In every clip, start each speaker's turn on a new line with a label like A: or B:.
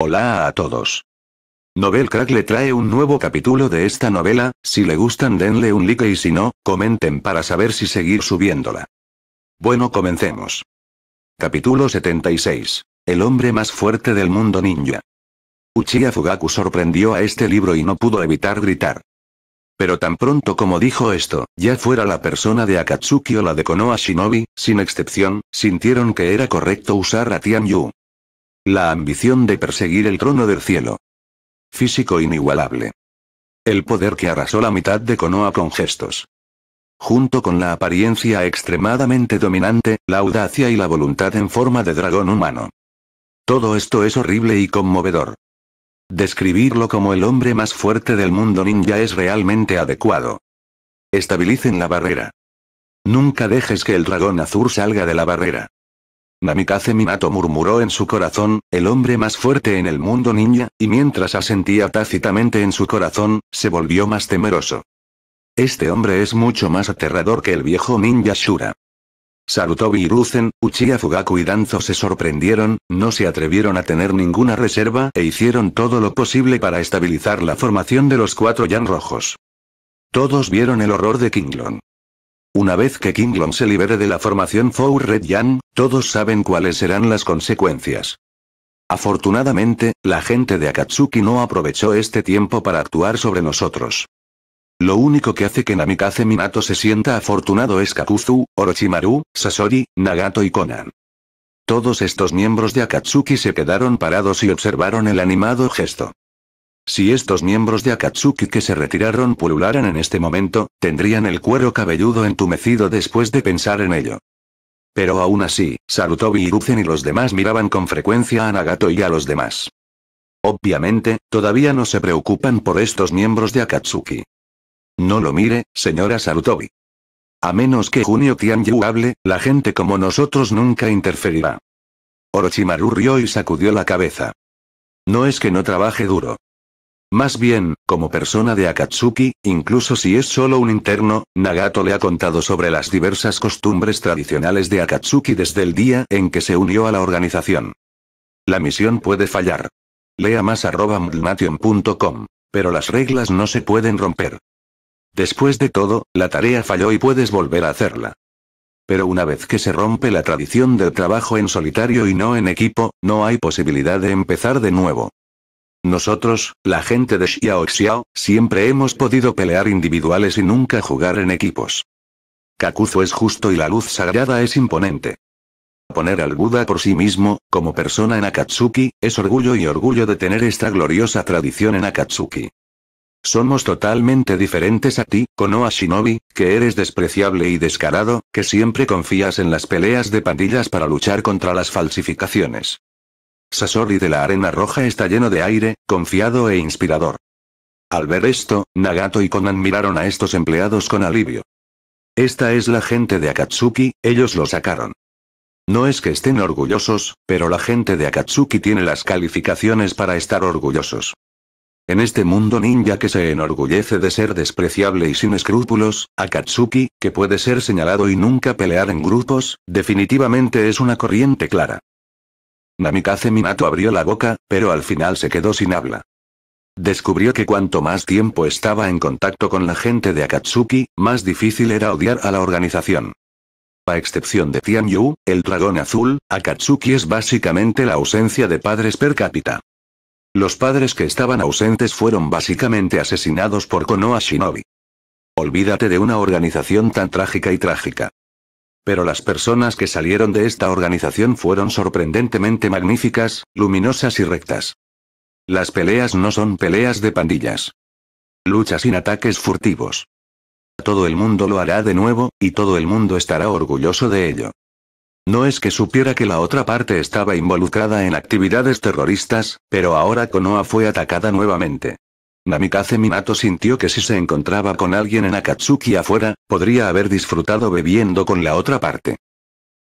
A: Hola a todos. Novel Crack le trae un nuevo capítulo de esta novela, si le gustan denle un like y si no, comenten para saber si seguir subiéndola. Bueno comencemos. Capítulo 76. El hombre más fuerte del mundo ninja. Uchiha Fugaku sorprendió a este libro y no pudo evitar gritar. Pero tan pronto como dijo esto, ya fuera la persona de Akatsuki o la de Konoha Shinobi, sin excepción, sintieron que era correcto usar a Tianyu. La ambición de perseguir el trono del cielo. Físico inigualable. El poder que arrasó la mitad de Konoha con gestos. Junto con la apariencia extremadamente dominante, la audacia y la voluntad en forma de dragón humano. Todo esto es horrible y conmovedor. Describirlo como el hombre más fuerte del mundo ninja es realmente adecuado. Estabilicen la barrera. Nunca dejes que el dragón azul salga de la barrera. Namikaze Minato murmuró en su corazón, el hombre más fuerte en el mundo ninja, y mientras asentía tácitamente en su corazón, se volvió más temeroso. Este hombre es mucho más aterrador que el viejo ninja Shura. Sarutobi y Uchiha Fugaku y Danzo se sorprendieron, no se atrevieron a tener ninguna reserva e hicieron todo lo posible para estabilizar la formación de los cuatro Yan rojos. Todos vieron el horror de Kinglong. Una vez que Long se libere de la formación Four Red Yan, todos saben cuáles serán las consecuencias. Afortunadamente, la gente de Akatsuki no aprovechó este tiempo para actuar sobre nosotros. Lo único que hace que Namikaze Minato se sienta afortunado es Kakuzu, Orochimaru, Sasori, Nagato y Conan. Todos estos miembros de Akatsuki se quedaron parados y observaron el animado gesto. Si estos miembros de Akatsuki que se retiraron pulularan en este momento, tendrían el cuero cabelludo entumecido después de pensar en ello. Pero aún así, Sarutobi y y los demás miraban con frecuencia a Nagato y a los demás. Obviamente, todavía no se preocupan por estos miembros de Akatsuki. No lo mire, señora Sarutobi. A menos que Junio Tianyu hable, la gente como nosotros nunca interferirá. Orochimaru rió y sacudió la cabeza. No es que no trabaje duro, más bien, como persona de Akatsuki, incluso si es solo un interno, Nagato le ha contado sobre las diversas costumbres tradicionales de Akatsuki desde el día en que se unió a la organización. La misión puede fallar. Lea más arroba Pero las reglas no se pueden romper. Después de todo, la tarea falló y puedes volver a hacerla. Pero una vez que se rompe la tradición del trabajo en solitario y no en equipo, no hay posibilidad de empezar de nuevo. Nosotros, la gente de Xiao siempre hemos podido pelear individuales y nunca jugar en equipos. Kakuzu es justo y la luz sagrada es imponente. Poner al Buda por sí mismo, como persona en Akatsuki, es orgullo y orgullo de tener esta gloriosa tradición en Akatsuki. Somos totalmente diferentes a ti, Konoha Shinobi, que eres despreciable y descarado, que siempre confías en las peleas de pandillas para luchar contra las falsificaciones. Sasori de la arena roja está lleno de aire, confiado e inspirador. Al ver esto, Nagato y Konan miraron a estos empleados con alivio. Esta es la gente de Akatsuki, ellos lo sacaron. No es que estén orgullosos, pero la gente de Akatsuki tiene las calificaciones para estar orgullosos. En este mundo ninja que se enorgullece de ser despreciable y sin escrúpulos, Akatsuki, que puede ser señalado y nunca pelear en grupos, definitivamente es una corriente clara. Namikaze Minato abrió la boca, pero al final se quedó sin habla. Descubrió que cuanto más tiempo estaba en contacto con la gente de Akatsuki, más difícil era odiar a la organización. A excepción de Tianyu, el dragón azul, Akatsuki es básicamente la ausencia de padres per cápita. Los padres que estaban ausentes fueron básicamente asesinados por Konoha Shinobi. Olvídate de una organización tan trágica y trágica pero las personas que salieron de esta organización fueron sorprendentemente magníficas, luminosas y rectas. Las peleas no son peleas de pandillas. Lucha sin ataques furtivos. Todo el mundo lo hará de nuevo, y todo el mundo estará orgulloso de ello. No es que supiera que la otra parte estaba involucrada en actividades terroristas, pero ahora Konoa fue atacada nuevamente. Namikaze Minato sintió que si se encontraba con alguien en Akatsuki afuera, podría haber disfrutado bebiendo con la otra parte.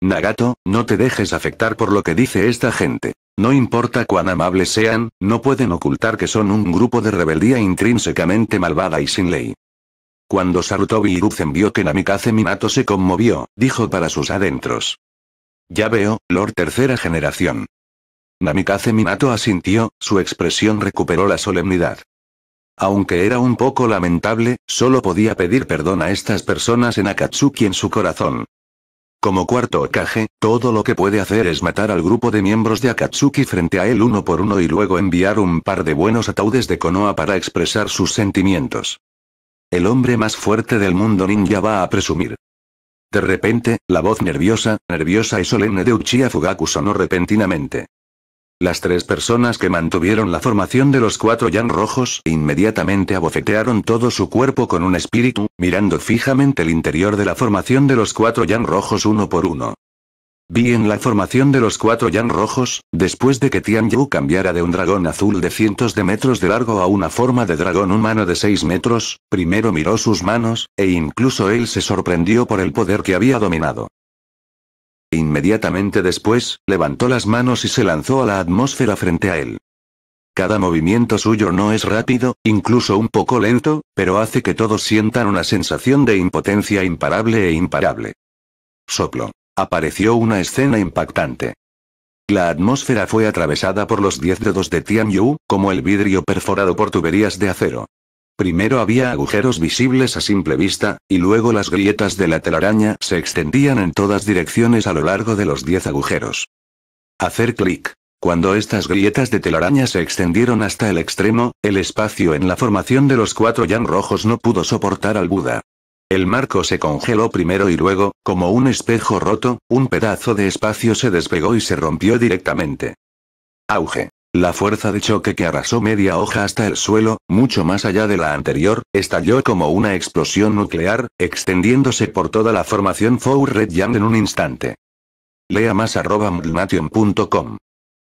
A: Nagato, no te dejes afectar por lo que dice esta gente. No importa cuán amables sean, no pueden ocultar que son un grupo de rebeldía intrínsecamente malvada y sin ley. Cuando Sarutobi Iruzen vio que Namikaze Minato se conmovió, dijo para sus adentros. Ya veo, Lord Tercera Generación. Namikaze Minato asintió, su expresión recuperó la solemnidad. Aunque era un poco lamentable, solo podía pedir perdón a estas personas en Akatsuki en su corazón. Como cuarto Okage, todo lo que puede hacer es matar al grupo de miembros de Akatsuki frente a él uno por uno y luego enviar un par de buenos ataúdes de Konoha para expresar sus sentimientos. El hombre más fuerte del mundo ninja va a presumir. De repente, la voz nerviosa, nerviosa y solemne de Uchiha Fugaku sonó repentinamente. Las tres personas que mantuvieron la formación de los cuatro Yan rojos inmediatamente abofetearon todo su cuerpo con un espíritu, mirando fijamente el interior de la formación de los cuatro Yan rojos uno por uno. Vi en la formación de los cuatro Yan rojos, después de que Tian Yu cambiara de un dragón azul de cientos de metros de largo a una forma de dragón humano de seis metros, primero miró sus manos, e incluso él se sorprendió por el poder que había dominado. E inmediatamente después, levantó las manos y se lanzó a la atmósfera frente a él. Cada movimiento suyo no es rápido, incluso un poco lento, pero hace que todos sientan una sensación de impotencia imparable e imparable. Soplo. Apareció una escena impactante. La atmósfera fue atravesada por los diez dedos de Tian Yu, como el vidrio perforado por tuberías de acero. Primero había agujeros visibles a simple vista, y luego las grietas de la telaraña se extendían en todas direcciones a lo largo de los 10 agujeros. Hacer clic. Cuando estas grietas de telaraña se extendieron hasta el extremo, el espacio en la formación de los cuatro yan rojos no pudo soportar al Buda. El marco se congeló primero y luego, como un espejo roto, un pedazo de espacio se despegó y se rompió directamente. Auge. La fuerza de choque que arrasó media hoja hasta el suelo, mucho más allá de la anterior, estalló como una explosión nuclear, extendiéndose por toda la formación Four Red Yang en un instante. Lea más arroba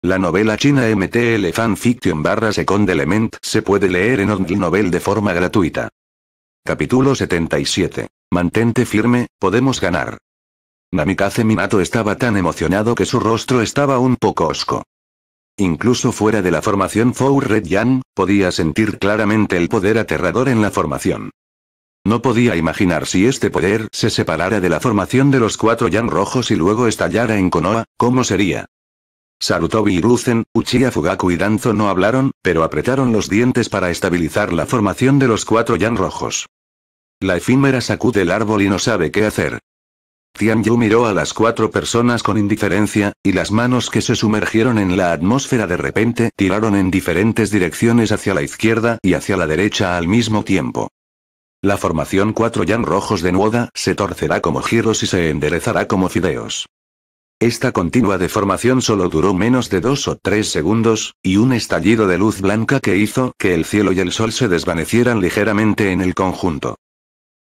A: La novela china MTL Fanfiction barra Second Element se puede leer en Ondl Novel de forma gratuita. Capítulo 77. Mantente firme, podemos ganar. Namikaze Minato estaba tan emocionado que su rostro estaba un poco osco. Incluso fuera de la formación Four Red Yan, podía sentir claramente el poder aterrador en la formación. No podía imaginar si este poder se separara de la formación de los cuatro Yan rojos y luego estallara en Konoha, ¿cómo sería? Sarutobi y Ruzen, Uchiha Fugaku y Danzo no hablaron, pero apretaron los dientes para estabilizar la formación de los cuatro Yan rojos. La efímera sacude el árbol y no sabe qué hacer. Yu miró a las cuatro personas con indiferencia, y las manos que se sumergieron en la atmósfera de repente tiraron en diferentes direcciones hacia la izquierda y hacia la derecha al mismo tiempo. La formación cuatro yan rojos de Nuoda se torcerá como giros y se enderezará como fideos. Esta continua deformación solo duró menos de dos o tres segundos, y un estallido de luz blanca que hizo que el cielo y el sol se desvanecieran ligeramente en el conjunto.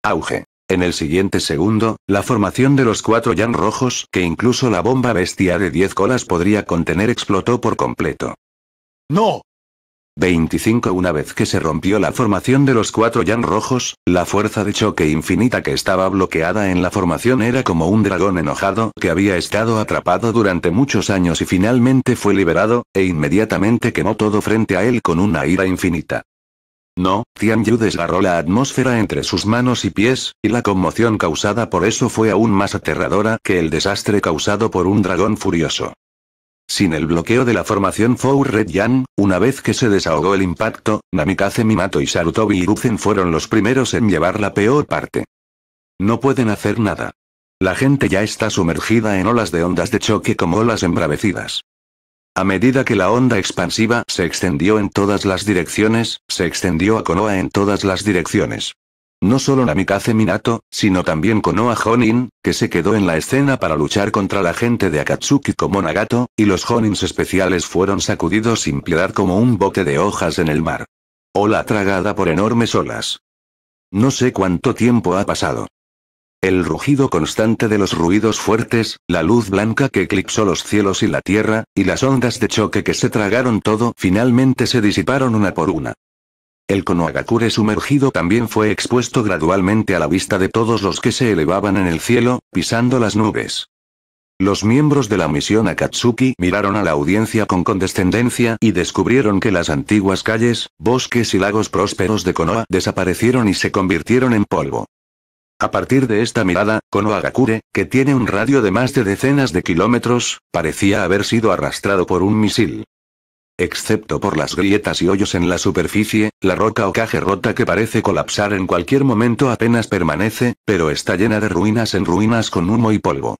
A: Auge. En el siguiente segundo, la formación de los cuatro Yan rojos, que incluso la bomba bestia de 10 colas podría contener, explotó por completo. ¡No! 25 Una vez que se rompió la formación de los cuatro Yan rojos, la fuerza de choque infinita que estaba bloqueada en la formación era como un dragón enojado que había estado atrapado durante muchos años y finalmente fue liberado, e inmediatamente quemó todo frente a él con una ira infinita. No, Tianyu desgarró la atmósfera entre sus manos y pies, y la conmoción causada por eso fue aún más aterradora que el desastre causado por un dragón furioso. Sin el bloqueo de la formación Four Red Yan, una vez que se desahogó el impacto, Namikaze Minato y Sarutobi Iruzen fueron los primeros en llevar la peor parte. No pueden hacer nada. La gente ya está sumergida en olas de ondas de choque como olas embravecidas. A medida que la onda expansiva se extendió en todas las direcciones, se extendió a Konoha en todas las direcciones. No solo Namikaze Minato, sino también Konoha Honin, que se quedó en la escena para luchar contra la gente de Akatsuki como Nagato, y los Honins especiales fueron sacudidos sin piedad como un bote de hojas en el mar. Ola tragada por enormes olas. No sé cuánto tiempo ha pasado. El rugido constante de los ruidos fuertes, la luz blanca que eclipsó los cielos y la tierra, y las ondas de choque que se tragaron todo finalmente se disiparon una por una. El Konohagakure sumergido también fue expuesto gradualmente a la vista de todos los que se elevaban en el cielo, pisando las nubes. Los miembros de la misión Akatsuki miraron a la audiencia con condescendencia y descubrieron que las antiguas calles, bosques y lagos prósperos de Konoha desaparecieron y se convirtieron en polvo. A partir de esta mirada, Konohagakure, que tiene un radio de más de decenas de kilómetros, parecía haber sido arrastrado por un misil. Excepto por las grietas y hoyos en la superficie, la roca o caje rota que parece colapsar en cualquier momento apenas permanece, pero está llena de ruinas en ruinas con humo y polvo.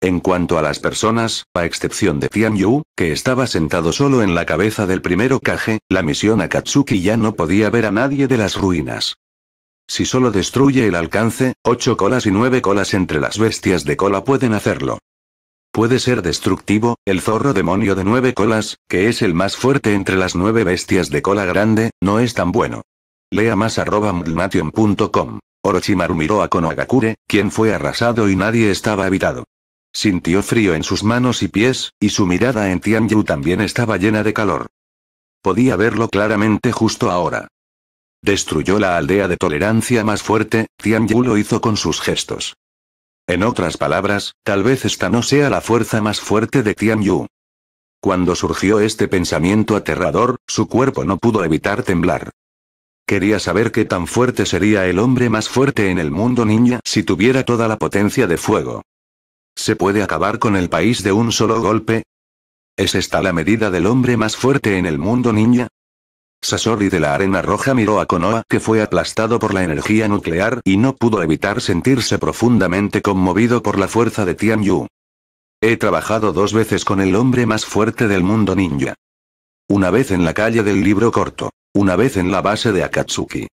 A: En cuanto a las personas, a excepción de Tianyu, que estaba sentado solo en la cabeza del primero caje, la misión Akatsuki ya no podía ver a nadie de las ruinas. Si solo destruye el alcance, ocho colas y nueve colas entre las bestias de cola pueden hacerlo. Puede ser destructivo, el zorro demonio de nueve colas, que es el más fuerte entre las nueve bestias de cola grande, no es tan bueno. Lea más arroba Orochimaru miró a Konohagakure, quien fue arrasado y nadie estaba habitado. Sintió frío en sus manos y pies, y su mirada en Tianyu también estaba llena de calor. Podía verlo claramente justo ahora. Destruyó la aldea de tolerancia más fuerte, Tian Yu lo hizo con sus gestos. En otras palabras, tal vez esta no sea la fuerza más fuerte de Tian Yu. Cuando surgió este pensamiento aterrador, su cuerpo no pudo evitar temblar. Quería saber qué tan fuerte sería el hombre más fuerte en el mundo ninja si tuviera toda la potencia de fuego. ¿Se puede acabar con el país de un solo golpe? ¿Es esta la medida del hombre más fuerte en el mundo ninja? Sasori de la arena roja miró a Konoha que fue aplastado por la energía nuclear y no pudo evitar sentirse profundamente conmovido por la fuerza de Tian Yu. He trabajado dos veces con el hombre más fuerte del mundo ninja. Una vez en la calle del libro corto, una vez en la base de Akatsuki.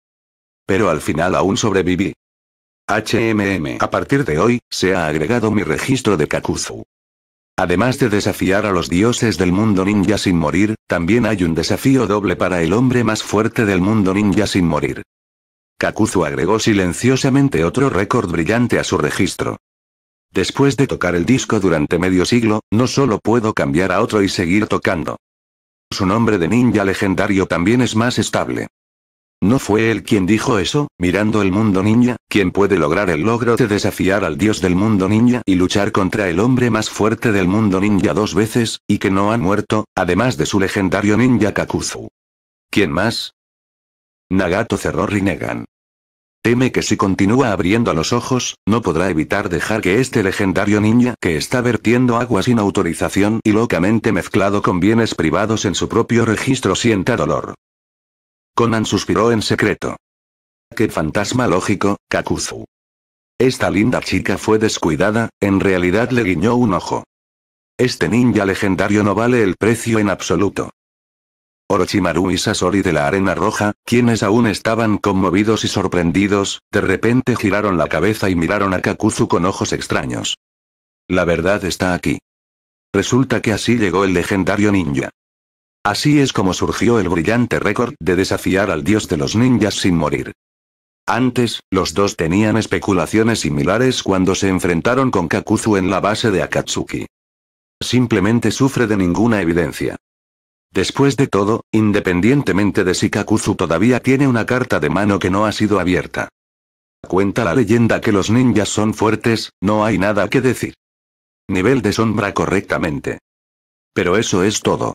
A: Pero al final aún sobreviví. HMM. A partir de hoy, se ha agregado mi registro de Kakuzu. Además de desafiar a los dioses del mundo ninja sin morir, también hay un desafío doble para el hombre más fuerte del mundo ninja sin morir. Kakuzu agregó silenciosamente otro récord brillante a su registro. Después de tocar el disco durante medio siglo, no solo puedo cambiar a otro y seguir tocando. Su nombre de ninja legendario también es más estable. ¿No fue él quien dijo eso? Mirando el mundo ninja, quien puede lograr el logro de desafiar al dios del mundo ninja y luchar contra el hombre más fuerte del mundo ninja dos veces, y que no ha muerto, además de su legendario ninja Kakuzu. ¿Quién más? Nagato cerró Rinnegan. Teme que si continúa abriendo los ojos, no podrá evitar dejar que este legendario ninja que está vertiendo agua sin autorización y locamente mezclado con bienes privados en su propio registro sienta dolor. Conan suspiró en secreto. ¡Qué fantasma lógico, Kakuzu! Esta linda chica fue descuidada, en realidad le guiñó un ojo. Este ninja legendario no vale el precio en absoluto. Orochimaru y Sasori de la Arena Roja, quienes aún estaban conmovidos y sorprendidos, de repente giraron la cabeza y miraron a Kakuzu con ojos extraños. La verdad está aquí. Resulta que así llegó el legendario ninja. Así es como surgió el brillante récord de desafiar al dios de los ninjas sin morir. Antes, los dos tenían especulaciones similares cuando se enfrentaron con Kakuzu en la base de Akatsuki. Simplemente sufre de ninguna evidencia. Después de todo, independientemente de si Kakuzu todavía tiene una carta de mano que no ha sido abierta. Cuenta la leyenda que los ninjas son fuertes, no hay nada que decir. Nivel de sombra correctamente. Pero eso es todo.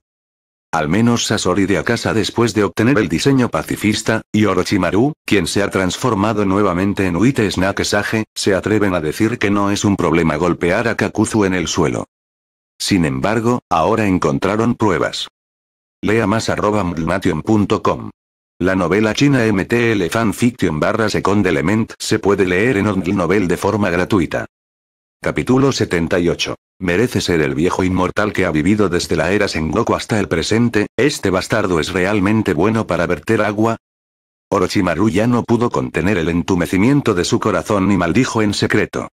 A: Al menos Sasori de Akasa después de obtener el diseño pacifista, y Orochimaru, quien se ha transformado nuevamente en Uite Snake Sage, se atreven a decir que no es un problema golpear a Kakuzu en el suelo. Sin embargo, ahora encontraron pruebas. Lea más arroba mdlmation.com La novela china MTL Fanfiction barra Second Element se puede leer en Ondl Novel de forma gratuita. Capítulo 78. Merece ser el viejo inmortal que ha vivido desde la era Sengoku hasta el presente, ¿este bastardo es realmente bueno para verter agua? Orochimaru ya no pudo contener el entumecimiento de su corazón y maldijo en secreto.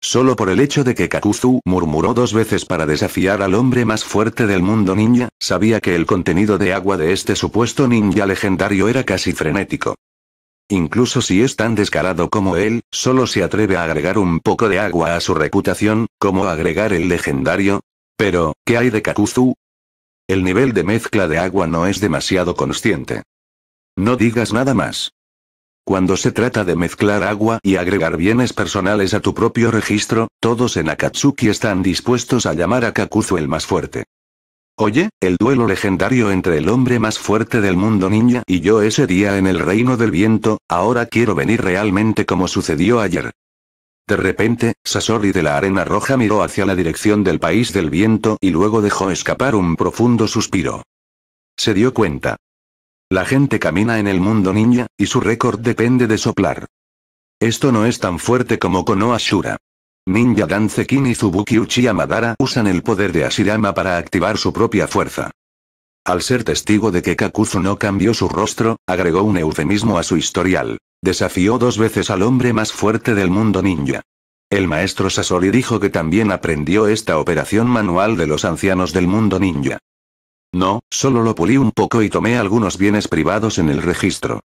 A: Solo por el hecho de que Kakuzu murmuró dos veces para desafiar al hombre más fuerte del mundo ninja, sabía que el contenido de agua de este supuesto ninja legendario era casi frenético. Incluso si es tan descarado como él, solo se atreve a agregar un poco de agua a su reputación, como agregar el legendario. Pero, ¿qué hay de Kakuzu? El nivel de mezcla de agua no es demasiado consciente. No digas nada más. Cuando se trata de mezclar agua y agregar bienes personales a tu propio registro, todos en Akatsuki están dispuestos a llamar a Kakuzu el más fuerte. Oye, el duelo legendario entre el hombre más fuerte del mundo ninja y yo ese día en el reino del viento, ahora quiero venir realmente como sucedió ayer. De repente, Sasori de la arena roja miró hacia la dirección del país del viento y luego dejó escapar un profundo suspiro. Se dio cuenta. La gente camina en el mundo ninja, y su récord depende de soplar. Esto no es tan fuerte como Ashura. Ninja Danzekin y Zubuki Uchiha Madara usan el poder de Ashirama para activar su propia fuerza. Al ser testigo de que Kakuzu no cambió su rostro, agregó un eufemismo a su historial. Desafió dos veces al hombre más fuerte del mundo ninja. El maestro Sasori dijo que también aprendió esta operación manual de los ancianos del mundo ninja. No, solo lo pulí un poco y tomé algunos bienes privados en el registro.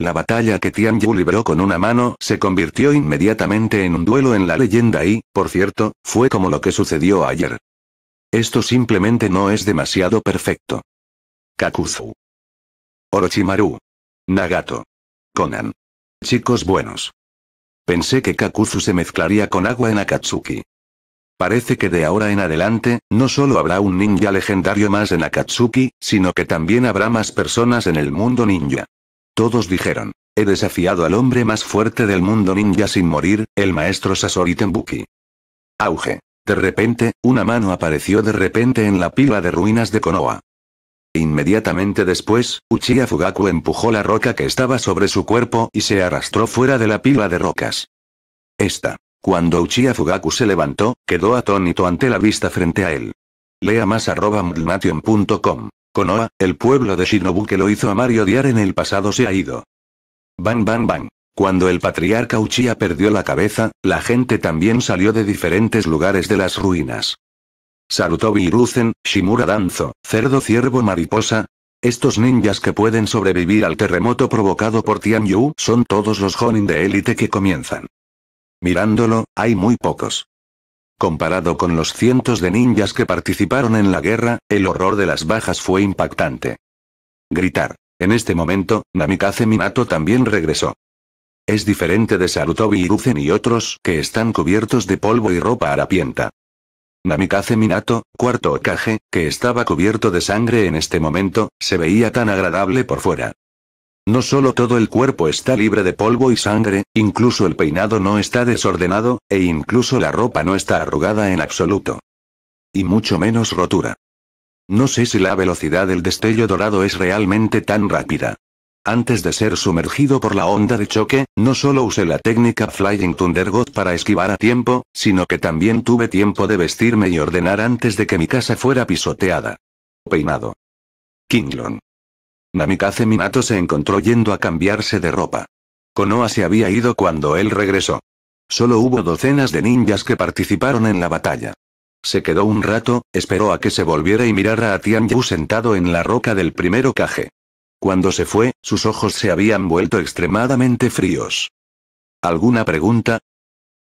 A: La batalla que Tian libró con una mano se convirtió inmediatamente en un duelo en la leyenda y, por cierto, fue como lo que sucedió ayer. Esto simplemente no es demasiado perfecto. Kakuzu. Orochimaru. Nagato. Conan. Chicos buenos. Pensé que Kakuzu se mezclaría con agua en Akatsuki. Parece que de ahora en adelante, no solo habrá un ninja legendario más en Akatsuki, sino que también habrá más personas en el mundo ninja. Todos dijeron. He desafiado al hombre más fuerte del mundo ninja sin morir, el maestro Sasori Tenbuki. Auge. De repente, una mano apareció de repente en la pila de ruinas de Konoha. Inmediatamente después, Uchiha Fugaku empujó la roca que estaba sobre su cuerpo y se arrastró fuera de la pila de rocas. Esta. Cuando Uchiha Fugaku se levantó, quedó atónito ante la vista frente a él. Lea más arroba Konoha, el pueblo de Shinobu que lo hizo a Mario odiar en el pasado se ha ido. Bang bang bang. Cuando el patriarca Uchiha perdió la cabeza, la gente también salió de diferentes lugares de las ruinas. Sarutobi Hiruzen, Shimura Danzo, Cerdo Ciervo Mariposa. Estos ninjas que pueden sobrevivir al terremoto provocado por Tianyu son todos los Honin de élite que comienzan. Mirándolo, hay muy pocos. Comparado con los cientos de ninjas que participaron en la guerra, el horror de las bajas fue impactante. Gritar. En este momento, Namikaze Minato también regresó. Es diferente de Sarutobi Hiruzen y otros que están cubiertos de polvo y ropa harapienta. Namikaze Minato, cuarto Okage, que estaba cubierto de sangre en este momento, se veía tan agradable por fuera. No solo todo el cuerpo está libre de polvo y sangre, incluso el peinado no está desordenado, e incluso la ropa no está arrugada en absoluto. Y mucho menos rotura. No sé si la velocidad del destello dorado es realmente tan rápida. Antes de ser sumergido por la onda de choque, no solo usé la técnica Flying God para esquivar a tiempo, sino que también tuve tiempo de vestirme y ordenar antes de que mi casa fuera pisoteada. Peinado. Kinglon. Namikaze Minato se encontró yendo a cambiarse de ropa. Konoha se había ido cuando él regresó. Solo hubo docenas de ninjas que participaron en la batalla. Se quedó un rato, esperó a que se volviera y mirara a Tianyu sentado en la roca del primero caje. Cuando se fue, sus ojos se habían vuelto extremadamente fríos. ¿Alguna pregunta?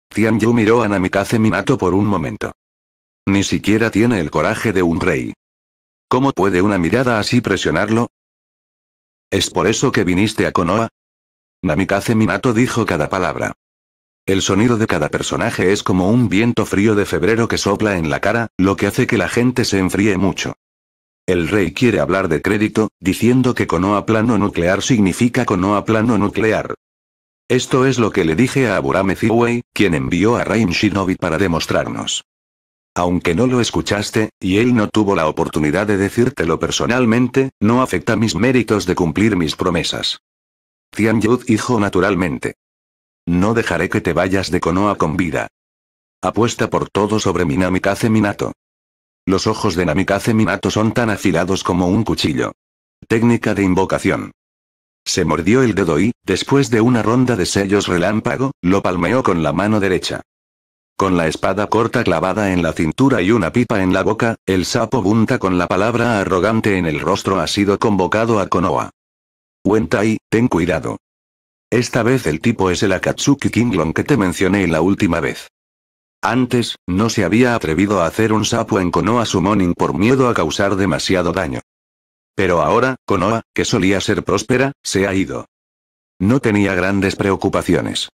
A: Tianyu miró a Namikaze Minato por un momento. Ni siquiera tiene el coraje de un rey. ¿Cómo puede una mirada así presionarlo? ¿Es por eso que viniste a Konoha? Namikaze Minato dijo cada palabra. El sonido de cada personaje es como un viento frío de febrero que sopla en la cara, lo que hace que la gente se enfríe mucho. El rey quiere hablar de crédito, diciendo que Konoha plano nuclear significa Konoha plano nuclear. Esto es lo que le dije a Aburame Ziwei, quien envió a Rain Shinobi para demostrarnos. Aunque no lo escuchaste, y él no tuvo la oportunidad de decírtelo personalmente, no afecta mis méritos de cumplir mis promesas. Tian Yud dijo naturalmente. No dejaré que te vayas de Konoha con vida. Apuesta por todo sobre mi Namikaze Minato. Los ojos de Namikaze Minato son tan afilados como un cuchillo. Técnica de invocación. Se mordió el dedo y, después de una ronda de sellos relámpago, lo palmeó con la mano derecha. Con la espada corta clavada en la cintura y una pipa en la boca, el sapo bunta con la palabra arrogante en el rostro ha sido convocado a Konoha. Wentai, ten cuidado. Esta vez el tipo es el Akatsuki Kinglon que te mencioné la última vez. Antes, no se había atrevido a hacer un sapo en Konoha Summoning por miedo a causar demasiado daño. Pero ahora, Konoha, que solía ser próspera, se ha ido. No tenía grandes preocupaciones.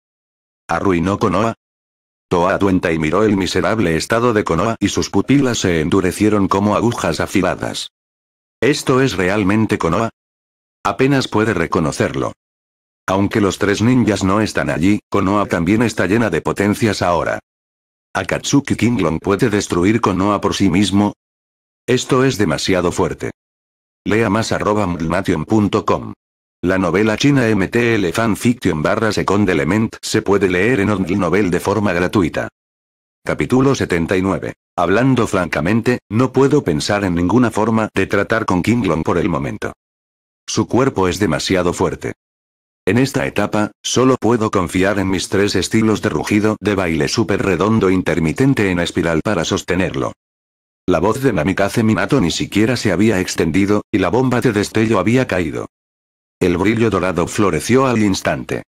A: Arruinó Konoha, Toa Duenta y miró el miserable estado de Konoha y sus pupilas se endurecieron como agujas afiladas. ¿Esto es realmente Konoha? Apenas puede reconocerlo. Aunque los tres ninjas no están allí, Konoha también está llena de potencias ahora. ¿Akatsuki Kinglong puede destruir Konoha por sí mismo? Esto es demasiado fuerte. Lea más arroba la novela china MTL Fan Fiction barra Second Element se puede leer en Only Novel de forma gratuita. Capítulo 79. Hablando francamente, no puedo pensar en ninguna forma de tratar con King Long por el momento. Su cuerpo es demasiado fuerte. En esta etapa, solo puedo confiar en mis tres estilos de rugido de baile súper redondo intermitente en espiral para sostenerlo. La voz de Namikaze Minato ni siquiera se había extendido, y la bomba de destello había caído. El brillo dorado floreció al instante.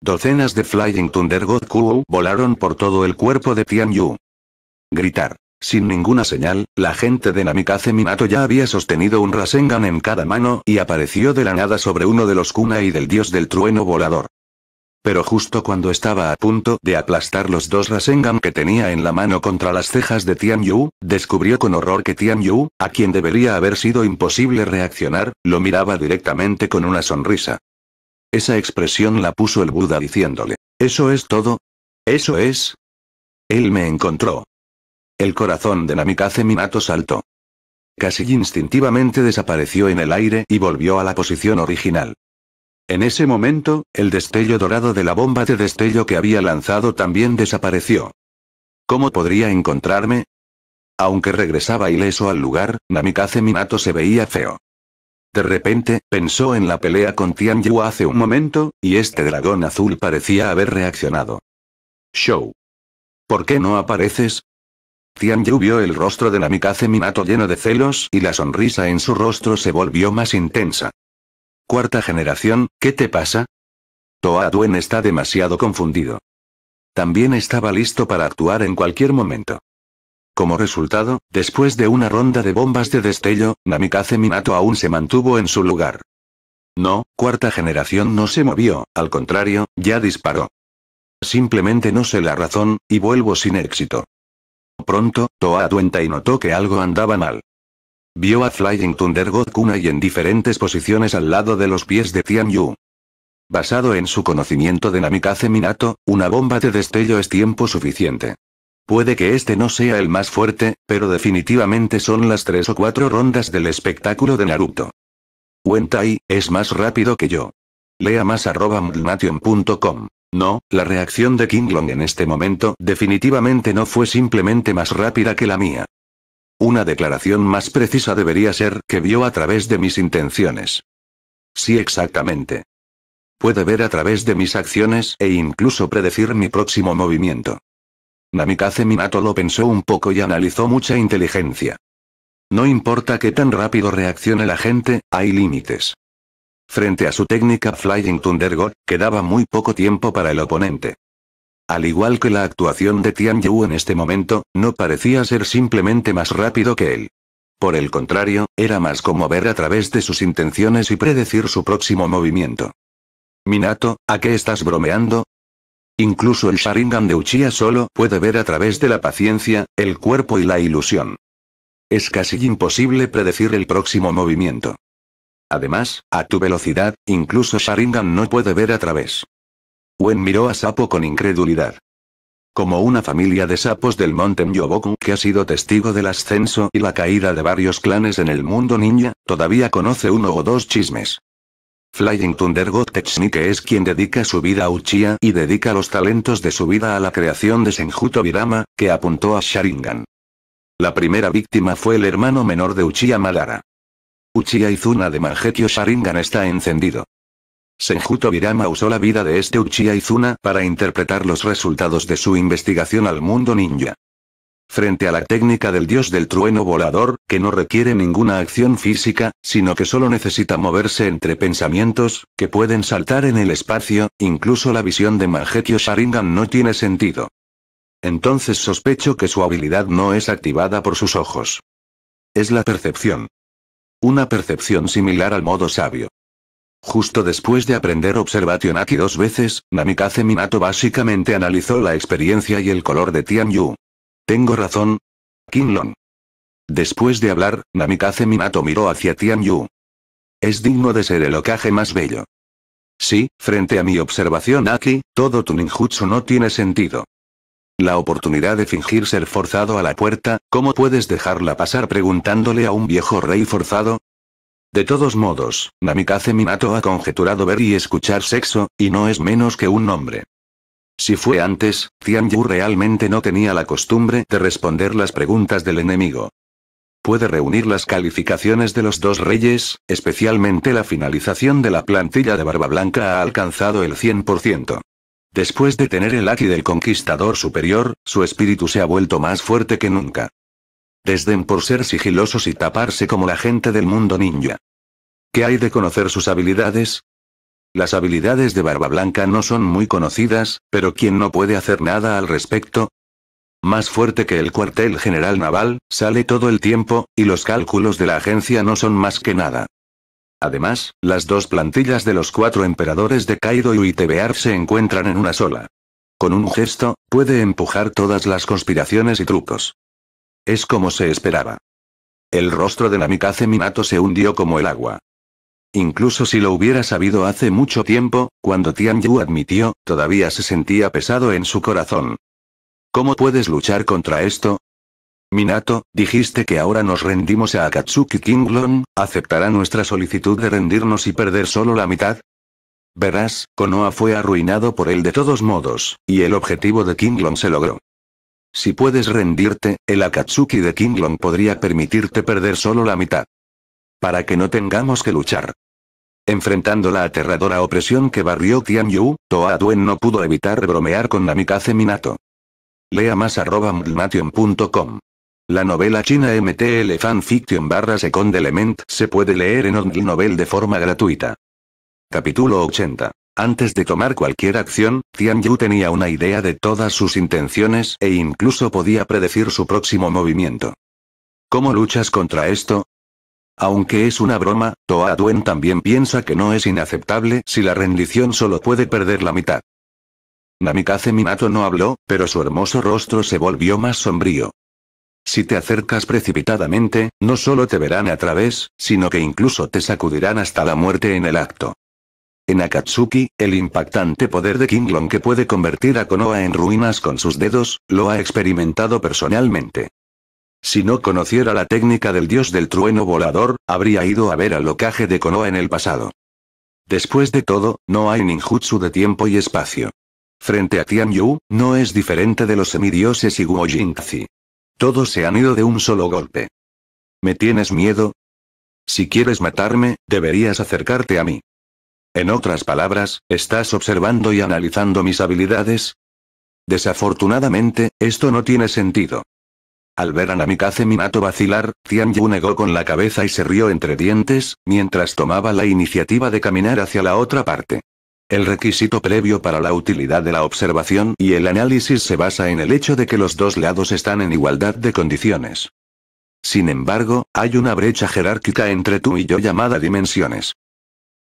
A: Docenas de Flying Thunder God Kuo volaron por todo el cuerpo de Tian Gritar. Sin ninguna señal, la gente de Namikaze Minato ya había sostenido un Rasengan en cada mano y apareció de la nada sobre uno de los Kunai y del dios del trueno volador. Pero justo cuando estaba a punto de aplastar los dos Rasengan que tenía en la mano contra las cejas de Tian Yu, descubrió con horror que Tian Yu, a quien debería haber sido imposible reaccionar, lo miraba directamente con una sonrisa. Esa expresión la puso el Buda diciéndole, ¿eso es todo? ¿Eso es? Él me encontró. El corazón de Namikaze Minato saltó. Casi instintivamente desapareció en el aire y volvió a la posición original. En ese momento, el destello dorado de la bomba de destello que había lanzado también desapareció. ¿Cómo podría encontrarme? Aunque regresaba ileso al lugar, Namikaze Minato se veía feo. De repente, pensó en la pelea con Tianyu hace un momento, y este dragón azul parecía haber reaccionado. Show. ¿Por qué no apareces? Tianyu vio el rostro de Namikaze Minato lleno de celos y la sonrisa en su rostro se volvió más intensa. Cuarta generación, ¿qué te pasa? Toa Duen está demasiado confundido. También estaba listo para actuar en cualquier momento. Como resultado, después de una ronda de bombas de destello, Namikaze Minato aún se mantuvo en su lugar. No, cuarta generación no se movió, al contrario, ya disparó. Simplemente no sé la razón, y vuelvo sin éxito. Pronto, Toa Duenta y notó que algo andaba mal. Vio a Flying Thunder Kuna y en diferentes posiciones al lado de los pies de Tian Yu. Basado en su conocimiento de Namikaze Minato, una bomba de destello es tiempo suficiente. Puede que este no sea el más fuerte, pero definitivamente son las tres o cuatro rondas del espectáculo de Naruto. Wentai, es más rápido que yo. Lea más arroba mdnation.com. No, la reacción de King Long en este momento definitivamente no fue simplemente más rápida que la mía. Una declaración más precisa debería ser que vio a través de mis intenciones. Sí, exactamente. Puede ver a través de mis acciones e incluso predecir mi próximo movimiento. Namikaze Minato lo pensó un poco y analizó mucha inteligencia. No importa qué tan rápido reaccione la gente, hay límites. Frente a su técnica Flying Thunder God, quedaba muy poco tiempo para el oponente. Al igual que la actuación de Tian Yu en este momento, no parecía ser simplemente más rápido que él. Por el contrario, era más como ver a través de sus intenciones y predecir su próximo movimiento. Minato, ¿a qué estás bromeando? Incluso el Sharingan de Uchiha solo puede ver a través de la paciencia, el cuerpo y la ilusión. Es casi imposible predecir el próximo movimiento. Además, a tu velocidad, incluso Sharingan no puede ver a través. Wen miró a Sapo con incredulidad. Como una familia de sapos del monte Myoboku que ha sido testigo del ascenso y la caída de varios clanes en el mundo ninja, todavía conoce uno o dos chismes. Flying Thunder God que es quien dedica su vida a Uchiha y dedica los talentos de su vida a la creación de Senjuto Virama, que apuntó a Sharingan. La primera víctima fue el hermano menor de Uchiha Madara. Uchiha Izuna de Mangekyo Sharingan está encendido. Senjuto Virama usó la vida de este Uchiha Izuna para interpretar los resultados de su investigación al mundo ninja. Frente a la técnica del dios del trueno volador, que no requiere ninguna acción física, sino que solo necesita moverse entre pensamientos, que pueden saltar en el espacio, incluso la visión de Mangekyo Sharingan no tiene sentido. Entonces sospecho que su habilidad no es activada por sus ojos. Es la percepción. Una percepción similar al modo sabio. Justo después de aprender Observation Aki dos veces, Namikaze Minato básicamente analizó la experiencia y el color de Tianyu. ¿Tengo razón? Kinlon. Después de hablar, Namikaze Minato miró hacia Tianyu. Es digno de ser el ocaje más bello. Sí, frente a mi observación aquí, todo tu ninjutsu no tiene sentido. La oportunidad de fingir ser forzado a la puerta, ¿cómo puedes dejarla pasar preguntándole a un viejo rey forzado? De todos modos, Namikaze Minato ha conjeturado ver y escuchar sexo, y no es menos que un hombre. Si fue antes, Tianyu realmente no tenía la costumbre de responder las preguntas del enemigo. Puede reunir las calificaciones de los dos reyes, especialmente la finalización de la plantilla de Barba Blanca ha alcanzado el 100%. Después de tener el Aki del Conquistador Superior, su espíritu se ha vuelto más fuerte que nunca. Desden por ser sigilosos y taparse como la gente del mundo ninja. ¿Qué hay de conocer sus habilidades? Las habilidades de Barba Blanca no son muy conocidas, pero ¿quién no puede hacer nada al respecto? Más fuerte que el cuartel general naval, sale todo el tiempo, y los cálculos de la agencia no son más que nada. Además, las dos plantillas de los cuatro emperadores de Kaido y Uitebear se encuentran en una sola. Con un gesto, puede empujar todas las conspiraciones y trucos. Es como se esperaba. El rostro de Namikaze Minato se hundió como el agua. Incluso si lo hubiera sabido hace mucho tiempo, cuando Tian admitió, todavía se sentía pesado en su corazón. ¿Cómo puedes luchar contra esto? Minato, dijiste que ahora nos rendimos a Akatsuki Kinglon, ¿aceptará nuestra solicitud de rendirnos y perder solo la mitad? Verás, Konoha fue arruinado por él de todos modos, y el objetivo de Kinglon se logró. Si puedes rendirte, el Akatsuki de Kinglong podría permitirte perder solo la mitad. Para que no tengamos que luchar. Enfrentando la aterradora opresión que barrió Tianyu, Toa Duen no pudo evitar bromear con Namikaze Minato. Lea más arroba La novela china MTL Fanfiction barra Second Element se puede leer en Ongl Novel de forma gratuita. Capítulo 80. Antes de tomar cualquier acción, Tian Yu tenía una idea de todas sus intenciones e incluso podía predecir su próximo movimiento. ¿Cómo luchas contra esto? Aunque es una broma, Toa Duen también piensa que no es inaceptable si la rendición solo puede perder la mitad. Namikaze Minato no habló, pero su hermoso rostro se volvió más sombrío. Si te acercas precipitadamente, no solo te verán a través, sino que incluso te sacudirán hasta la muerte en el acto. En Akatsuki, el impactante poder de Kinglong que puede convertir a Konoha en ruinas con sus dedos, lo ha experimentado personalmente. Si no conociera la técnica del dios del trueno volador, habría ido a ver al locaje de Konoha en el pasado. Después de todo, no hay ninjutsu de tiempo y espacio. Frente a Tianyu, no es diferente de los semidioses y Jingzi. Todos se han ido de un solo golpe. ¿Me tienes miedo? Si quieres matarme, deberías acercarte a mí. En otras palabras, ¿estás observando y analizando mis habilidades? Desafortunadamente, esto no tiene sentido. Al ver a Namikaze Minato vacilar, Tianyu negó con la cabeza y se rió entre dientes, mientras tomaba la iniciativa de caminar hacia la otra parte. El requisito previo para la utilidad de la observación y el análisis se basa en el hecho de que los dos lados están en igualdad de condiciones. Sin embargo, hay una brecha jerárquica entre tú y yo llamada dimensiones.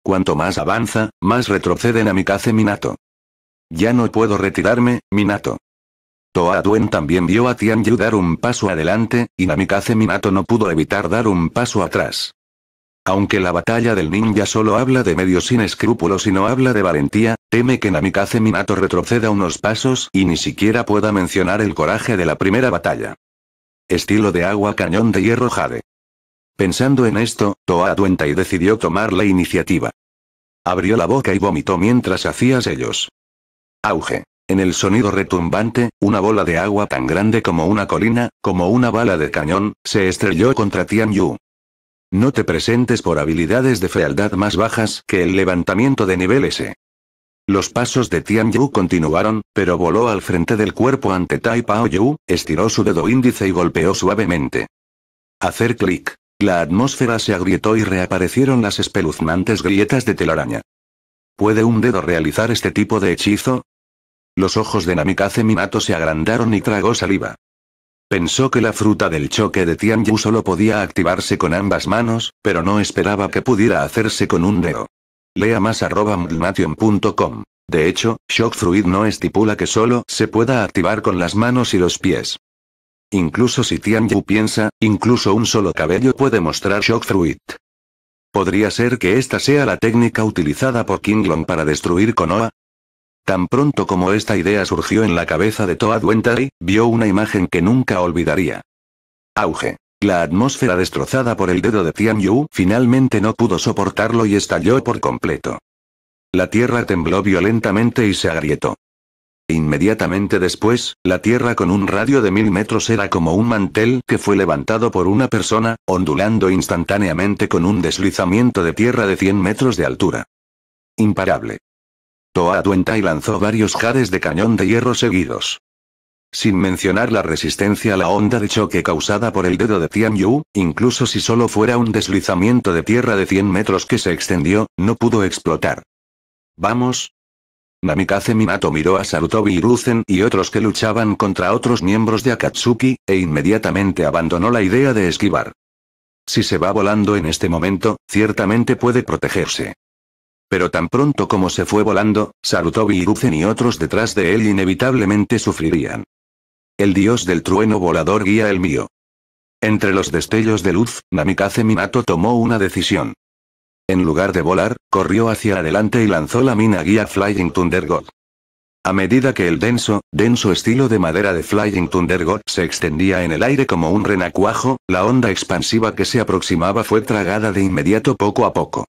A: Cuanto más avanza, más retrocede Namikaze Minato. Ya no puedo retirarme, Minato. Toa Duen también vio a Yu dar un paso adelante, y Namikaze Minato no pudo evitar dar un paso atrás. Aunque la batalla del ninja solo habla de medios sin escrúpulos y no habla de valentía, teme que Namikaze Minato retroceda unos pasos y ni siquiera pueda mencionar el coraje de la primera batalla. Estilo de agua cañón de hierro jade. Pensando en esto, Toa y decidió tomar la iniciativa. Abrió la boca y vomitó mientras hacías ellos. Auge. En el sonido retumbante, una bola de agua tan grande como una colina, como una bala de cañón, se estrelló contra Tian Yu. No te presentes por habilidades de fealdad más bajas que el levantamiento de nivel S. Los pasos de Tian Yu continuaron, pero voló al frente del cuerpo ante Tai Pao Yu, estiró su dedo índice y golpeó suavemente. Hacer clic. La atmósfera se agrietó y reaparecieron las espeluznantes grietas de telaraña. ¿Puede un dedo realizar este tipo de hechizo? Los ojos de Namikaze Minato se agrandaron y tragó saliva. Pensó que la fruta del choque de Tianyu solo podía activarse con ambas manos, pero no esperaba que pudiera hacerse con un dedo. Lea más arroba De hecho, Shock Fruit no estipula que solo se pueda activar con las manos y los pies. Incluso si Tianyu piensa, incluso un solo cabello puede mostrar shock fruit. ¿Podría ser que esta sea la técnica utilizada por King Long para destruir Konoha? Tan pronto como esta idea surgió en la cabeza de Toad Wentai, vio una imagen que nunca olvidaría. Auge. La atmósfera destrozada por el dedo de Tianyu finalmente no pudo soportarlo y estalló por completo. La tierra tembló violentamente y se agrietó. E inmediatamente después, la Tierra con un radio de mil metros era como un mantel que fue levantado por una persona, ondulando instantáneamente con un deslizamiento de tierra de 100 metros de altura. Imparable. Toa Duentai lanzó varios jades de cañón de hierro seguidos. Sin mencionar la resistencia a la onda de choque causada por el dedo de Yu, incluso si solo fuera un deslizamiento de tierra de 100 metros que se extendió, no pudo explotar. Vamos, Namikaze Minato miró a Sarutobi Hiruzen y otros que luchaban contra otros miembros de Akatsuki, e inmediatamente abandonó la idea de esquivar. Si se va volando en este momento, ciertamente puede protegerse. Pero tan pronto como se fue volando, Sarutobi Hiruzen y otros detrás de él inevitablemente sufrirían. El dios del trueno volador guía el mío. Entre los destellos de luz, Namikaze Minato tomó una decisión. En lugar de volar, corrió hacia adelante y lanzó la mina guía Flying Thunder God. A medida que el denso, denso estilo de madera de Flying Thunder God se extendía en el aire como un renacuajo, la onda expansiva que se aproximaba fue tragada de inmediato poco a poco.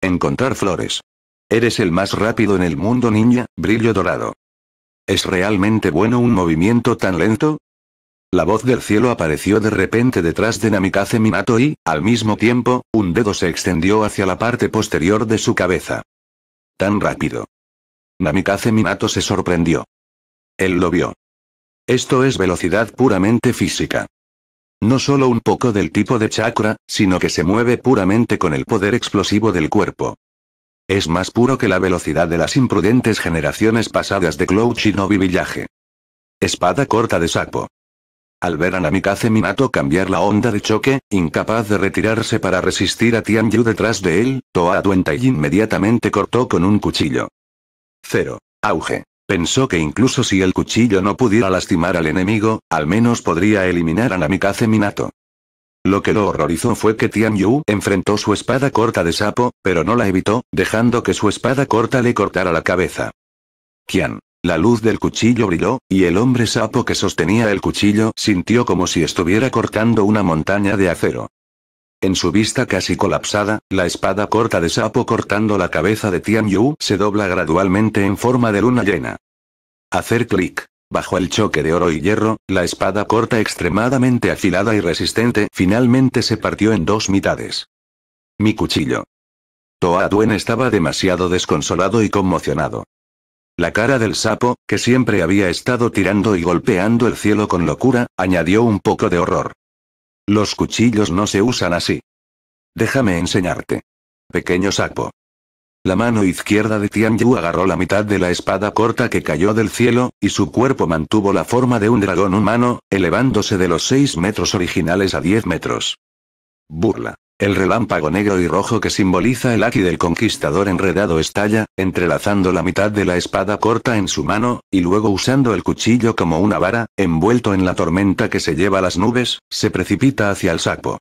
A: Encontrar flores. Eres el más rápido en el mundo niña, brillo dorado. ¿Es realmente bueno un movimiento tan lento? La voz del cielo apareció de repente detrás de Namikaze Minato y, al mismo tiempo, un dedo se extendió hacia la parte posterior de su cabeza. Tan rápido. Namikaze Minato se sorprendió. Él lo vio. Esto es velocidad puramente física. No solo un poco del tipo de chakra, sino que se mueve puramente con el poder explosivo del cuerpo. Es más puro que la velocidad de las imprudentes generaciones pasadas de y Shinobi Villaje. Espada corta de sapo. Al ver a Namikaze Minato cambiar la onda de choque, incapaz de retirarse para resistir a Tian detrás de él, Toa Duentai inmediatamente cortó con un cuchillo. 0. Auge. Pensó que incluso si el cuchillo no pudiera lastimar al enemigo, al menos podría eliminar a Namikaze Minato. Lo que lo horrorizó fue que Tian Yu enfrentó su espada corta de sapo, pero no la evitó, dejando que su espada corta le cortara la cabeza. Qian. La luz del cuchillo brilló, y el hombre sapo que sostenía el cuchillo sintió como si estuviera cortando una montaña de acero. En su vista casi colapsada, la espada corta de sapo cortando la cabeza de Tian Yu se dobla gradualmente en forma de luna llena. Hacer clic. Bajo el choque de oro y hierro, la espada corta extremadamente afilada y resistente finalmente se partió en dos mitades. Mi cuchillo. Toa Duen estaba demasiado desconsolado y conmocionado. La cara del sapo, que siempre había estado tirando y golpeando el cielo con locura, añadió un poco de horror. Los cuchillos no se usan así. Déjame enseñarte. Pequeño sapo. La mano izquierda de Yu agarró la mitad de la espada corta que cayó del cielo, y su cuerpo mantuvo la forma de un dragón humano, elevándose de los 6 metros originales a 10 metros. Burla. El relámpago negro y rojo que simboliza el aquí del conquistador enredado estalla, entrelazando la mitad de la espada corta en su mano, y luego usando el cuchillo como una vara, envuelto en la tormenta que se lleva las nubes, se precipita hacia el sapo.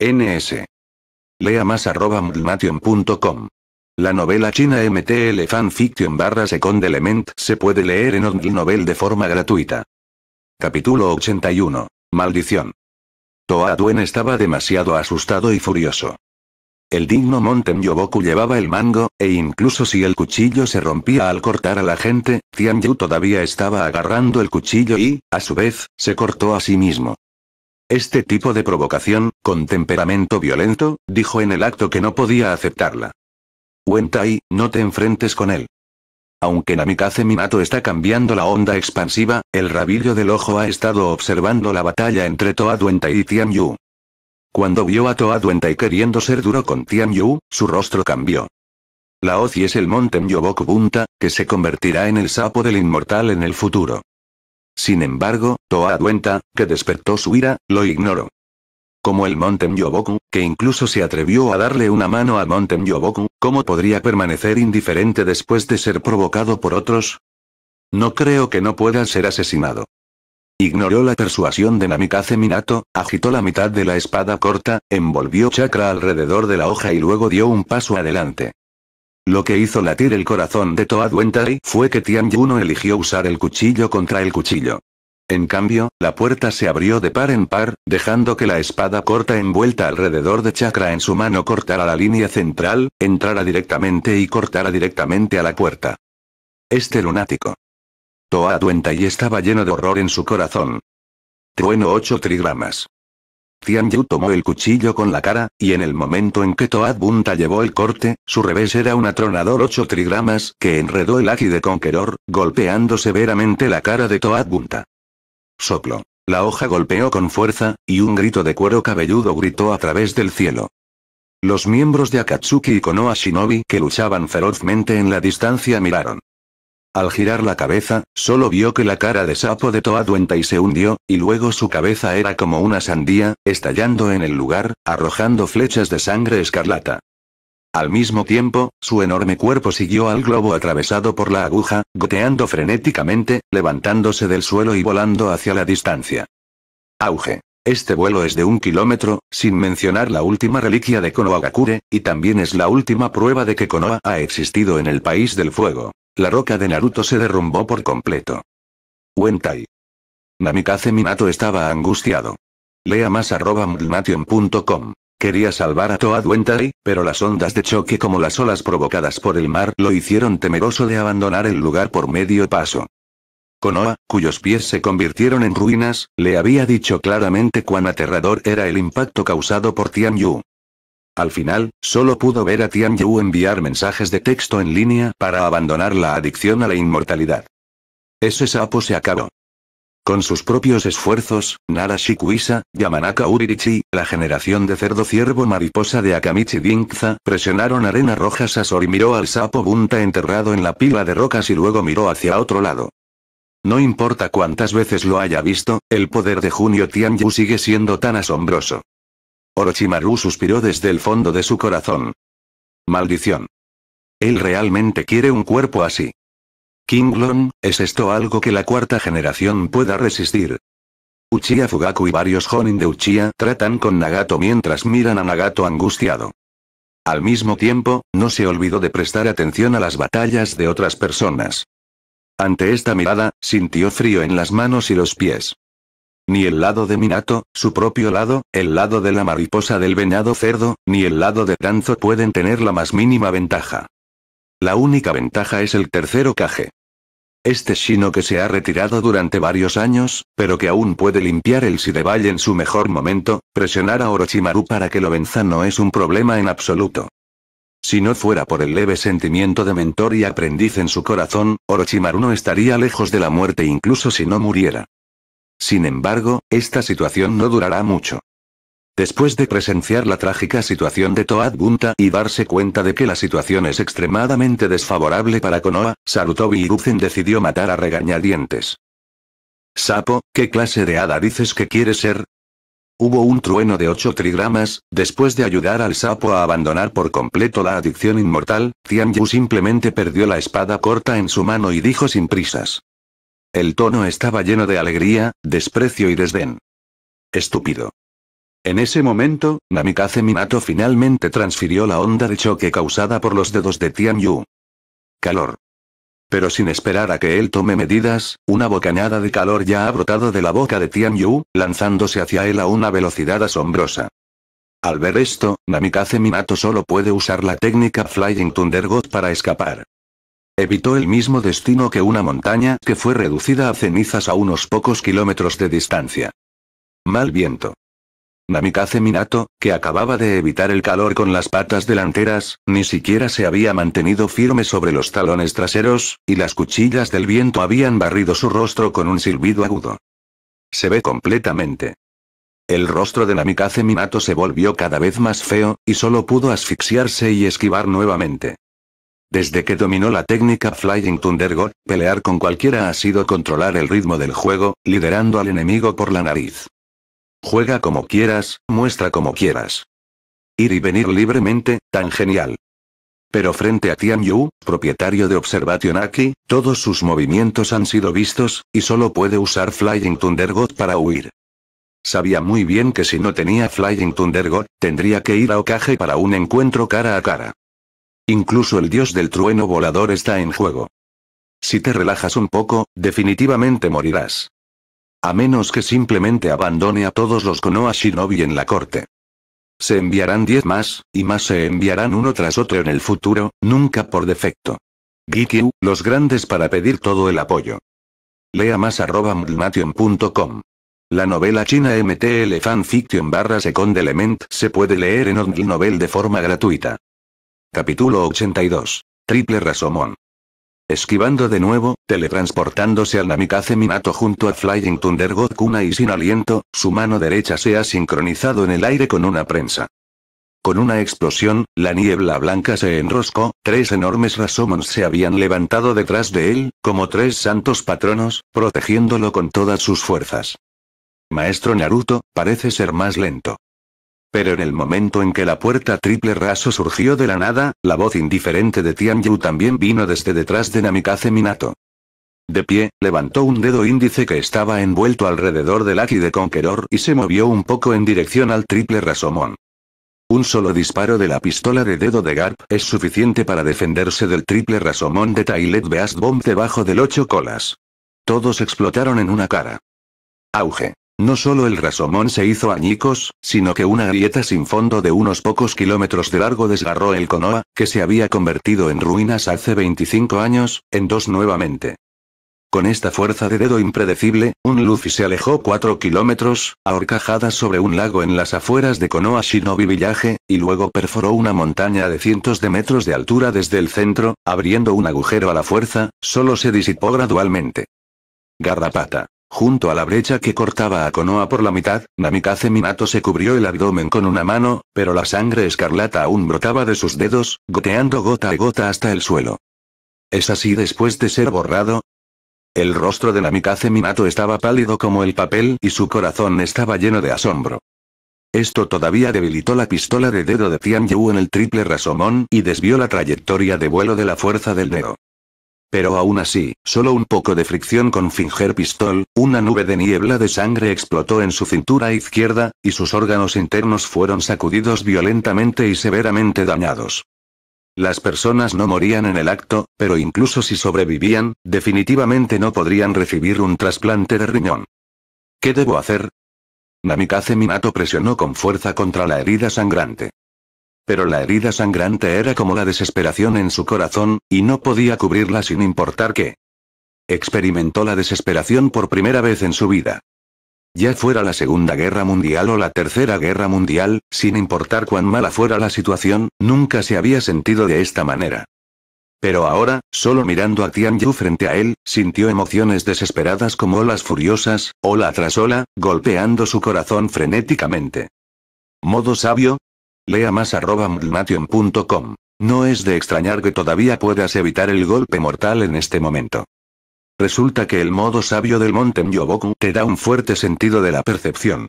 A: NS. Lea más arroba La novela china MTL Fanfiction barra Second Element se puede leer en Only Novel de forma gratuita. Capítulo 81. Maldición. Toa estaba demasiado asustado y furioso. El digno Monten Yoboku llevaba el mango, e incluso si el cuchillo se rompía al cortar a la gente, Tian Yu todavía estaba agarrando el cuchillo y, a su vez, se cortó a sí mismo. Este tipo de provocación, con temperamento violento, dijo en el acto que no podía aceptarla. Wen no te enfrentes con él. Aunque Namikaze Minato está cambiando la onda expansiva, el rabillo del ojo ha estado observando la batalla entre Toa Duentai y Tian Yu. Cuando vio a Toa y queriendo ser duro con Tian Yu, su rostro cambió. La oci es el monte Myoboku Bunta, que se convertirá en el sapo del inmortal en el futuro. Sin embargo, Toa Duenta, que despertó su ira, lo ignoró como el Monten Yoboku, que incluso se atrevió a darle una mano a Monten Yoboku, ¿cómo podría permanecer indiferente después de ser provocado por otros? No creo que no pueda ser asesinado. Ignoró la persuasión de Namikaze Minato, agitó la mitad de la espada corta, envolvió chakra alrededor de la hoja y luego dio un paso adelante. Lo que hizo latir el corazón de Toad Wentai fue que Tian eligió usar el cuchillo contra el cuchillo. En cambio, la puerta se abrió de par en par, dejando que la espada corta envuelta alrededor de Chakra en su mano cortara la línea central, entrara directamente y cortara directamente a la puerta. Este lunático. Toa y estaba lleno de horror en su corazón. Trueno 8 trigramas. Tian Yu tomó el cuchillo con la cara, y en el momento en que Toad Bunta llevó el corte, su revés era un atronador 8 trigramas que enredó el de conqueror, golpeando severamente la cara de Toad Bunta. Soplo. La hoja golpeó con fuerza, y un grito de cuero cabelludo gritó a través del cielo. Los miembros de Akatsuki y Konoha Shinobi que luchaban ferozmente en la distancia miraron. Al girar la cabeza, solo vio que la cara de sapo de Toa y se hundió, y luego su cabeza era como una sandía, estallando en el lugar, arrojando flechas de sangre escarlata. Al mismo tiempo, su enorme cuerpo siguió al globo atravesado por la aguja, goteando frenéticamente, levantándose del suelo y volando hacia la distancia. Auge. Este vuelo es de un kilómetro, sin mencionar la última reliquia de Konohagakure, y también es la última prueba de que Konoha ha existido en el País del Fuego. La roca de Naruto se derrumbó por completo. Wentai. Namikaze Minato estaba angustiado. Lea más arroba Quería salvar a Toad pero las ondas de choque como las olas provocadas por el mar lo hicieron temeroso de abandonar el lugar por medio paso. Konoa, cuyos pies se convirtieron en ruinas, le había dicho claramente cuán aterrador era el impacto causado por Tian Yu. Al final, solo pudo ver a Tian Yu enviar mensajes de texto en línea para abandonar la adicción a la inmortalidad. Ese sapo se acabó. Con sus propios esfuerzos, Nara Shikuisa, Yamanaka Uririchi, la generación de cerdo ciervo mariposa de Akamichi Dinkza, presionaron arena roja Sasori miró al sapo bunta enterrado en la pila de rocas y luego miró hacia otro lado. No importa cuántas veces lo haya visto, el poder de Junio Tianyu sigue siendo tan asombroso. Orochimaru suspiró desde el fondo de su corazón. Maldición. Él realmente quiere un cuerpo así. Kinglon, ¿es esto algo que la cuarta generación pueda resistir? Uchiha Fugaku y varios Honin de Uchiha tratan con Nagato mientras miran a Nagato angustiado. Al mismo tiempo, no se olvidó de prestar atención a las batallas de otras personas. Ante esta mirada, sintió frío en las manos y los pies. Ni el lado de Minato, su propio lado, el lado de la mariposa del venado cerdo, ni el lado de Danzo pueden tener la más mínima ventaja. La única ventaja es el tercero caje. Este Shino que se ha retirado durante varios años, pero que aún puede limpiar el Sidebay en su mejor momento, presionar a Orochimaru para que lo venza no es un problema en absoluto. Si no fuera por el leve sentimiento de mentor y aprendiz en su corazón, Orochimaru no estaría lejos de la muerte incluso si no muriera. Sin embargo, esta situación no durará mucho. Después de presenciar la trágica situación de Toad Bunta y darse cuenta de que la situación es extremadamente desfavorable para Konoha, Sarutobi Hiruzen decidió matar a regañadientes. Sapo, ¿qué clase de hada dices que quieres ser? Hubo un trueno de ocho trigramas, después de ayudar al sapo a abandonar por completo la adicción inmortal, Tianyu simplemente perdió la espada corta en su mano y dijo sin prisas. El tono estaba lleno de alegría, desprecio y desdén. Estúpido. En ese momento, Namikaze Minato finalmente transfirió la onda de choque causada por los dedos de Tian Yu. Calor. Pero sin esperar a que él tome medidas, una bocanada de calor ya ha brotado de la boca de Tian Yu, lanzándose hacia él a una velocidad asombrosa. Al ver esto, Namikaze Minato solo puede usar la técnica Flying Thunder God para escapar. Evitó el mismo destino que una montaña que fue reducida a cenizas a unos pocos kilómetros de distancia. Mal viento. Namikaze Minato, que acababa de evitar el calor con las patas delanteras, ni siquiera se había mantenido firme sobre los talones traseros, y las cuchillas del viento habían barrido su rostro con un silbido agudo. Se ve completamente. El rostro de Namikaze Minato se volvió cada vez más feo, y solo pudo asfixiarse y esquivar nuevamente. Desde que dominó la técnica Flying Thunder God, pelear con cualquiera ha sido controlar el ritmo del juego, liderando al enemigo por la nariz. Juega como quieras, muestra como quieras. Ir y venir libremente, tan genial. Pero frente a Tian Yu, propietario de Observation Aki, todos sus movimientos han sido vistos, y solo puede usar Flying Thunder God para huir. Sabía muy bien que si no tenía Flying Thunder God, tendría que ir a Okage para un encuentro cara a cara. Incluso el dios del trueno volador está en juego. Si te relajas un poco, definitivamente morirás. A menos que simplemente abandone a todos los Konoha Shinobi en la corte. Se enviarán 10 más, y más se enviarán uno tras otro en el futuro, nunca por defecto. Gikyu, los grandes para pedir todo el apoyo. Lea más arroba La novela china MTL Fanfiction barra Second Element se puede leer en Only Novel de forma gratuita. Capítulo 82. Triple Rasomon. Esquivando de nuevo, teletransportándose al Namikaze Minato junto a Flying Thunder God Kuna y sin aliento, su mano derecha se ha sincronizado en el aire con una prensa. Con una explosión, la niebla blanca se enroscó, tres enormes rasomons se habían levantado detrás de él, como tres santos patronos, protegiéndolo con todas sus fuerzas. Maestro Naruto, parece ser más lento. Pero en el momento en que la puerta triple raso surgió de la nada, la voz indiferente de Tianyu también vino desde detrás de Namikaze Minato. De pie, levantó un dedo índice que estaba envuelto alrededor del Aki de Conqueror y se movió un poco en dirección al triple Rasomón. Un solo disparo de la pistola de dedo de Garp es suficiente para defenderse del triple Rasomón de Tailet Beast Bomb debajo del ocho colas. Todos explotaron en una cara. Auge. No solo el rasomón se hizo añicos, sino que una grieta sin fondo de unos pocos kilómetros de largo desgarró el Konoha, que se había convertido en ruinas hace 25 años, en dos nuevamente. Con esta fuerza de dedo impredecible, un Luffy se alejó 4 kilómetros, ahorcajada sobre un lago en las afueras de Konoha Shinobi Village, y luego perforó una montaña de cientos de metros de altura desde el centro, abriendo un agujero a la fuerza, solo se disipó gradualmente. Garrapata. Junto a la brecha que cortaba a Konoha por la mitad, Namikaze Minato se cubrió el abdomen con una mano, pero la sangre escarlata aún brotaba de sus dedos, goteando gota a gota hasta el suelo. ¿Es así después de ser borrado? El rostro de Namikaze Minato estaba pálido como el papel y su corazón estaba lleno de asombro. Esto todavía debilitó la pistola de dedo de Tian Yu en el triple rasomón y desvió la trayectoria de vuelo de la fuerza del dedo. Pero aún así, solo un poco de fricción con Finger Pistol, una nube de niebla de sangre explotó en su cintura izquierda, y sus órganos internos fueron sacudidos violentamente y severamente dañados. Las personas no morían en el acto, pero incluso si sobrevivían, definitivamente no podrían recibir un trasplante de riñón. ¿Qué debo hacer? Namikaze Minato presionó con fuerza contra la herida sangrante. Pero la herida sangrante era como la desesperación en su corazón, y no podía cubrirla sin importar qué. Experimentó la desesperación por primera vez en su vida. Ya fuera la Segunda Guerra Mundial o la Tercera Guerra Mundial, sin importar cuán mala fuera la situación, nunca se había sentido de esta manera. Pero ahora, solo mirando a Tianyu frente a él, sintió emociones desesperadas como olas furiosas, ola tras ola, golpeando su corazón frenéticamente. Modo sabio, Lea más arroba No es de extrañar que todavía puedas evitar el golpe mortal en este momento. Resulta que el modo sabio del monte Yoboku te da un fuerte sentido de la percepción.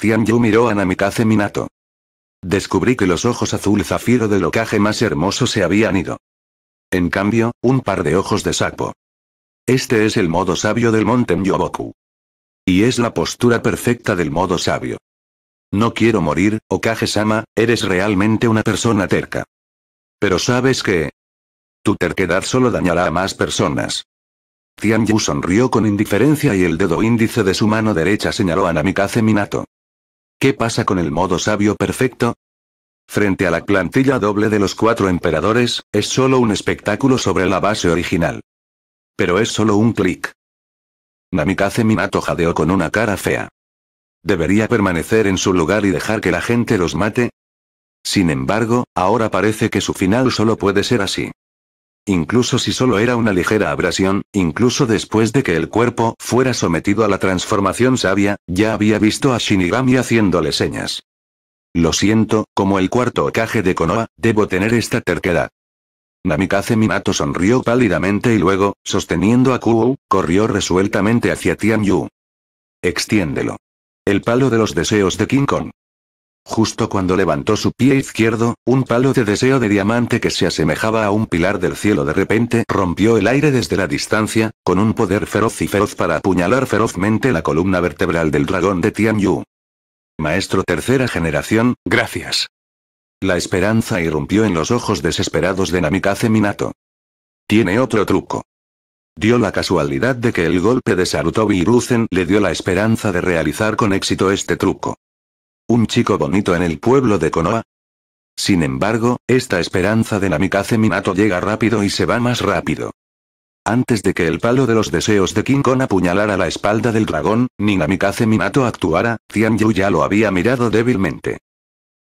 A: Yu miró a Namikaze Minato. Descubrí que los ojos azul zafiro del ocaje más hermoso se habían ido. En cambio, un par de ojos de sapo. Este es el modo sabio del monte Myoboku. Y es la postura perfecta del modo sabio. No quiero morir, Okage-sama, oh eres realmente una persona terca. Pero sabes que... Tu terquedad solo dañará a más personas. Tian Yu sonrió con indiferencia y el dedo índice de su mano derecha señaló a Namikaze Minato. ¿Qué pasa con el modo sabio perfecto? Frente a la plantilla doble de los cuatro emperadores, es solo un espectáculo sobre la base original. Pero es solo un clic. Namikaze Minato jadeó con una cara fea. ¿Debería permanecer en su lugar y dejar que la gente los mate? Sin embargo, ahora parece que su final solo puede ser así. Incluso si solo era una ligera abrasión, incluso después de que el cuerpo fuera sometido a la transformación sabia, ya había visto a Shinigami haciéndole señas. Lo siento, como el cuarto ocaje de Konoha, debo tener esta terquedad. Namikaze Minato sonrió pálidamente y luego, sosteniendo a Kuo, corrió resueltamente hacia Tianyu. Extiéndelo. El palo de los deseos de King Kong. Justo cuando levantó su pie izquierdo, un palo de deseo de diamante que se asemejaba a un pilar del cielo de repente rompió el aire desde la distancia, con un poder feroz y feroz para apuñalar ferozmente la columna vertebral del dragón de Yu. Maestro tercera generación, gracias. La esperanza irrumpió en los ojos desesperados de Namikaze Minato. Tiene otro truco. Dio la casualidad de que el golpe de Sarutobi Ruzen le dio la esperanza de realizar con éxito este truco. ¿Un chico bonito en el pueblo de Konoha? Sin embargo, esta esperanza de Namikaze Minato llega rápido y se va más rápido. Antes de que el palo de los deseos de King Kong apuñalara la espalda del dragón, ni Namikaze Minato actuara, Tian Yu ya lo había mirado débilmente.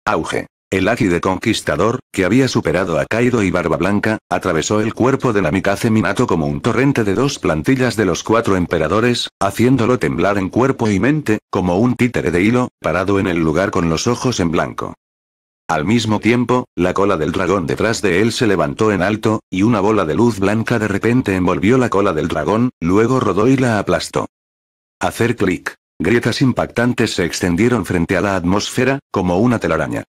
A: Auge. El ácido conquistador, que había superado a Kaido y Barba Blanca, atravesó el cuerpo de Namikaze Minato como un torrente de dos plantillas de los cuatro emperadores, haciéndolo temblar en cuerpo y mente, como un títere de hilo, parado en el lugar con los ojos en blanco. Al mismo tiempo, la cola del dragón detrás de él se levantó en alto, y una bola de luz blanca de repente envolvió la cola del dragón, luego rodó y la aplastó. Hacer clic. Grietas impactantes se extendieron frente a la atmósfera, como una telaraña.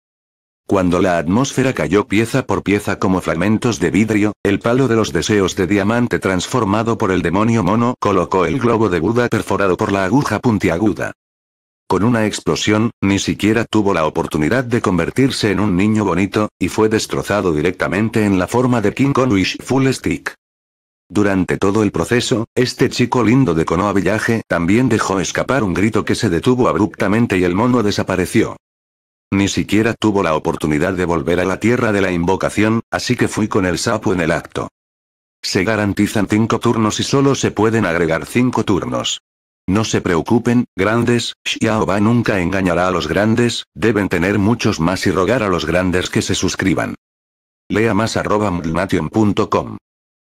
A: Cuando la atmósfera cayó pieza por pieza como fragmentos de vidrio, el palo de los deseos de diamante transformado por el demonio mono colocó el globo de Buda perforado por la aguja puntiaguda. Con una explosión, ni siquiera tuvo la oportunidad de convertirse en un niño bonito, y fue destrozado directamente en la forma de King Kong Full Stick. Durante todo el proceso, este chico lindo de Konoha Villaje también dejó escapar un grito que se detuvo abruptamente y el mono desapareció. Ni siquiera tuvo la oportunidad de volver a la tierra de la invocación, así que fui con el sapo en el acto. Se garantizan cinco turnos y solo se pueden agregar cinco turnos. No se preocupen, grandes, Xiaoba nunca engañará a los grandes, deben tener muchos más y rogar a los grandes que se suscriban. Lea más arroba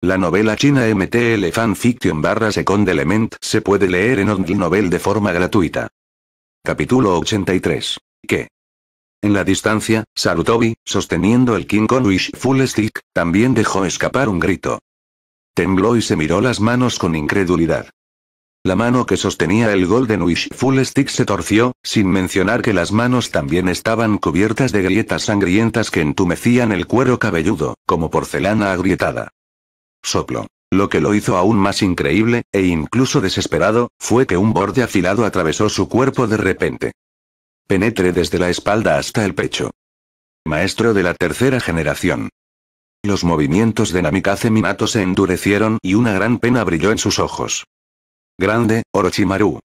A: La novela china MTL Fanfiction barra Second Element se puede leer en Ondl Novel de forma gratuita. Capítulo 83. ¿Qué? En la distancia, Sarutobi, sosteniendo el King Kong Wishful Stick, también dejó escapar un grito. Tembló y se miró las manos con incredulidad. La mano que sostenía el Golden Wishful Stick se torció, sin mencionar que las manos también estaban cubiertas de grietas sangrientas que entumecían el cuero cabelludo, como porcelana agrietada. Soplo. Lo que lo hizo aún más increíble, e incluso desesperado, fue que un borde afilado atravesó su cuerpo de repente. Penetre desde la espalda hasta el pecho. Maestro de la tercera generación. Los movimientos de Namikaze Minato se endurecieron y una gran pena brilló en sus ojos. Grande, Orochimaru.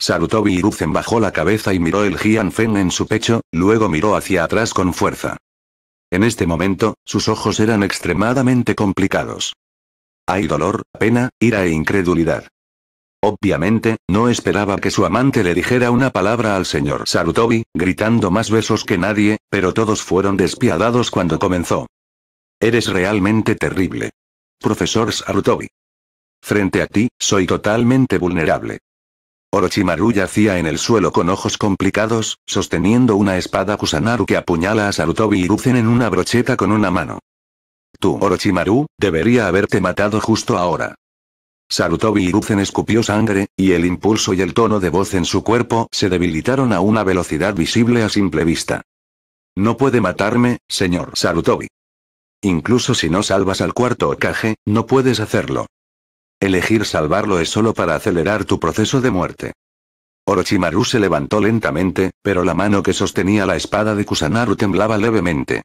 A: Sarutobi Hiruzen bajó la cabeza y miró el Gianfen en su pecho, luego miró hacia atrás con fuerza. En este momento, sus ojos eran extremadamente complicados. Hay dolor, pena, ira e incredulidad. Obviamente, no esperaba que su amante le dijera una palabra al señor Sarutobi, gritando más besos que nadie, pero todos fueron despiadados cuando comenzó. Eres realmente terrible. Profesor Sarutobi. Frente a ti, soy totalmente vulnerable. Orochimaru yacía en el suelo con ojos complicados, sosteniendo una espada Kusanaru que apuñala a Sarutobi y lucen en una brocheta con una mano. Tú, Orochimaru, debería haberte matado justo ahora. Sarutobi Hiruzen escupió sangre, y el impulso y el tono de voz en su cuerpo se debilitaron a una velocidad visible a simple vista. No puede matarme, señor Sarutobi. Incluso si no salvas al cuarto Okage, no puedes hacerlo. Elegir salvarlo es solo para acelerar tu proceso de muerte. Orochimaru se levantó lentamente, pero la mano que sostenía la espada de Kusanaru temblaba levemente.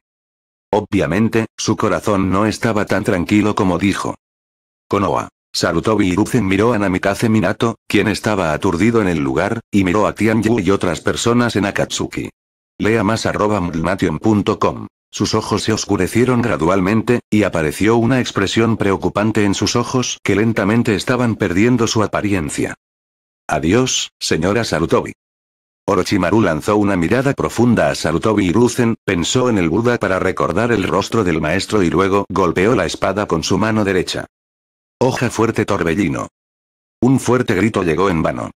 A: Obviamente, su corazón no estaba tan tranquilo como dijo. Konoha. Sarutobi Hiruzen miró a Namikaze Minato, quien estaba aturdido en el lugar, y miró a Tianyu y otras personas en Akatsuki. Lea más arroba Sus ojos se oscurecieron gradualmente, y apareció una expresión preocupante en sus ojos que lentamente estaban perdiendo su apariencia. Adiós, señora Sarutobi. Orochimaru lanzó una mirada profunda a Sarutobi Hiruzen, pensó en el Buda para recordar el rostro del maestro y luego golpeó la espada con su mano derecha. Hoja fuerte torbellino. Un fuerte grito llegó en vano.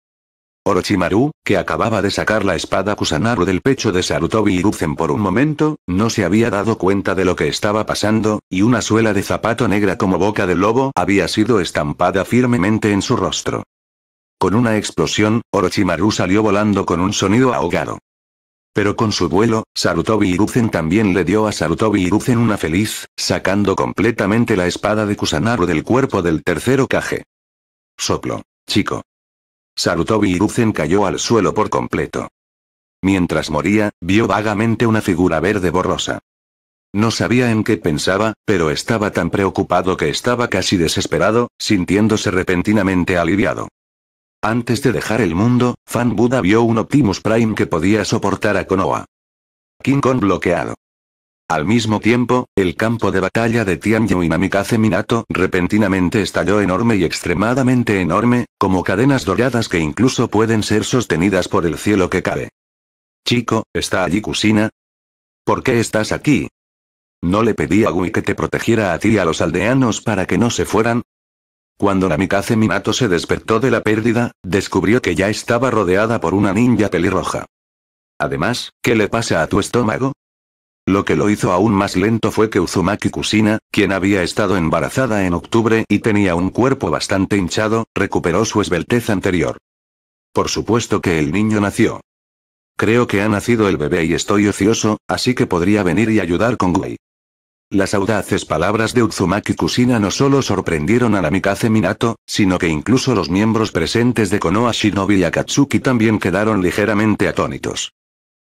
A: Orochimaru, que acababa de sacar la espada Kusanaru del pecho de Sarutobi y por un momento, no se había dado cuenta de lo que estaba pasando, y una suela de zapato negra como boca de lobo había sido estampada firmemente en su rostro. Con una explosión, Orochimaru salió volando con un sonido ahogado. Pero con su vuelo, Sarutobi Hiruzen también le dio a Sarutobi Hiruzen una feliz, sacando completamente la espada de Kusanaru del cuerpo del tercero Kage. Soplo. Chico. Sarutobi Iruzen cayó al suelo por completo. Mientras moría, vio vagamente una figura verde borrosa. No sabía en qué pensaba, pero estaba tan preocupado que estaba casi desesperado, sintiéndose repentinamente aliviado. Antes de dejar el mundo, Fan Buda vio un Optimus Prime que podía soportar a Konoha. King Kong bloqueado. Al mismo tiempo, el campo de batalla de Tianyu y Namikaze Minato repentinamente estalló enorme y extremadamente enorme, como cadenas doradas que incluso pueden ser sostenidas por el cielo que cae. Chico, ¿está allí Kusina? ¿Por qué estás aquí? ¿No le pedí a Gui que te protegiera a ti y a los aldeanos para que no se fueran? Cuando Namikaze Minato se despertó de la pérdida, descubrió que ya estaba rodeada por una ninja pelirroja. Además, ¿qué le pasa a tu estómago? Lo que lo hizo aún más lento fue que Uzumaki Kusina, quien había estado embarazada en octubre y tenía un cuerpo bastante hinchado, recuperó su esbeltez anterior. Por supuesto que el niño nació. Creo que ha nacido el bebé y estoy ocioso, así que podría venir y ayudar con Gui. Las audaces palabras de Uzumaki Kusina no solo sorprendieron a Namikaze Minato, sino que incluso los miembros presentes de Konoha Shinobi y Akatsuki también quedaron ligeramente atónitos.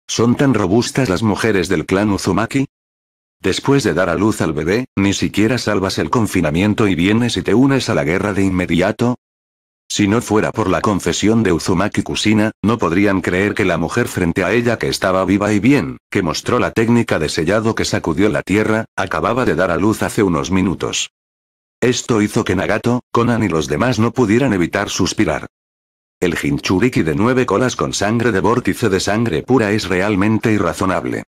A: ¿Son tan robustas las mujeres del clan Uzumaki? Después de dar a luz al bebé, ni siquiera salvas el confinamiento y vienes y te unes a la guerra de inmediato, si no fuera por la confesión de Uzumaki Kusina, no podrían creer que la mujer frente a ella que estaba viva y bien, que mostró la técnica de sellado que sacudió la tierra, acababa de dar a luz hace unos minutos. Esto hizo que Nagato, Conan y los demás no pudieran evitar suspirar. El Hinchuriki de nueve colas con sangre de vórtice de sangre pura es realmente irrazonable.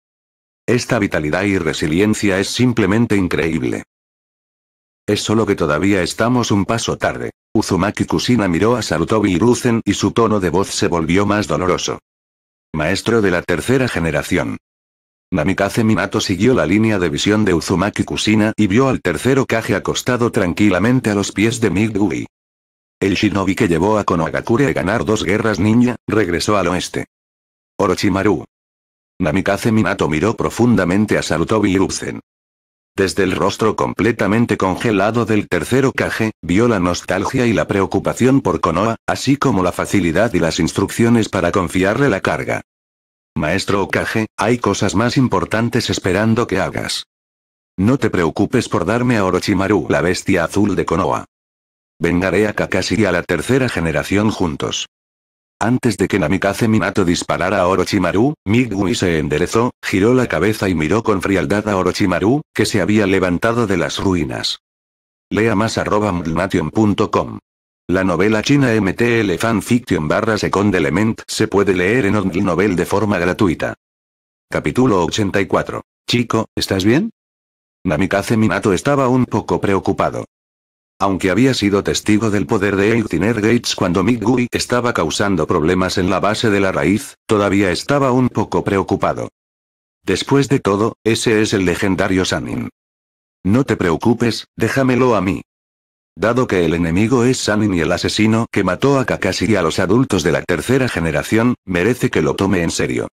A: Esta vitalidad y resiliencia es simplemente increíble. Es solo que todavía estamos un paso tarde. Uzumaki Kusina miró a Sarutobi y y su tono de voz se volvió más doloroso. Maestro de la tercera generación. Namikaze Minato siguió la línea de visión de Uzumaki Kusina y vio al tercero caje acostado tranquilamente a los pies de Migui. El shinobi que llevó a Konohagakure a ganar dos guerras ninja, regresó al oeste. Orochimaru. Namikaze Minato miró profundamente a Sarutobi Hiruzen. Desde el rostro completamente congelado del tercero Kage, vio la nostalgia y la preocupación por Konoha, así como la facilidad y las instrucciones para confiarle la carga. Maestro Okage, hay cosas más importantes esperando que hagas. No te preocupes por darme a Orochimaru, la bestia azul de Konoha. Vengaré a Kakashi y a la tercera generación juntos. Antes de que Namikaze Minato disparara a Orochimaru, Migui se enderezó, giró la cabeza y miró con frialdad a Orochimaru, que se había levantado de las ruinas. Lea más arroba La novela china MTL Fanfiction barra Second Element se puede leer en Ondl Novel de forma gratuita. Capítulo 84. Chico, ¿estás bien? Namikaze Minato estaba un poco preocupado. Aunque había sido testigo del poder de Eightiner Gates cuando Migui estaba causando problemas en la base de la raíz, todavía estaba un poco preocupado. Después de todo, ese es el legendario Sanin. No te preocupes, déjamelo a mí. Dado que el enemigo es Sanin y el asesino que mató a Kakashi y a los adultos de la tercera generación, merece que lo tome en serio.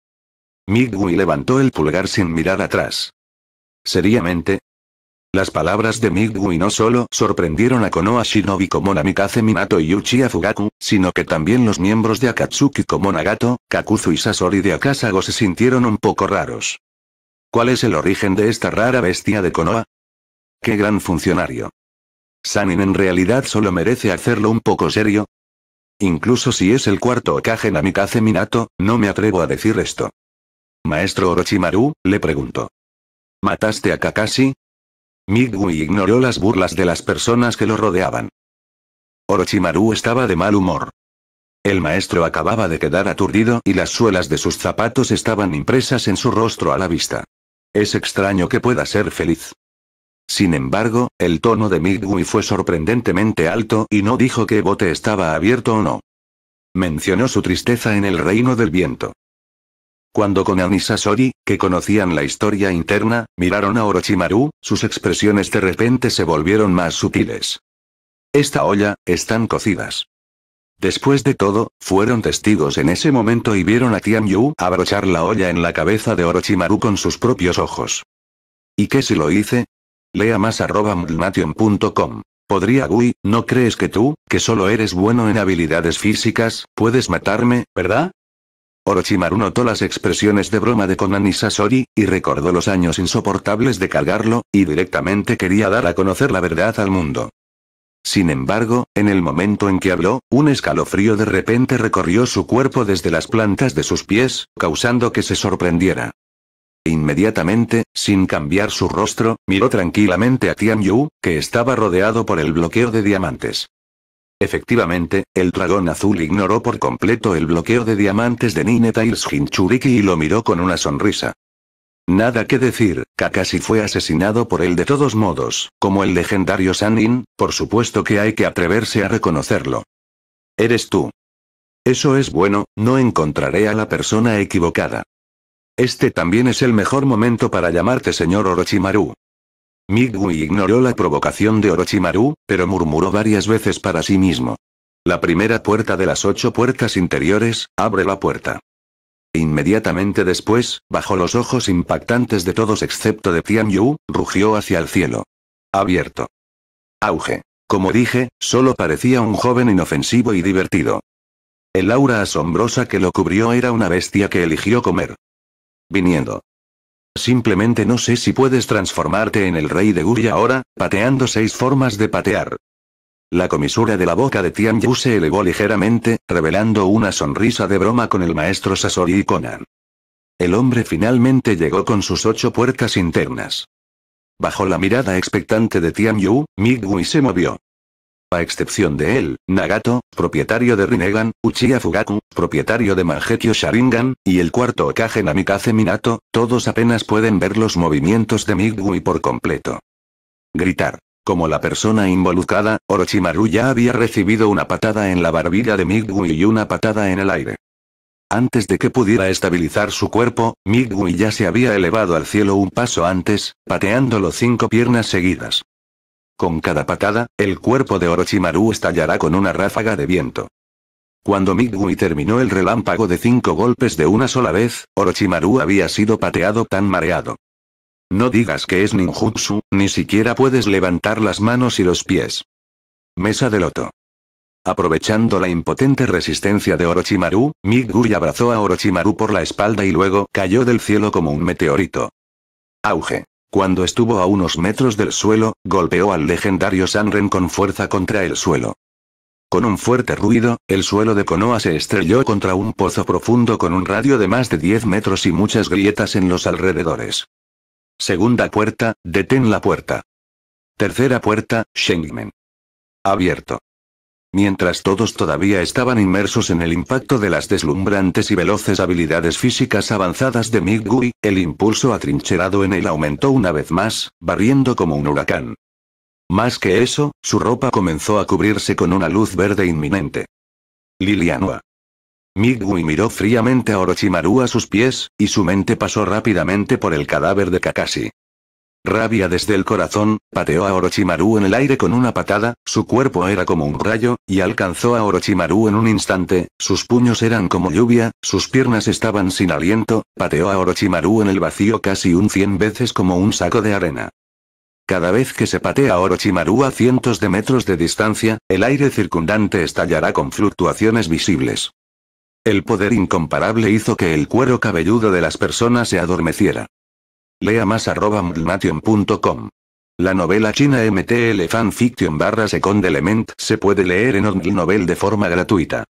A: Migui levantó el pulgar sin mirar atrás. Seriamente, las palabras de Migui no solo sorprendieron a Konoha Shinobi como Namikaze Minato y Uchiha Fugaku, sino que también los miembros de Akatsuki como Nagato, Kakuzu y Sasori de Akasago se sintieron un poco raros. ¿Cuál es el origen de esta rara bestia de Konoha? ¡Qué gran funcionario! ¿Sanin en realidad solo merece hacerlo un poco serio? Incluso si es el cuarto Okage Namikaze Minato, no me atrevo a decir esto. Maestro Orochimaru, le pregunto. ¿Mataste a Kakashi? Migui ignoró las burlas de las personas que lo rodeaban. Orochimaru estaba de mal humor. El maestro acababa de quedar aturdido y las suelas de sus zapatos estaban impresas en su rostro a la vista. Es extraño que pueda ser feliz. Sin embargo, el tono de Migui fue sorprendentemente alto y no dijo que bote estaba abierto o no. Mencionó su tristeza en el reino del viento. Cuando Konan y Sasori, que conocían la historia interna, miraron a Orochimaru, sus expresiones de repente se volvieron más sutiles. Esta olla, están cocidas. Después de todo, fueron testigos en ese momento y vieron a Tianyu abrochar la olla en la cabeza de Orochimaru con sus propios ojos. ¿Y qué si lo hice? Lea más arroba Podría Gui, ¿no crees que tú, que solo eres bueno en habilidades físicas, puedes matarme, verdad? Orochimaru notó las expresiones de broma de Konan y Sasori, y recordó los años insoportables de cargarlo, y directamente quería dar a conocer la verdad al mundo. Sin embargo, en el momento en que habló, un escalofrío de repente recorrió su cuerpo desde las plantas de sus pies, causando que se sorprendiera. Inmediatamente, sin cambiar su rostro, miró tranquilamente a Tian Yu, que estaba rodeado por el bloqueo de diamantes. Efectivamente, el dragón azul ignoró por completo el bloqueo de diamantes de Nine Tails Hinchuriki y lo miró con una sonrisa. Nada que decir, Kakashi fue asesinado por él de todos modos, como el legendario Sanin, por supuesto que hay que atreverse a reconocerlo. Eres tú. Eso es bueno, no encontraré a la persona equivocada. Este también es el mejor momento para llamarte señor Orochimaru. Migui ignoró la provocación de Orochimaru, pero murmuró varias veces para sí mismo. La primera puerta de las ocho puertas interiores, abre la puerta. Inmediatamente después, bajo los ojos impactantes de todos excepto de Tianyu, Yu, rugió hacia el cielo. Abierto. Auge. Como dije, solo parecía un joven inofensivo y divertido. El aura asombrosa que lo cubrió era una bestia que eligió comer. Viniendo. Simplemente no sé si puedes transformarte en el rey de Guria ahora, pateando seis formas de patear. La comisura de la boca de Tian Yu se elevó ligeramente, revelando una sonrisa de broma con el maestro Sasori y Conan. El hombre finalmente llegó con sus ocho puertas internas. Bajo la mirada expectante de Tian Yu, Migui se movió. A excepción de él, Nagato, propietario de Rinnegan, Uchiha Fugaku, propietario de Mangekyo Sharingan, y el cuarto Okage Namikaze Minato, todos apenas pueden ver los movimientos de Migui por completo. Gritar. Como la persona involucrada, Orochimaru ya había recibido una patada en la barbilla de Migui y una patada en el aire. Antes de que pudiera estabilizar su cuerpo, Migui ya se había elevado al cielo un paso antes, pateándolo cinco piernas seguidas. Con cada patada, el cuerpo de Orochimaru estallará con una ráfaga de viento. Cuando Migui terminó el relámpago de cinco golpes de una sola vez, Orochimaru había sido pateado tan mareado. No digas que es ninjutsu, ni siquiera puedes levantar las manos y los pies. Mesa de loto. Aprovechando la impotente resistencia de Orochimaru, Migui abrazó a Orochimaru por la espalda y luego cayó del cielo como un meteorito. Auge. Cuando estuvo a unos metros del suelo, golpeó al legendario Sanren con fuerza contra el suelo. Con un fuerte ruido, el suelo de Konoha se estrelló contra un pozo profundo con un radio de más de 10 metros y muchas grietas en los alrededores. Segunda puerta, detén la puerta. Tercera puerta, Shengmen. Abierto. Mientras todos todavía estaban inmersos en el impacto de las deslumbrantes y veloces habilidades físicas avanzadas de Migui, el impulso atrincherado en él aumentó una vez más, barriendo como un huracán. Más que eso, su ropa comenzó a cubrirse con una luz verde inminente. Lilianua. Migui miró fríamente a Orochimaru a sus pies, y su mente pasó rápidamente por el cadáver de Kakashi. Rabia desde el corazón, pateó a Orochimaru en el aire con una patada, su cuerpo era como un rayo, y alcanzó a Orochimaru en un instante, sus puños eran como lluvia, sus piernas estaban sin aliento, pateó a Orochimaru en el vacío casi un cien veces como un saco de arena. Cada vez que se patea a Orochimaru a cientos de metros de distancia, el aire circundante estallará con fluctuaciones visibles. El poder incomparable hizo que el cuero cabelludo de las personas se adormeciera. Lea más arroba La novela china MTL Fanfiction barra Second Element se puede leer en Odml Novel de forma gratuita.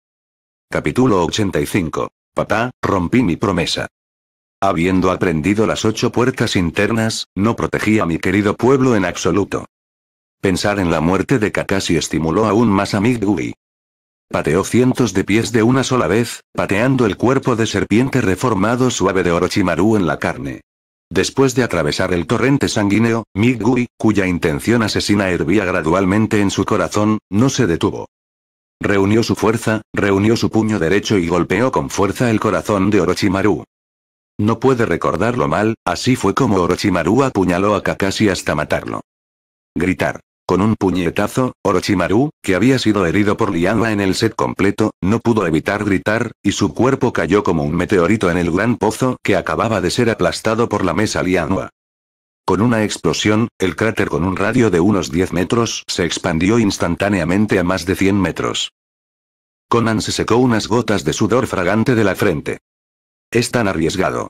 A: Capítulo 85. Papá, rompí mi promesa. Habiendo aprendido las ocho puertas internas, no protegí a mi querido pueblo en absoluto. Pensar en la muerte de Kakashi estimuló aún más a Midgui. Pateó cientos de pies de una sola vez, pateando el cuerpo de serpiente reformado suave de Orochimaru en la carne. Después de atravesar el torrente sanguíneo, Migui, cuya intención asesina hervía gradualmente en su corazón, no se detuvo. Reunió su fuerza, reunió su puño derecho y golpeó con fuerza el corazón de Orochimaru. No puede recordarlo mal, así fue como Orochimaru apuñaló a Kakashi hasta matarlo. Gritar. Con un puñetazo, Orochimaru, que había sido herido por Lianma en el set completo, no pudo evitar gritar, y su cuerpo cayó como un meteorito en el gran pozo que acababa de ser aplastado por la mesa Lianma. Con una explosión, el cráter con un radio de unos 10 metros se expandió instantáneamente a más de 100 metros. Conan se secó unas gotas de sudor fragante de la frente. Es tan arriesgado.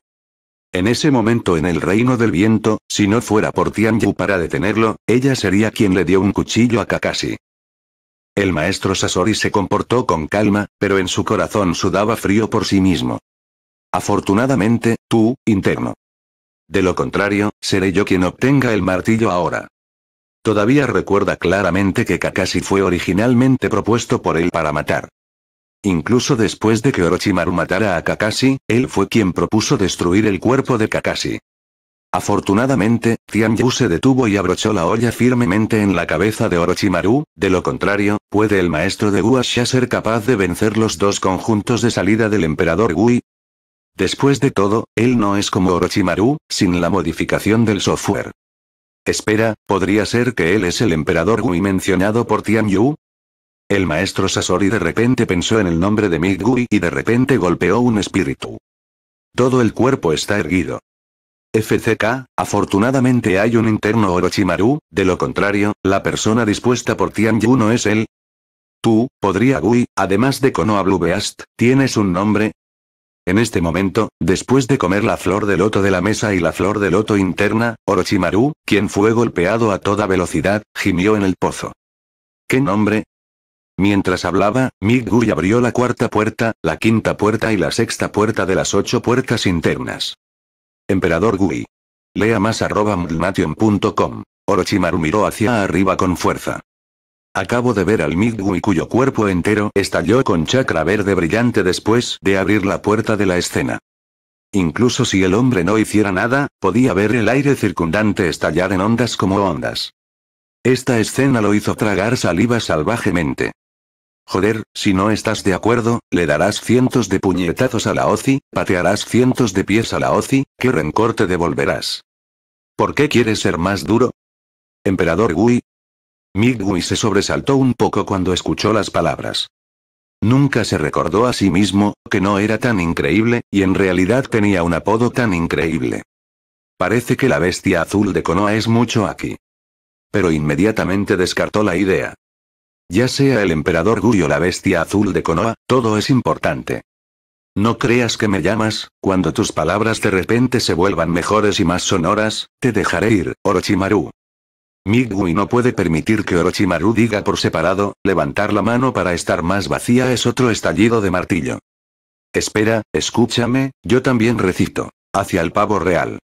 A: En ese momento en el reino del viento, si no fuera por Tianyu para detenerlo, ella sería quien le dio un cuchillo a Kakashi. El maestro Sasori se comportó con calma, pero en su corazón sudaba frío por sí mismo. Afortunadamente, tú, interno. De lo contrario, seré yo quien obtenga el martillo ahora. Todavía recuerda claramente que Kakashi fue originalmente propuesto por él para matar. Incluso después de que Orochimaru matara a Kakashi, él fue quien propuso destruir el cuerpo de Kakashi. Afortunadamente, Tianyu se detuvo y abrochó la olla firmemente en la cabeza de Orochimaru, de lo contrario, puede el maestro de ya ser capaz de vencer los dos conjuntos de salida del emperador Gui. Después de todo, él no es como Orochimaru, sin la modificación del software. Espera, ¿podría ser que él es el emperador Gui mencionado por Tianyu? El maestro Sasori de repente pensó en el nombre de Midguri y de repente golpeó un espíritu. Todo el cuerpo está erguido. FCK, afortunadamente hay un interno Orochimaru, de lo contrario, la persona dispuesta por Tianyu no es él. Tú, podría Gui, además de Konoha Bluebeast, ¿tienes un nombre? En este momento, después de comer la flor de loto de la mesa y la flor de loto interna, Orochimaru, quien fue golpeado a toda velocidad, gimió en el pozo. ¿Qué nombre? Mientras hablaba, Migui abrió la cuarta puerta, la quinta puerta y la sexta puerta de las ocho puertas internas. Emperador Gui. Lea más arroba mdnation.com. Orochimaru miró hacia arriba con fuerza. Acabo de ver al Migui cuyo cuerpo entero estalló con chakra verde brillante después de abrir la puerta de la escena. Incluso si el hombre no hiciera nada, podía ver el aire circundante estallar en ondas como ondas. Esta escena lo hizo tragar saliva salvajemente. Joder, si no estás de acuerdo, le darás cientos de puñetazos a la OCI, patearás cientos de pies a la OCI, qué rencor te devolverás. ¿Por qué quieres ser más duro? Emperador Gui. Migui se sobresaltó un poco cuando escuchó las palabras. Nunca se recordó a sí mismo, que no era tan increíble, y en realidad tenía un apodo tan increíble. Parece que la bestia azul de Konoha es mucho aquí. Pero inmediatamente descartó la idea. Ya sea el emperador Guri o la bestia azul de Konoha, todo es importante. No creas que me llamas, cuando tus palabras de repente se vuelvan mejores y más sonoras, te dejaré ir, Orochimaru. Migui no puede permitir que Orochimaru diga por separado, levantar la mano para estar más vacía es otro estallido de martillo. Espera, escúchame, yo también recito. Hacia el pavo real.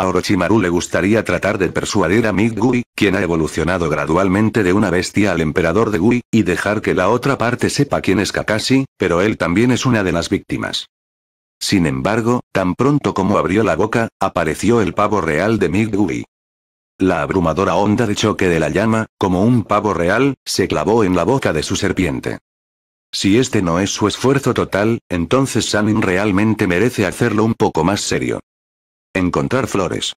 A: A Orochimaru le gustaría tratar de persuadir a Midgui, quien ha evolucionado gradualmente de una bestia al emperador de Gui, y dejar que la otra parte sepa quién es Kakashi, pero él también es una de las víctimas. Sin embargo, tan pronto como abrió la boca, apareció el pavo real de Midgui. La abrumadora onda de choque de la llama, como un pavo real, se clavó en la boca de su serpiente. Si este no es su esfuerzo total, entonces Sanin realmente merece hacerlo un poco más serio. Encontrar flores.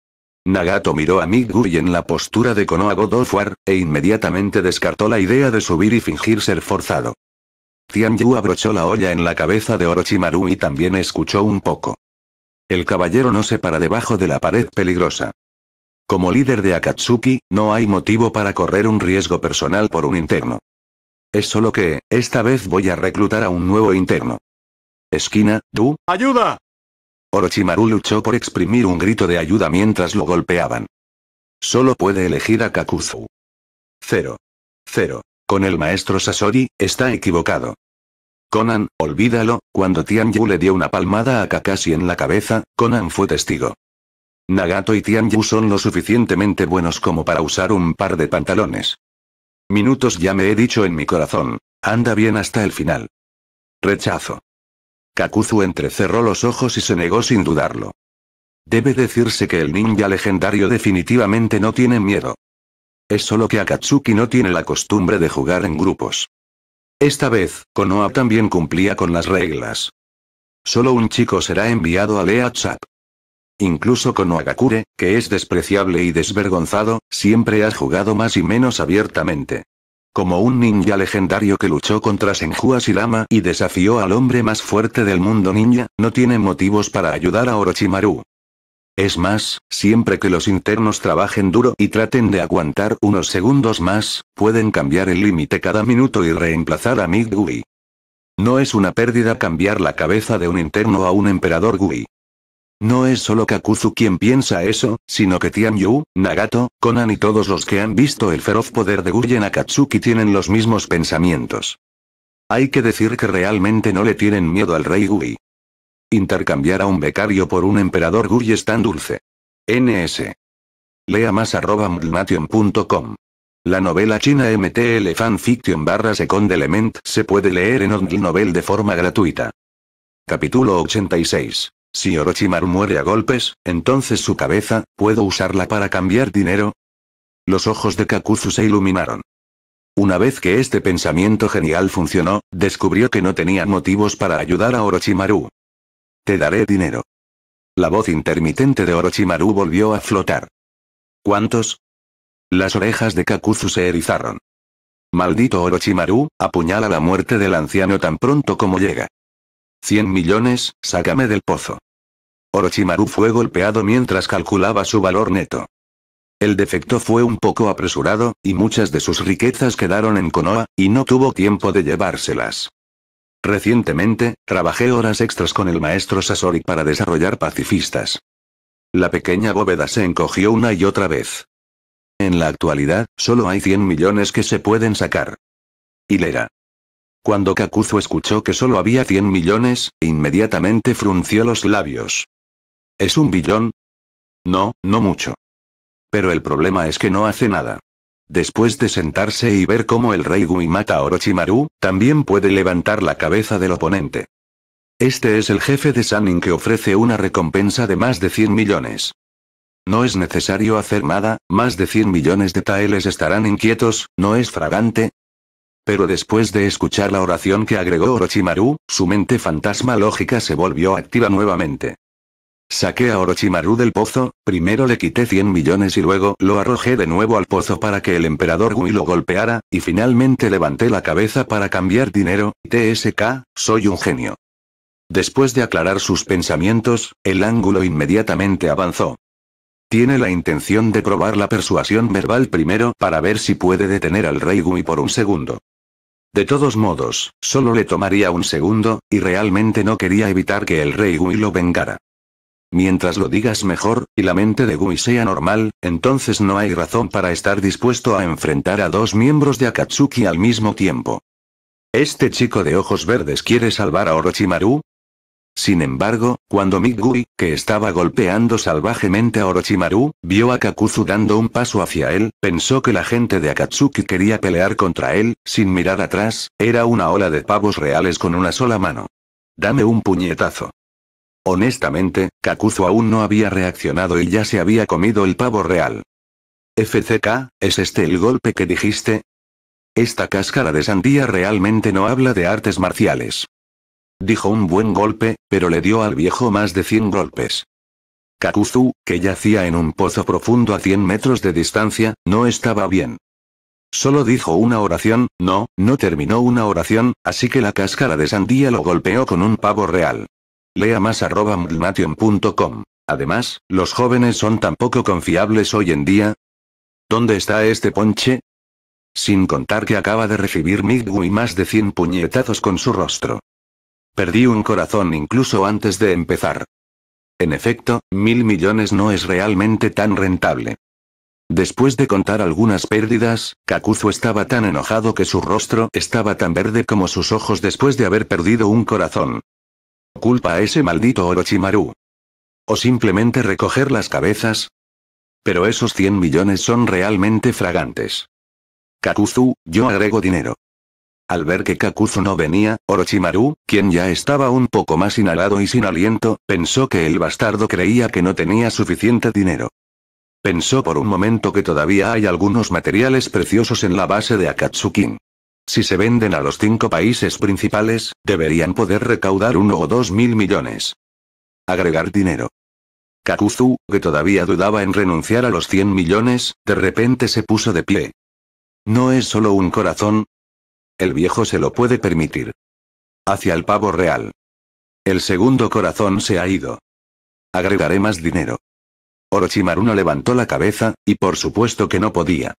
A: Nagato miró a Miguri en la postura de Konoha God e inmediatamente descartó la idea de subir y fingir ser forzado. Tianyu abrochó la olla en la cabeza de Orochimaru y también escuchó un poco. El caballero no se para debajo de la pared peligrosa. Como líder de Akatsuki, no hay motivo para correr un riesgo personal por un interno. Es solo que, esta vez voy a reclutar a un nuevo interno. Esquina, tú. ¡Ayuda! Orochimaru luchó por exprimir un grito de ayuda mientras lo golpeaban. Solo puede elegir a Kakuzu. Cero. Cero. Con el maestro Sasori, está equivocado. Conan, olvídalo, cuando Tianyu le dio una palmada a Kakashi en la cabeza, Conan fue testigo. Nagato y Tianyu son lo suficientemente buenos como para usar un par de pantalones. Minutos ya me he dicho en mi corazón. Anda bien hasta el final. Rechazo. Kakuzu entrecerró los ojos y se negó sin dudarlo. Debe decirse que el ninja legendario definitivamente no tiene miedo. Es solo que Akatsuki no tiene la costumbre de jugar en grupos. Esta vez, Konoha también cumplía con las reglas. Solo un chico será enviado e a Lea Chap. Incluso con Gakure, que es despreciable y desvergonzado, siempre ha jugado más y menos abiertamente. Como un ninja legendario que luchó contra Senju Lama y desafió al hombre más fuerte del mundo ninja, no tiene motivos para ayudar a Orochimaru. Es más, siempre que los internos trabajen duro y traten de aguantar unos segundos más, pueden cambiar el límite cada minuto y reemplazar a Midui. No es una pérdida cambiar la cabeza de un interno a un emperador Gui. No es solo Kakuzu quien piensa eso, sino que Tianyu, Nagato, Conan y todos los que han visto el feroz poder de Guyen Akatsuki tienen los mismos pensamientos. Hay que decir que realmente no le tienen miedo al rey Gui. Intercambiar a un becario por un emperador Guy es tan dulce. NS. Lea más arroba mdlnation.com. La novela china MTL Fanfiction barra Second Element se puede leer en Ondl Novel de forma gratuita. Capítulo 86. Si Orochimaru muere a golpes, entonces su cabeza, ¿puedo usarla para cambiar dinero? Los ojos de Kakuzu se iluminaron. Una vez que este pensamiento genial funcionó, descubrió que no tenía motivos para ayudar a Orochimaru. Te daré dinero. La voz intermitente de Orochimaru volvió a flotar. ¿Cuántos? Las orejas de Kakuzu se erizaron. Maldito Orochimaru, apuñala la muerte del anciano tan pronto como llega. 100 millones, sácame del pozo. Orochimaru fue golpeado mientras calculaba su valor neto. El defecto fue un poco apresurado, y muchas de sus riquezas quedaron en Konoha, y no tuvo tiempo de llevárselas. Recientemente, trabajé horas extras con el maestro Sasori para desarrollar pacifistas. La pequeña bóveda se encogió una y otra vez. En la actualidad, solo hay 100 millones que se pueden sacar. Hilera. Cuando Kakuzu escuchó que solo había 100 millones, inmediatamente frunció los labios. ¿Es un billón? No, no mucho. Pero el problema es que no hace nada. Después de sentarse y ver cómo el rey Gui mata a Orochimaru, también puede levantar la cabeza del oponente. Este es el jefe de Sanin que ofrece una recompensa de más de 100 millones. No es necesario hacer nada, más de 100 millones de taeles estarán inquietos, ¿no es fragante? Pero después de escuchar la oración que agregó Orochimaru, su mente fantasma lógica se volvió activa nuevamente. Saqué a Orochimaru del pozo, primero le quité 100 millones y luego lo arrojé de nuevo al pozo para que el emperador Gui lo golpeara, y finalmente levanté la cabeza para cambiar dinero, TSK, soy un genio. Después de aclarar sus pensamientos, el ángulo inmediatamente avanzó. Tiene la intención de probar la persuasión verbal primero para ver si puede detener al rey Gumi por un segundo. De todos modos, solo le tomaría un segundo, y realmente no quería evitar que el rey Gui lo vengara. Mientras lo digas mejor, y la mente de Gui sea normal, entonces no hay razón para estar dispuesto a enfrentar a dos miembros de Akatsuki al mismo tiempo. ¿Este chico de ojos verdes quiere salvar a Orochimaru? Sin embargo, cuando Migui, que estaba golpeando salvajemente a Orochimaru, vio a Kakuzu dando un paso hacia él, pensó que la gente de Akatsuki quería pelear contra él, sin mirar atrás, era una ola de pavos reales con una sola mano. Dame un puñetazo. Honestamente, Kakuzu aún no había reaccionado y ya se había comido el pavo real. FCK, ¿es este el golpe que dijiste? Esta cáscara de sandía realmente no habla de artes marciales. Dijo un buen golpe, pero le dio al viejo más de 100 golpes. Kakuzu, que yacía en un pozo profundo a 100 metros de distancia, no estaba bien. Solo dijo una oración, no, no terminó una oración, así que la cáscara de sandía lo golpeó con un pavo real. Lea más arroba Además, los jóvenes son tan poco confiables hoy en día. ¿Dónde está este ponche? Sin contar que acaba de recibir Midway más de 100 puñetazos con su rostro. Perdí un corazón incluso antes de empezar. En efecto, mil millones no es realmente tan rentable. Después de contar algunas pérdidas, Kakuzu estaba tan enojado que su rostro estaba tan verde como sus ojos después de haber perdido un corazón. Culpa a ese maldito Orochimaru. O simplemente recoger las cabezas. Pero esos 100 millones son realmente fragantes. Kakuzu, yo agrego dinero. Al ver que Kakuzu no venía, Orochimaru, quien ya estaba un poco más inhalado y sin aliento, pensó que el bastardo creía que no tenía suficiente dinero. Pensó por un momento que todavía hay algunos materiales preciosos en la base de Akatsukin. Si se venden a los cinco países principales, deberían poder recaudar uno o dos mil millones. Agregar dinero. Kakuzu, que todavía dudaba en renunciar a los 100 millones, de repente se puso de pie. No es solo un corazón, el viejo se lo puede permitir. Hacia el pavo real. El segundo corazón se ha ido. Agregaré más dinero. Orochimaru no levantó la cabeza, y por supuesto que no podía.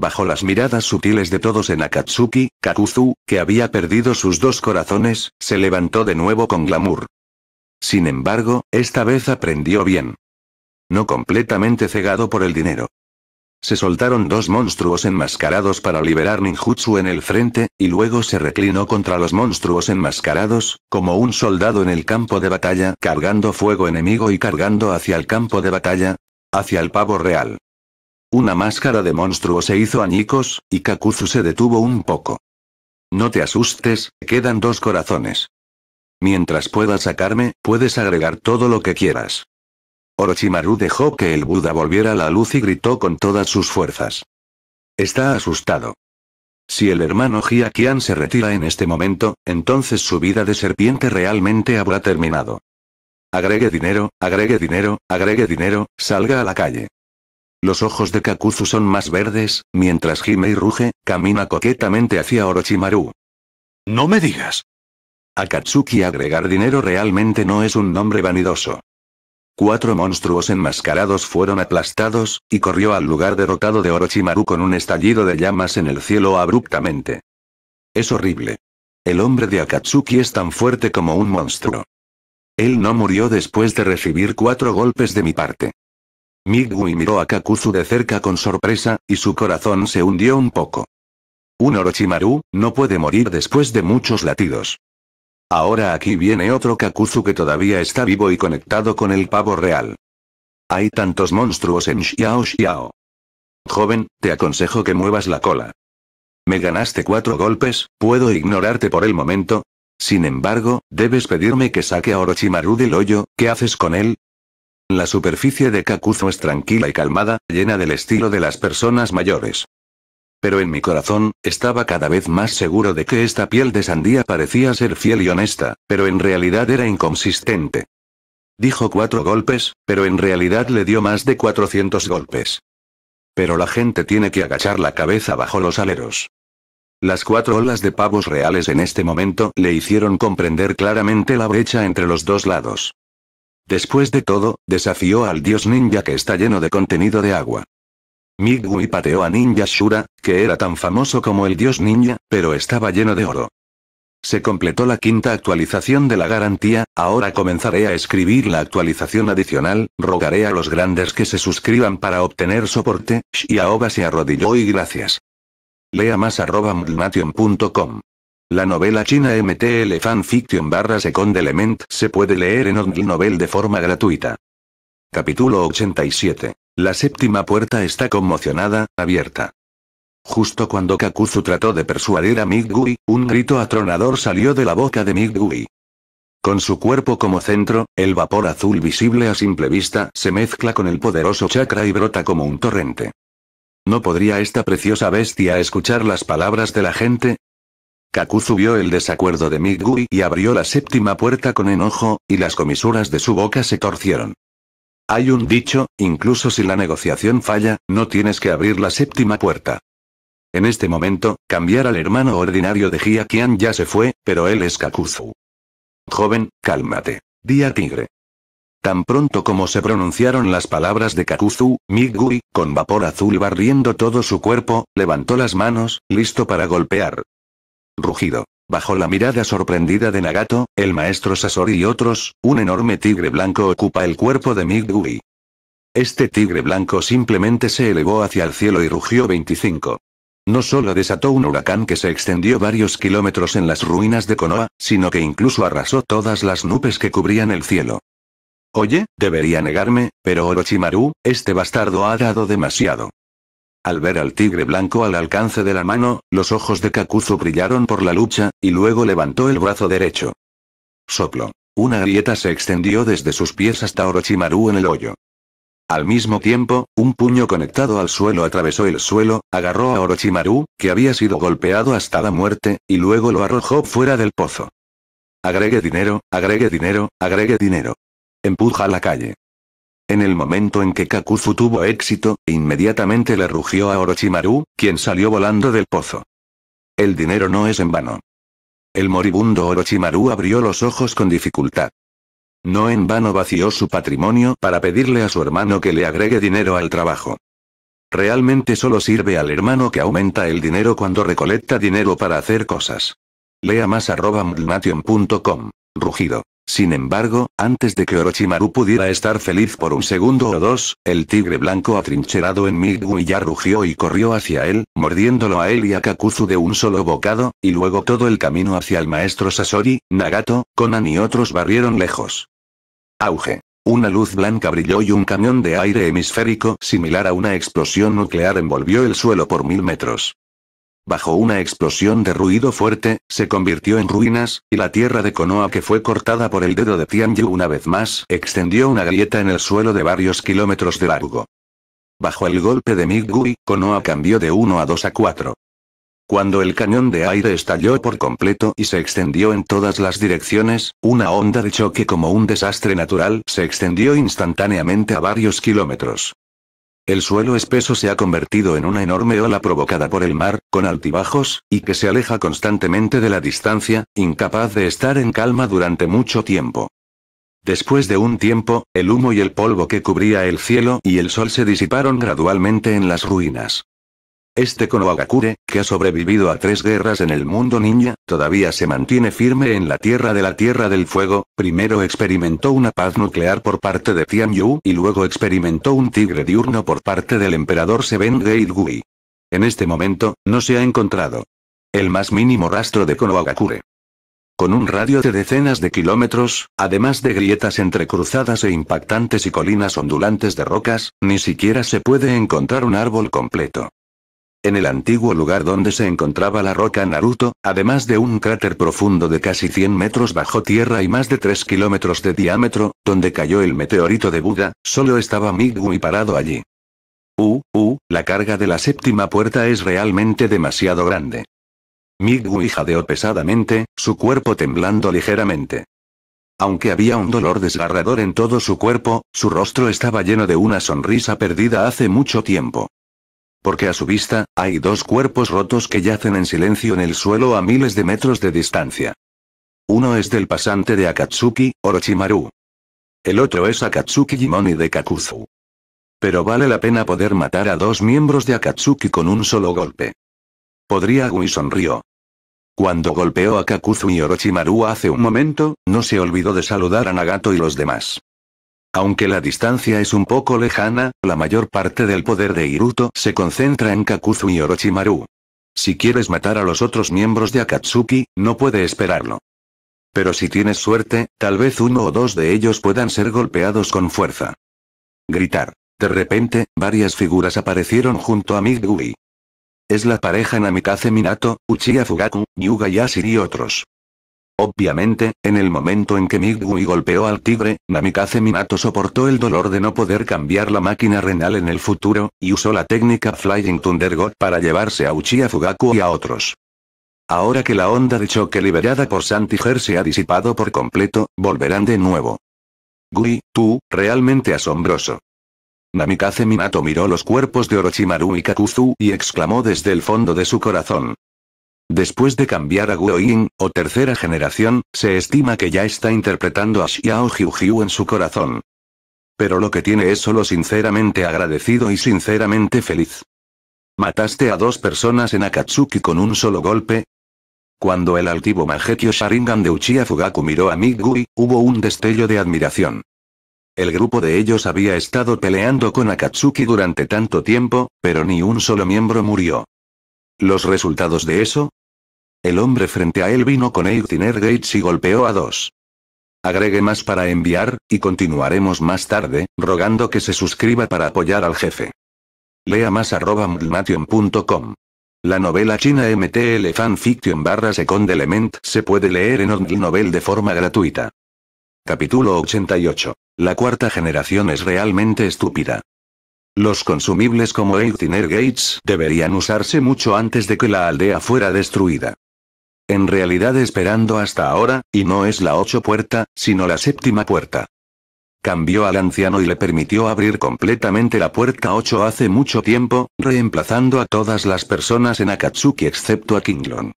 A: Bajo las miradas sutiles de todos en Akatsuki, Kakuzu, que había perdido sus dos corazones, se levantó de nuevo con glamour. Sin embargo, esta vez aprendió bien. No completamente cegado por el dinero. Se soltaron dos monstruos enmascarados para liberar ninjutsu en el frente, y luego se reclinó contra los monstruos enmascarados, como un soldado en el campo de batalla, cargando fuego enemigo y cargando hacia el campo de batalla, hacia el pavo real. Una máscara de monstruo se hizo añicos, y Kakuzu se detuvo un poco. No te asustes, quedan dos corazones. Mientras puedas sacarme, puedes agregar todo lo que quieras. Orochimaru dejó que el Buda volviera a la luz y gritó con todas sus fuerzas. Está asustado. Si el hermano Hiakian se retira en este momento, entonces su vida de serpiente realmente habrá terminado. Agregue dinero, agregue dinero, agregue dinero, salga a la calle. Los ojos de Kakuzu son más verdes, mientras gime y ruge, camina coquetamente hacia Orochimaru. No me digas. Akatsuki agregar dinero realmente no es un nombre vanidoso. Cuatro monstruos enmascarados fueron aplastados, y corrió al lugar derrotado de Orochimaru con un estallido de llamas en el cielo abruptamente. Es horrible. El hombre de Akatsuki es tan fuerte como un monstruo. Él no murió después de recibir cuatro golpes de mi parte. Migui miró a Kakuzu de cerca con sorpresa, y su corazón se hundió un poco. Un Orochimaru, no puede morir después de muchos latidos. Ahora aquí viene otro Kakuzu que todavía está vivo y conectado con el pavo real. Hay tantos monstruos en Xiao Xiao. Joven, te aconsejo que muevas la cola. Me ganaste cuatro golpes, puedo ignorarte por el momento. Sin embargo, debes pedirme que saque a Orochimaru del hoyo, ¿qué haces con él? La superficie de Kakuzu es tranquila y calmada, llena del estilo de las personas mayores. Pero en mi corazón, estaba cada vez más seguro de que esta piel de sandía parecía ser fiel y honesta, pero en realidad era inconsistente. Dijo cuatro golpes, pero en realidad le dio más de 400 golpes. Pero la gente tiene que agachar la cabeza bajo los aleros. Las cuatro olas de pavos reales en este momento le hicieron comprender claramente la brecha entre los dos lados. Después de todo, desafió al dios ninja que está lleno de contenido de agua. Migui pateó a Ninja Shura, que era tan famoso como el dios ninja, pero estaba lleno de oro. Se completó la quinta actualización de la garantía, ahora comenzaré a escribir la actualización adicional, rogaré a los grandes que se suscriban para obtener soporte, Shiaoba se arrodilló y gracias. Lea más arroba La novela china MTL Fanfiction barra Second Element se puede leer en Ondl Novel de forma gratuita. Capítulo 87. La séptima puerta está conmocionada, abierta. Justo cuando Kakuzu trató de persuadir a Migui, un grito atronador salió de la boca de Migui. Con su cuerpo como centro, el vapor azul visible a simple vista se mezcla con el poderoso chakra y brota como un torrente. ¿No podría esta preciosa bestia escuchar las palabras de la gente? Kakuzu vio el desacuerdo de Migui y abrió la séptima puerta con enojo, y las comisuras de su boca se torcieron. Hay un dicho, incluso si la negociación falla, no tienes que abrir la séptima puerta. En este momento, cambiar al hermano ordinario de Hiaquian ya se fue, pero él es Kakuzu. Joven, cálmate. Día tigre. Tan pronto como se pronunciaron las palabras de Kakuzu, Migui, con vapor azul barriendo todo su cuerpo, levantó las manos, listo para golpear. Rugido. Bajo la mirada sorprendida de Nagato, el maestro Sasori y otros, un enorme tigre blanco ocupa el cuerpo de Migui. Este tigre blanco simplemente se elevó hacia el cielo y rugió 25. No solo desató un huracán que se extendió varios kilómetros en las ruinas de Konoha, sino que incluso arrasó todas las nubes que cubrían el cielo. Oye, debería negarme, pero Orochimaru, este bastardo ha dado demasiado. Al ver al tigre blanco al alcance de la mano, los ojos de Kakuzu brillaron por la lucha, y luego levantó el brazo derecho. Soplo. Una grieta se extendió desde sus pies hasta Orochimaru en el hoyo. Al mismo tiempo, un puño conectado al suelo atravesó el suelo, agarró a Orochimaru, que había sido golpeado hasta la muerte, y luego lo arrojó fuera del pozo. Agregue dinero, agregue dinero, agregue dinero. Empuja a la calle. En el momento en que Kakuzu tuvo éxito, inmediatamente le rugió a Orochimaru, quien salió volando del pozo. El dinero no es en vano. El moribundo Orochimaru abrió los ojos con dificultad. No en vano vació su patrimonio para pedirle a su hermano que le agregue dinero al trabajo. Realmente solo sirve al hermano que aumenta el dinero cuando recolecta dinero para hacer cosas. Lea más arroba rugido. Sin embargo, antes de que Orochimaru pudiera estar feliz por un segundo o dos, el tigre blanco atrincherado en Midway ya rugió y corrió hacia él, mordiéndolo a él y a Kakuzu de un solo bocado, y luego todo el camino hacia el maestro Sasori, Nagato, Conan y otros barrieron lejos. Auge. Una luz blanca brilló y un cañón de aire hemisférico similar a una explosión nuclear envolvió el suelo por mil metros bajo una explosión de ruido fuerte, se convirtió en ruinas, y la tierra de Konoha que fue cortada por el dedo de Tianyu una vez más extendió una grieta en el suelo de varios kilómetros de largo. Bajo el golpe de Migui, Konoha cambió de 1 a 2 a 4. Cuando el cañón de aire estalló por completo y se extendió en todas las direcciones, una onda de choque como un desastre natural se extendió instantáneamente a varios kilómetros. El suelo espeso se ha convertido en una enorme ola provocada por el mar, con altibajos, y que se aleja constantemente de la distancia, incapaz de estar en calma durante mucho tiempo. Después de un tiempo, el humo y el polvo que cubría el cielo y el sol se disiparon gradualmente en las ruinas. Este Konohagakure, que ha sobrevivido a tres guerras en el mundo ninja, todavía se mantiene firme en la tierra de la Tierra del Fuego, primero experimentó una paz nuclear por parte de Tianyu y luego experimentó un tigre diurno por parte del emperador Seven Gui. En este momento, no se ha encontrado el más mínimo rastro de Konohagakure. Con un radio de decenas de kilómetros, además de grietas entrecruzadas e impactantes y colinas ondulantes de rocas, ni siquiera se puede encontrar un árbol completo en el antiguo lugar donde se encontraba la roca Naruto, además de un cráter profundo de casi 100 metros bajo tierra y más de 3 kilómetros de diámetro, donde cayó el meteorito de Buda, solo estaba Migui parado allí. Uh, uh, la carga de la séptima puerta es realmente demasiado grande. Migui jadeó pesadamente, su cuerpo temblando ligeramente. Aunque había un dolor desgarrador en todo su cuerpo, su rostro estaba lleno de una sonrisa perdida hace mucho tiempo porque a su vista, hay dos cuerpos rotos que yacen en silencio en el suelo a miles de metros de distancia. Uno es del pasante de Akatsuki, Orochimaru. El otro es Akatsuki Jimoni de Kakuzu. Pero vale la pena poder matar a dos miembros de Akatsuki con un solo golpe. Podría Gui sonrió. Cuando golpeó a Kakuzu y Orochimaru hace un momento, no se olvidó de saludar a Nagato y los demás. Aunque la distancia es un poco lejana, la mayor parte del poder de Hiruto se concentra en Kakuzu y Orochimaru. Si quieres matar a los otros miembros de Akatsuki, no puede esperarlo. Pero si tienes suerte, tal vez uno o dos de ellos puedan ser golpeados con fuerza. Gritar. De repente, varias figuras aparecieron junto a Migui. Es la pareja Namikaze Minato, Uchiha Fugaku, Yuga Yashiri y otros. Obviamente, en el momento en que Migui golpeó al tigre, Namikaze Minato soportó el dolor de no poder cambiar la máquina renal en el futuro, y usó la técnica Flying Thunder God para llevarse a Uchiha Fugaku y a otros. Ahora que la onda de choque liberada por Santiger se ha disipado por completo, volverán de nuevo. Gui, tú, realmente asombroso. Namikaze Minato miró los cuerpos de Orochimaru y Kakuzu y exclamó desde el fondo de su corazón. Después de cambiar a Guo o tercera generación, se estima que ya está interpretando a Xiao Jiu en su corazón. Pero lo que tiene es solo sinceramente agradecido y sinceramente feliz. ¿Mataste a dos personas en Akatsuki con un solo golpe? Cuando el altivo Majekio Sharingan de Uchiha Fugaku miró a Migui, hubo un destello de admiración. El grupo de ellos había estado peleando con Akatsuki durante tanto tiempo, pero ni un solo miembro murió. Los resultados de eso, el hombre frente a él vino con Tiner Gates y golpeó a dos. Agregue más para enviar, y continuaremos más tarde, rogando que se suscriba para apoyar al jefe. Lea más arroba La novela china MTL Fanfiction barra Second Element se puede leer en Novel de forma gratuita. Capítulo 88. La cuarta generación es realmente estúpida. Los consumibles como Eitiner Gates deberían usarse mucho antes de que la aldea fuera destruida. En realidad esperando hasta ahora, y no es la ocho puerta, sino la séptima puerta. Cambió al anciano y le permitió abrir completamente la puerta 8 hace mucho tiempo, reemplazando a todas las personas en Akatsuki excepto a Kinglon.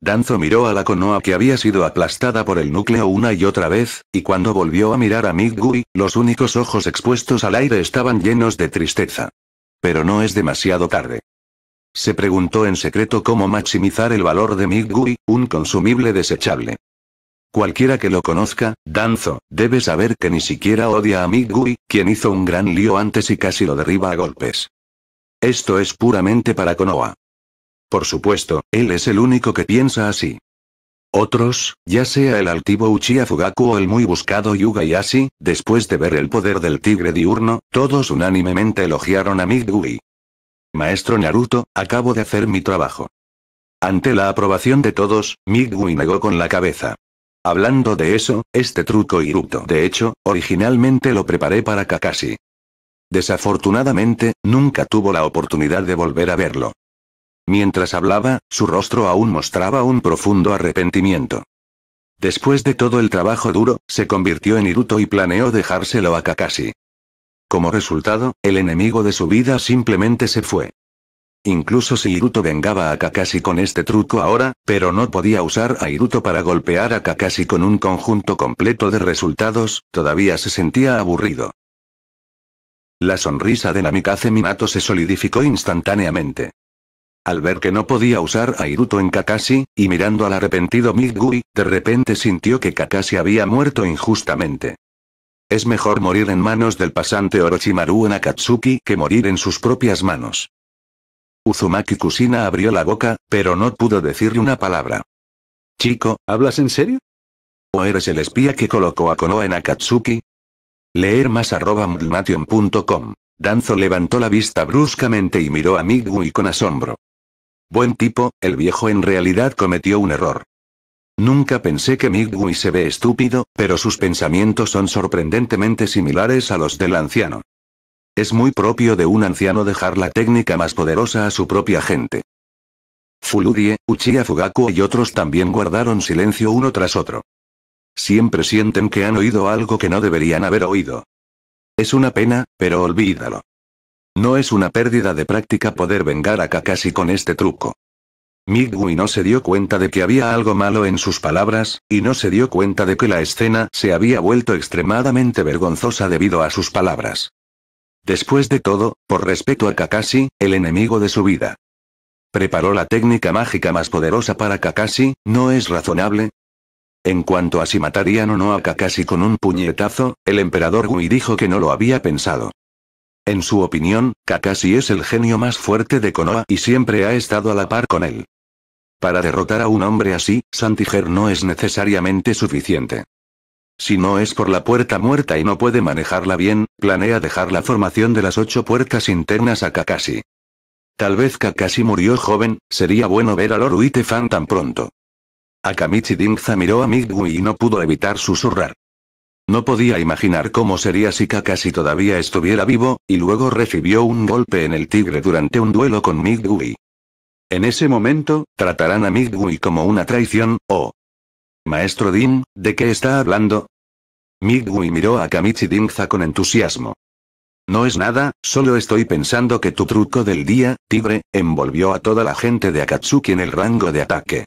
A: Danzo miró a la Konoha que había sido aplastada por el núcleo una y otra vez, y cuando volvió a mirar a Midguri, los únicos ojos expuestos al aire estaban llenos de tristeza. Pero no es demasiado tarde. Se preguntó en secreto cómo maximizar el valor de Migui, un consumible desechable. Cualquiera que lo conozca, Danzo, debe saber que ni siquiera odia a Migui, quien hizo un gran lío antes y casi lo derriba a golpes. Esto es puramente para Konoha. Por supuesto, él es el único que piensa así. Otros, ya sea el altivo Uchiha Fugaku o el muy buscado Yuga Yashi, después de ver el poder del tigre diurno, todos unánimemente elogiaron a Migui. Maestro Naruto, acabo de hacer mi trabajo. Ante la aprobación de todos, Migui negó con la cabeza. Hablando de eso, este truco Iruto de hecho, originalmente lo preparé para Kakashi. Desafortunadamente, nunca tuvo la oportunidad de volver a verlo. Mientras hablaba, su rostro aún mostraba un profundo arrepentimiento. Después de todo el trabajo duro, se convirtió en Iruto y planeó dejárselo a Kakashi. Como resultado, el enemigo de su vida simplemente se fue. Incluso si Iruto vengaba a Kakashi con este truco ahora, pero no podía usar a Hiruto para golpear a Kakashi con un conjunto completo de resultados, todavía se sentía aburrido. La sonrisa de Namikaze Minato se solidificó instantáneamente. Al ver que no podía usar a Hiruto en Kakashi, y mirando al arrepentido Migui, de repente sintió que Kakashi había muerto injustamente. Es mejor morir en manos del pasante Orochimaru en Akatsuki que morir en sus propias manos. Uzumaki Kusina abrió la boca, pero no pudo decirle una palabra. Chico, ¿hablas en serio? ¿O eres el espía que colocó a Konoha en Akatsuki? Leer más arroba Danzo levantó la vista bruscamente y miró a Migui con asombro. Buen tipo, el viejo en realidad cometió un error. Nunca pensé que Migui se ve estúpido, pero sus pensamientos son sorprendentemente similares a los del anciano. Es muy propio de un anciano dejar la técnica más poderosa a su propia gente. Fuludie, Uchiha Fugaku y otros también guardaron silencio uno tras otro. Siempre sienten que han oído algo que no deberían haber oído. Es una pena, pero olvídalo. No es una pérdida de práctica poder vengar a Kakashi con este truco. Migui no se dio cuenta de que había algo malo en sus palabras, y no se dio cuenta de que la escena se había vuelto extremadamente vergonzosa debido a sus palabras. Después de todo, por respeto a Kakashi, el enemigo de su vida. Preparó la técnica mágica más poderosa para Kakashi, ¿no es razonable? En cuanto a si matarían o no a Kakashi con un puñetazo, el emperador Gui dijo que no lo había pensado. En su opinión, Kakashi es el genio más fuerte de Konoha y siempre ha estado a la par con él. Para derrotar a un hombre así, Santiger no es necesariamente suficiente. Si no es por la puerta muerta y no puede manejarla bien, planea dejar la formación de las ocho puertas internas a Kakashi. Tal vez Kakashi murió joven, sería bueno ver a Loruite Fan tan pronto. Akamichi Dingza miró a Migui y no pudo evitar susurrar. No podía imaginar cómo sería si Kakashi todavía estuviera vivo, y luego recibió un golpe en el tigre durante un duelo con Migui. En ese momento, tratarán a Migui como una traición, o... Maestro Din, ¿de qué está hablando? Migui miró a Kamichi Dingza con entusiasmo. No es nada, solo estoy pensando que tu truco del día, tigre, envolvió a toda la gente de Akatsuki en el rango de ataque.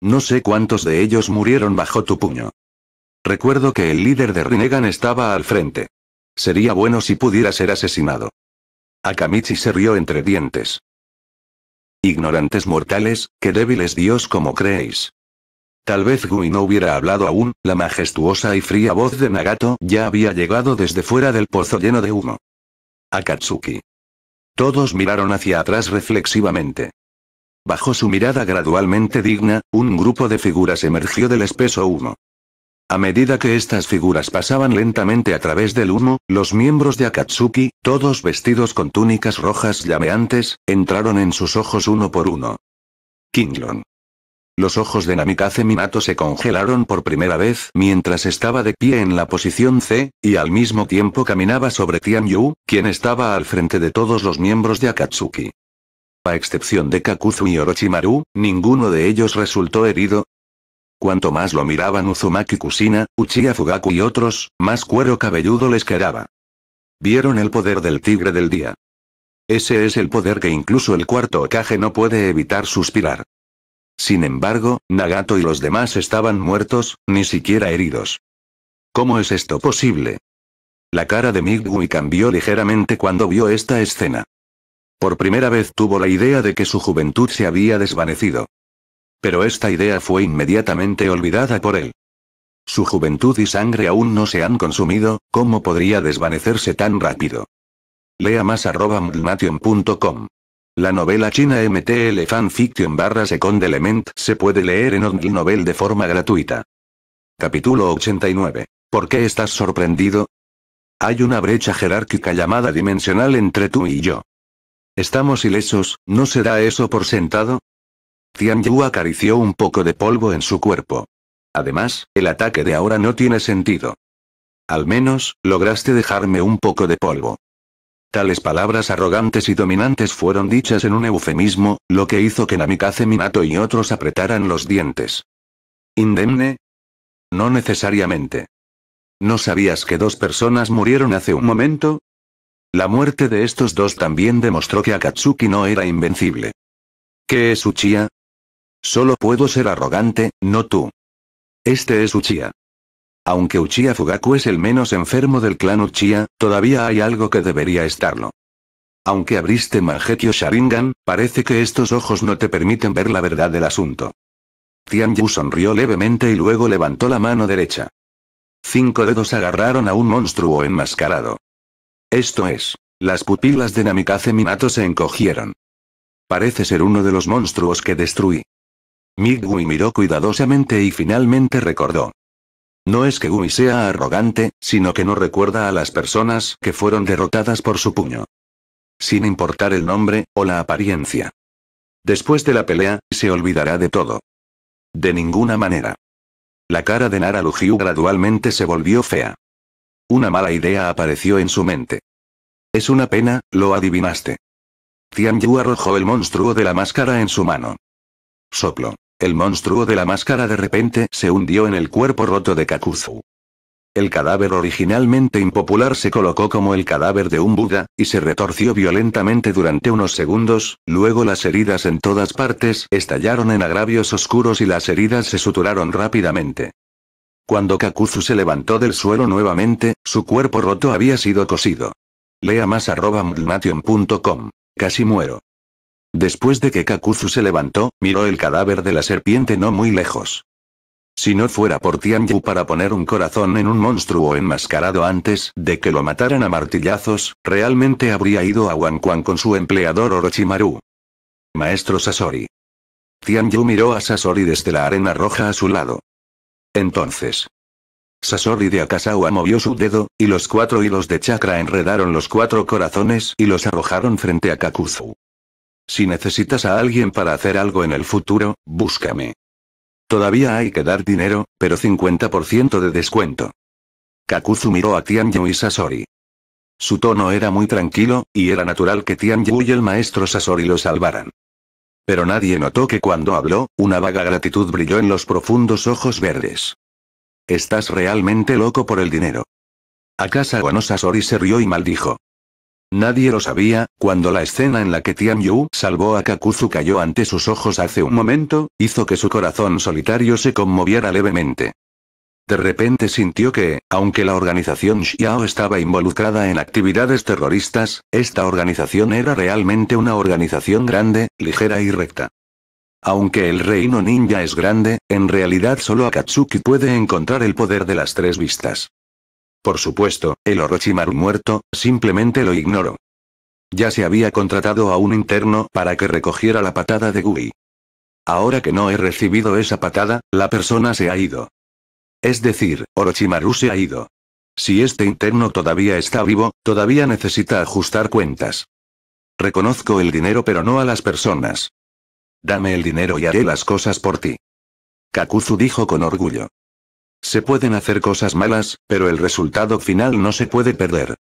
A: No sé cuántos de ellos murieron bajo tu puño. Recuerdo que el líder de Rinnegan estaba al frente. Sería bueno si pudiera ser asesinado. Akamichi se rió entre dientes. Ignorantes mortales, qué débiles Dios como creéis. Tal vez Gui no hubiera hablado aún, la majestuosa y fría voz de Nagato ya había llegado desde fuera del pozo lleno de humo. Akatsuki. Todos miraron hacia atrás reflexivamente. Bajo su mirada gradualmente digna, un grupo de figuras emergió del espeso humo. A medida que estas figuras pasaban lentamente a través del humo, los miembros de Akatsuki, todos vestidos con túnicas rojas llameantes, entraron en sus ojos uno por uno. Kinglon. Los ojos de Namikaze Minato se congelaron por primera vez mientras estaba de pie en la posición C, y al mismo tiempo caminaba sobre Tianyu, quien estaba al frente de todos los miembros de Akatsuki. A excepción de Kakuzu y Orochimaru, ninguno de ellos resultó herido, Cuanto más lo miraban Uzumaki Kusina, Uchiha Fugaku y otros, más cuero cabelludo les quedaba. Vieron el poder del tigre del día. Ese es el poder que incluso el cuarto Okage no puede evitar suspirar. Sin embargo, Nagato y los demás estaban muertos, ni siquiera heridos. ¿Cómo es esto posible? La cara de Migui cambió ligeramente cuando vio esta escena. Por primera vez tuvo la idea de que su juventud se había desvanecido pero esta idea fue inmediatamente olvidada por él. Su juventud y sangre aún no se han consumido, ¿cómo podría desvanecerse tan rápido? Lea más arroba mdnation.com. La novela china MTL Fanfiction barra Second Element se puede leer en Ondl Novel de forma gratuita. Capítulo 89. ¿Por qué estás sorprendido? Hay una brecha jerárquica llamada dimensional entre tú y yo. Estamos ilesos, ¿no será eso por sentado? Tianyu acarició un poco de polvo en su cuerpo. Además, el ataque de ahora no tiene sentido. Al menos, lograste dejarme un poco de polvo. Tales palabras arrogantes y dominantes fueron dichas en un eufemismo, lo que hizo que Namikaze Minato y otros apretaran los dientes. ¿Indemne? No necesariamente. ¿No sabías que dos personas murieron hace un momento? La muerte de estos dos también demostró que Akatsuki no era invencible. ¿Qué es Uchiha? Solo puedo ser arrogante, no tú. Este es Uchiha. Aunque Uchiha Fugaku es el menos enfermo del clan Uchiha, todavía hay algo que debería estarlo. Aunque abriste Mangekyo Sharingan, parece que estos ojos no te permiten ver la verdad del asunto. Yu sonrió levemente y luego levantó la mano derecha. Cinco dedos agarraron a un monstruo enmascarado. Esto es. Las pupilas de Namikaze Minato se encogieron. Parece ser uno de los monstruos que destruí. Migui miró cuidadosamente y finalmente recordó. No es que Gui sea arrogante, sino que no recuerda a las personas que fueron derrotadas por su puño. Sin importar el nombre, o la apariencia. Después de la pelea, se olvidará de todo. De ninguna manera. La cara de Nara Lujiu gradualmente se volvió fea. Una mala idea apareció en su mente. Es una pena, lo adivinaste. Tianyu arrojó el monstruo de la máscara en su mano. Soplo. El monstruo de la máscara de repente se hundió en el cuerpo roto de Kakuzu. El cadáver originalmente impopular se colocó como el cadáver de un Buda, y se retorció violentamente durante unos segundos, luego las heridas en todas partes estallaron en agravios oscuros y las heridas se suturaron rápidamente. Cuando Kakuzu se levantó del suelo nuevamente, su cuerpo roto había sido cosido. Lea más arroba Casi muero. Después de que Kakuzu se levantó, miró el cadáver de la serpiente no muy lejos. Si no fuera por Tianyu para poner un corazón en un monstruo enmascarado antes de que lo mataran a martillazos, realmente habría ido a Wanquan con su empleador Orochimaru. Maestro Sasori. Tianyu miró a Sasori desde la arena roja a su lado. Entonces. Sasori de Akasawa movió su dedo, y los cuatro hilos de chakra enredaron los cuatro corazones y los arrojaron frente a Kakuzu. Si necesitas a alguien para hacer algo en el futuro, búscame. Todavía hay que dar dinero, pero 50% de descuento. Kakuzu miró a Tianyu y Sasori. Su tono era muy tranquilo, y era natural que Tianyu y el maestro Sasori lo salvaran. Pero nadie notó que cuando habló, una vaga gratitud brilló en los profundos ojos verdes. Estás realmente loco por el dinero. Akasa no Sasori se rió y maldijo. Nadie lo sabía, cuando la escena en la que Tian Yu salvó a Kakuzu cayó ante sus ojos hace un momento, hizo que su corazón solitario se conmoviera levemente. De repente sintió que, aunque la organización Xiao estaba involucrada en actividades terroristas, esta organización era realmente una organización grande, ligera y recta. Aunque el reino ninja es grande, en realidad solo Akatsuki puede encontrar el poder de las tres vistas. Por supuesto, el Orochimaru muerto, simplemente lo ignoro. Ya se había contratado a un interno para que recogiera la patada de Gui. Ahora que no he recibido esa patada, la persona se ha ido. Es decir, Orochimaru se ha ido. Si este interno todavía está vivo, todavía necesita ajustar cuentas. Reconozco el dinero pero no a las personas. Dame el dinero y haré las cosas por ti. Kakuzu dijo con orgullo. Se pueden hacer cosas malas, pero el resultado final no se puede perder.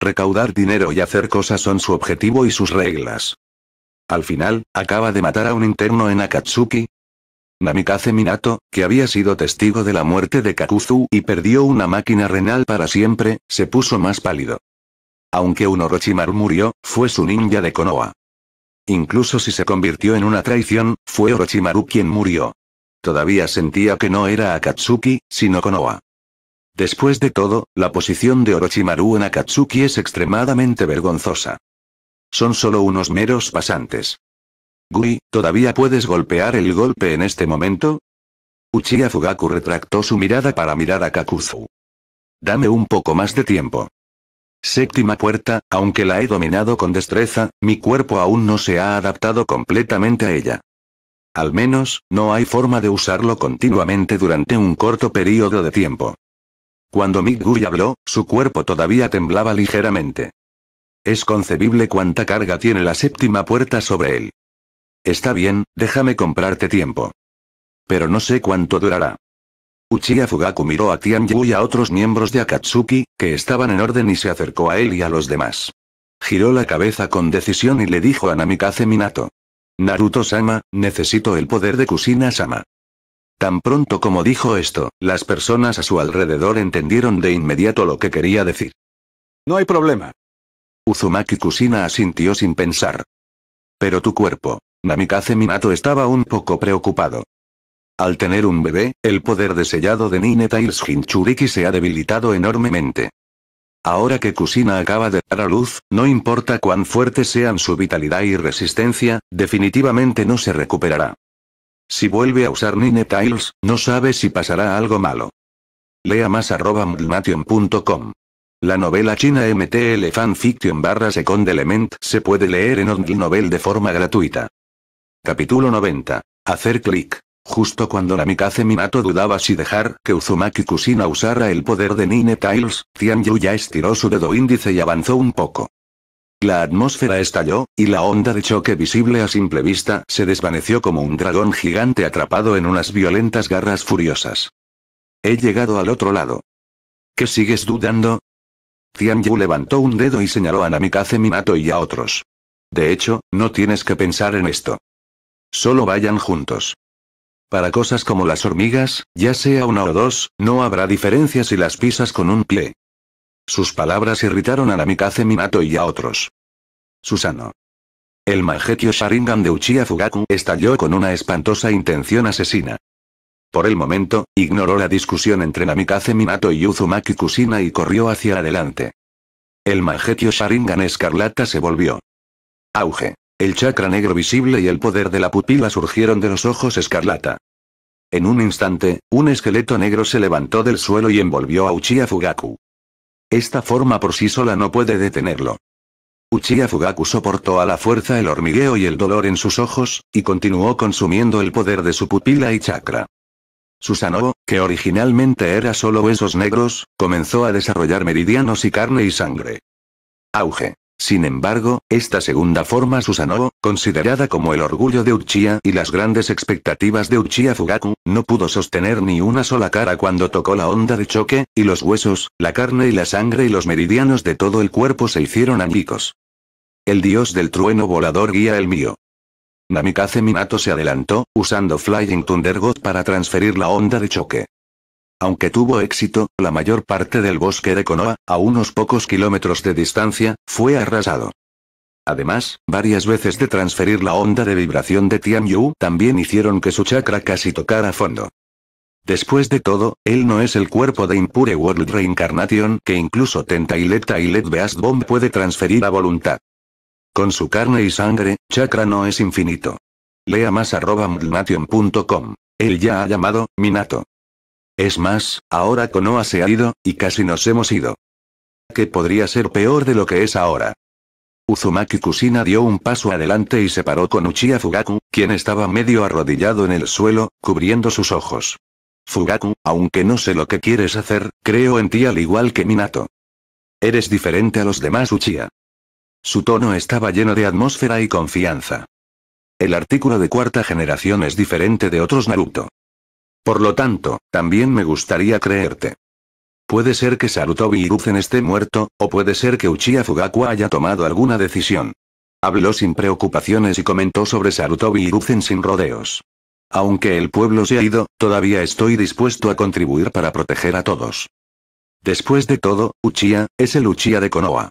A: Recaudar dinero y hacer cosas son su objetivo y sus reglas. Al final, acaba de matar a un interno en Akatsuki. Namikaze Minato, que había sido testigo de la muerte de Kakuzu y perdió una máquina renal para siempre, se puso más pálido. Aunque un Orochimaru murió, fue su ninja de Konoha. Incluso si se convirtió en una traición, fue Orochimaru quien murió. Todavía sentía que no era Akatsuki, sino Konoha. Después de todo, la posición de Orochimaru en Akatsuki es extremadamente vergonzosa. Son solo unos meros pasantes. Gui, ¿todavía puedes golpear el golpe en este momento? Uchiha Fugaku retractó su mirada para mirar a Kakuzu. Dame un poco más de tiempo. Séptima puerta, aunque la he dominado con destreza, mi cuerpo aún no se ha adaptado completamente a ella. Al menos, no hay forma de usarlo continuamente durante un corto periodo de tiempo. Cuando ya habló, su cuerpo todavía temblaba ligeramente. Es concebible cuánta carga tiene la séptima puerta sobre él. Está bien, déjame comprarte tiempo. Pero no sé cuánto durará. Uchiha Fugaku miró a Tianyu y a otros miembros de Akatsuki, que estaban en orden y se acercó a él y a los demás. Giró la cabeza con decisión y le dijo a Namikaze Minato. Naruto-sama, necesito el poder de Kusina-sama. Tan pronto como dijo esto, las personas a su alrededor entendieron de inmediato lo que quería decir. No hay problema. Uzumaki Kusina asintió sin pensar. Pero tu cuerpo. Namikaze Minato estaba un poco preocupado. Al tener un bebé, el poder de sellado de Nine Tails Hinchuriki se ha debilitado enormemente. Ahora que Kusina acaba de dar a luz, no importa cuán fuertes sean su vitalidad y resistencia, definitivamente no se recuperará. Si vuelve a usar Nine Tiles, no sabe si pasará algo malo. Lea más arroba La novela china MTL Fanfiction barra Second Element se puede leer en Ondl Novel de forma gratuita. Capítulo 90. Hacer clic. Justo cuando Namikaze Minato dudaba si dejar que Uzumaki Kusina usara el poder de Nine Tails, Tianyu ya estiró su dedo índice y avanzó un poco. La atmósfera estalló, y la onda de choque visible a simple vista se desvaneció como un dragón gigante atrapado en unas violentas garras furiosas. He llegado al otro lado. ¿Qué sigues dudando? Tianyu levantó un dedo y señaló a Namikaze Minato y a otros. De hecho, no tienes que pensar en esto. Solo vayan juntos. Para cosas como las hormigas, ya sea una o dos, no habrá diferencia si las pisas con un pie. Sus palabras irritaron a Namikaze Minato y a otros. Susano. El Mangekyo Sharingan de Uchiha Fugaku estalló con una espantosa intención asesina. Por el momento, ignoró la discusión entre Namikaze Minato y Uzumaki Kusina y corrió hacia adelante. El Mangekyo Sharingan Escarlata se volvió. Auge. El chakra negro visible y el poder de la pupila surgieron de los ojos escarlata. En un instante, un esqueleto negro se levantó del suelo y envolvió a Uchiha Fugaku. Esta forma por sí sola no puede detenerlo. Uchiha Fugaku soportó a la fuerza el hormigueo y el dolor en sus ojos, y continuó consumiendo el poder de su pupila y chakra. Susanoo, que originalmente era solo huesos negros, comenzó a desarrollar meridianos y carne y sangre. Auge. Sin embargo, esta segunda forma Susanoo, considerada como el orgullo de Uchiha y las grandes expectativas de Uchiha Fugaku, no pudo sostener ni una sola cara cuando tocó la onda de choque, y los huesos, la carne y la sangre y los meridianos de todo el cuerpo se hicieron añicos. El dios del trueno volador guía el mío. Namikaze Minato se adelantó, usando Flying Thunder God para transferir la onda de choque. Aunque tuvo éxito, la mayor parte del bosque de Konoha, a unos pocos kilómetros de distancia, fue arrasado. Además, varias veces de transferir la onda de vibración de Tian Yu también hicieron que su chakra casi tocara fondo. Después de todo, él no es el cuerpo de Impure World Reincarnation que incluso y Let Beast Bomb puede transferir a voluntad. Con su carne y sangre, chakra no es infinito. Lea más arroba Él ya ha llamado, Minato. Es más, ahora Konoha se ha ido, y casi nos hemos ido. ¿Qué podría ser peor de lo que es ahora? Uzumaki Kusina dio un paso adelante y se paró con Uchiha Fugaku, quien estaba medio arrodillado en el suelo, cubriendo sus ojos. Fugaku, aunque no sé lo que quieres hacer, creo en ti al igual que Minato. Eres diferente a los demás Uchiha. Su tono estaba lleno de atmósfera y confianza. El artículo de cuarta generación es diferente de otros Naruto. Por lo tanto, también me gustaría creerte. Puede ser que Sarutobi Hiruzen esté muerto, o puede ser que Uchiha Fugaku haya tomado alguna decisión. Habló sin preocupaciones y comentó sobre Sarutobi Hiruzen sin rodeos. Aunque el pueblo se ha ido, todavía estoy dispuesto a contribuir para proteger a todos. Después de todo, Uchiha, es el Uchiha de Konoha.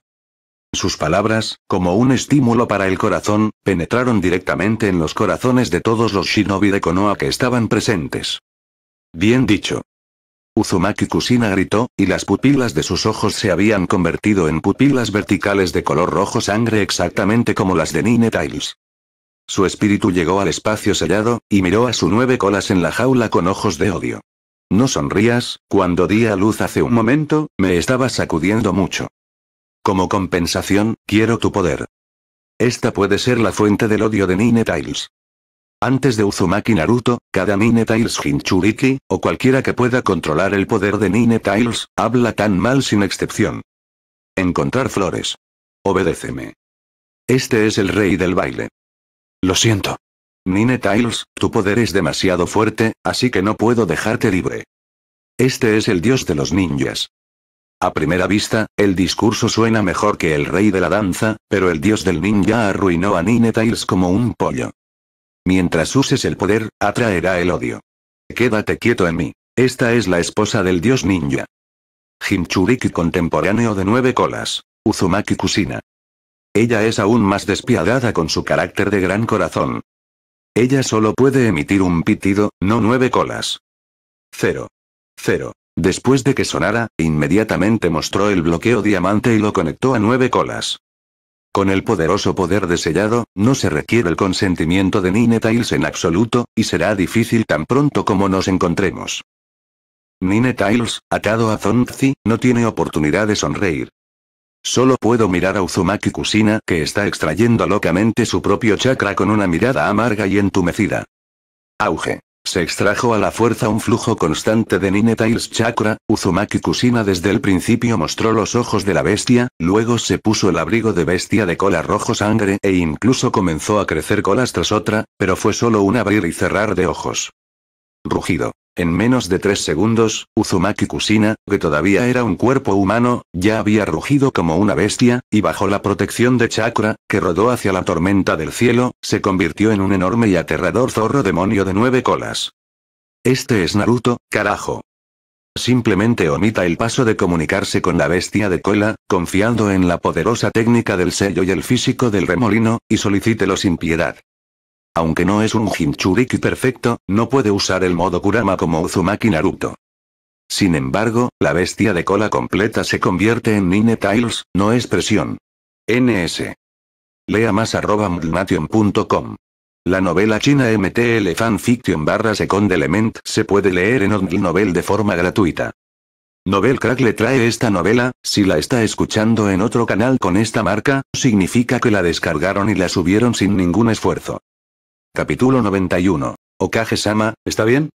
A: Sus palabras, como un estímulo para el corazón, penetraron directamente en los corazones de todos los shinobi de Konoha que estaban presentes. Bien dicho. Uzumaki Kusina gritó, y las pupilas de sus ojos se habían convertido en pupilas verticales de color rojo sangre exactamente como las de Nine Tiles. Su espíritu llegó al espacio sellado, y miró a su nueve colas en la jaula con ojos de odio. No sonrías, cuando di a luz hace un momento, me estaba sacudiendo mucho. Como compensación, quiero tu poder. Esta puede ser la fuente del odio de Nine Tiles. Antes de Uzumaki Naruto, cada Nine Tails Hinchuriki, o cualquiera que pueda controlar el poder de Nine habla tan mal sin excepción. Encontrar flores. Obedéceme. Este es el rey del baile. Lo siento. Nine tu poder es demasiado fuerte, así que no puedo dejarte libre. Este es el dios de los ninjas. A primera vista, el discurso suena mejor que el rey de la danza, pero el dios del ninja arruinó a Nine como un pollo. Mientras uses el poder, atraerá el odio. Quédate quieto en mí. Esta es la esposa del dios ninja. Himchuriki contemporáneo de nueve colas. Uzumaki Kusina. Ella es aún más despiadada con su carácter de gran corazón. Ella solo puede emitir un pitido, no nueve colas. Cero. Cero. Después de que sonara, inmediatamente mostró el bloqueo diamante y lo conectó a nueve colas. Con el poderoso poder de sellado, no se requiere el consentimiento de Nine en absoluto, y será difícil tan pronto como nos encontremos. Nine atado a Zonzi, no tiene oportunidad de sonreír. Solo puedo mirar a Uzumaki Kusina que está extrayendo locamente su propio chakra con una mirada amarga y entumecida. Auge se extrajo a la fuerza un flujo constante de Tails Chakra, Uzumaki Kusina desde el principio mostró los ojos de la bestia, luego se puso el abrigo de bestia de cola rojo sangre e incluso comenzó a crecer colas tras otra, pero fue solo un abrir y cerrar de ojos. Rugido. En menos de tres segundos, Uzumaki Kusina, que todavía era un cuerpo humano, ya había rugido como una bestia, y bajo la protección de Chakra, que rodó hacia la tormenta del cielo, se convirtió en un enorme y aterrador zorro demonio de nueve colas. Este es Naruto, carajo. Simplemente omita el paso de comunicarse con la bestia de cola, confiando en la poderosa técnica del sello y el físico del remolino, y solicítelo sin piedad. Aunque no es un Jinchuriki perfecto, no puede usar el modo Kurama como Uzumaki Naruto. Sin embargo, la bestia de cola completa se convierte en Nine Tiles, no es presión. NS. Lea más arroba La novela china MTL Fanfiction barra Second Element se puede leer en Only Novel de forma gratuita. Novel Crack le trae esta novela, si la está escuchando en otro canal con esta marca, significa que la descargaron y la subieron sin ningún esfuerzo. Capítulo 91. Okage-sama, ¿está bien?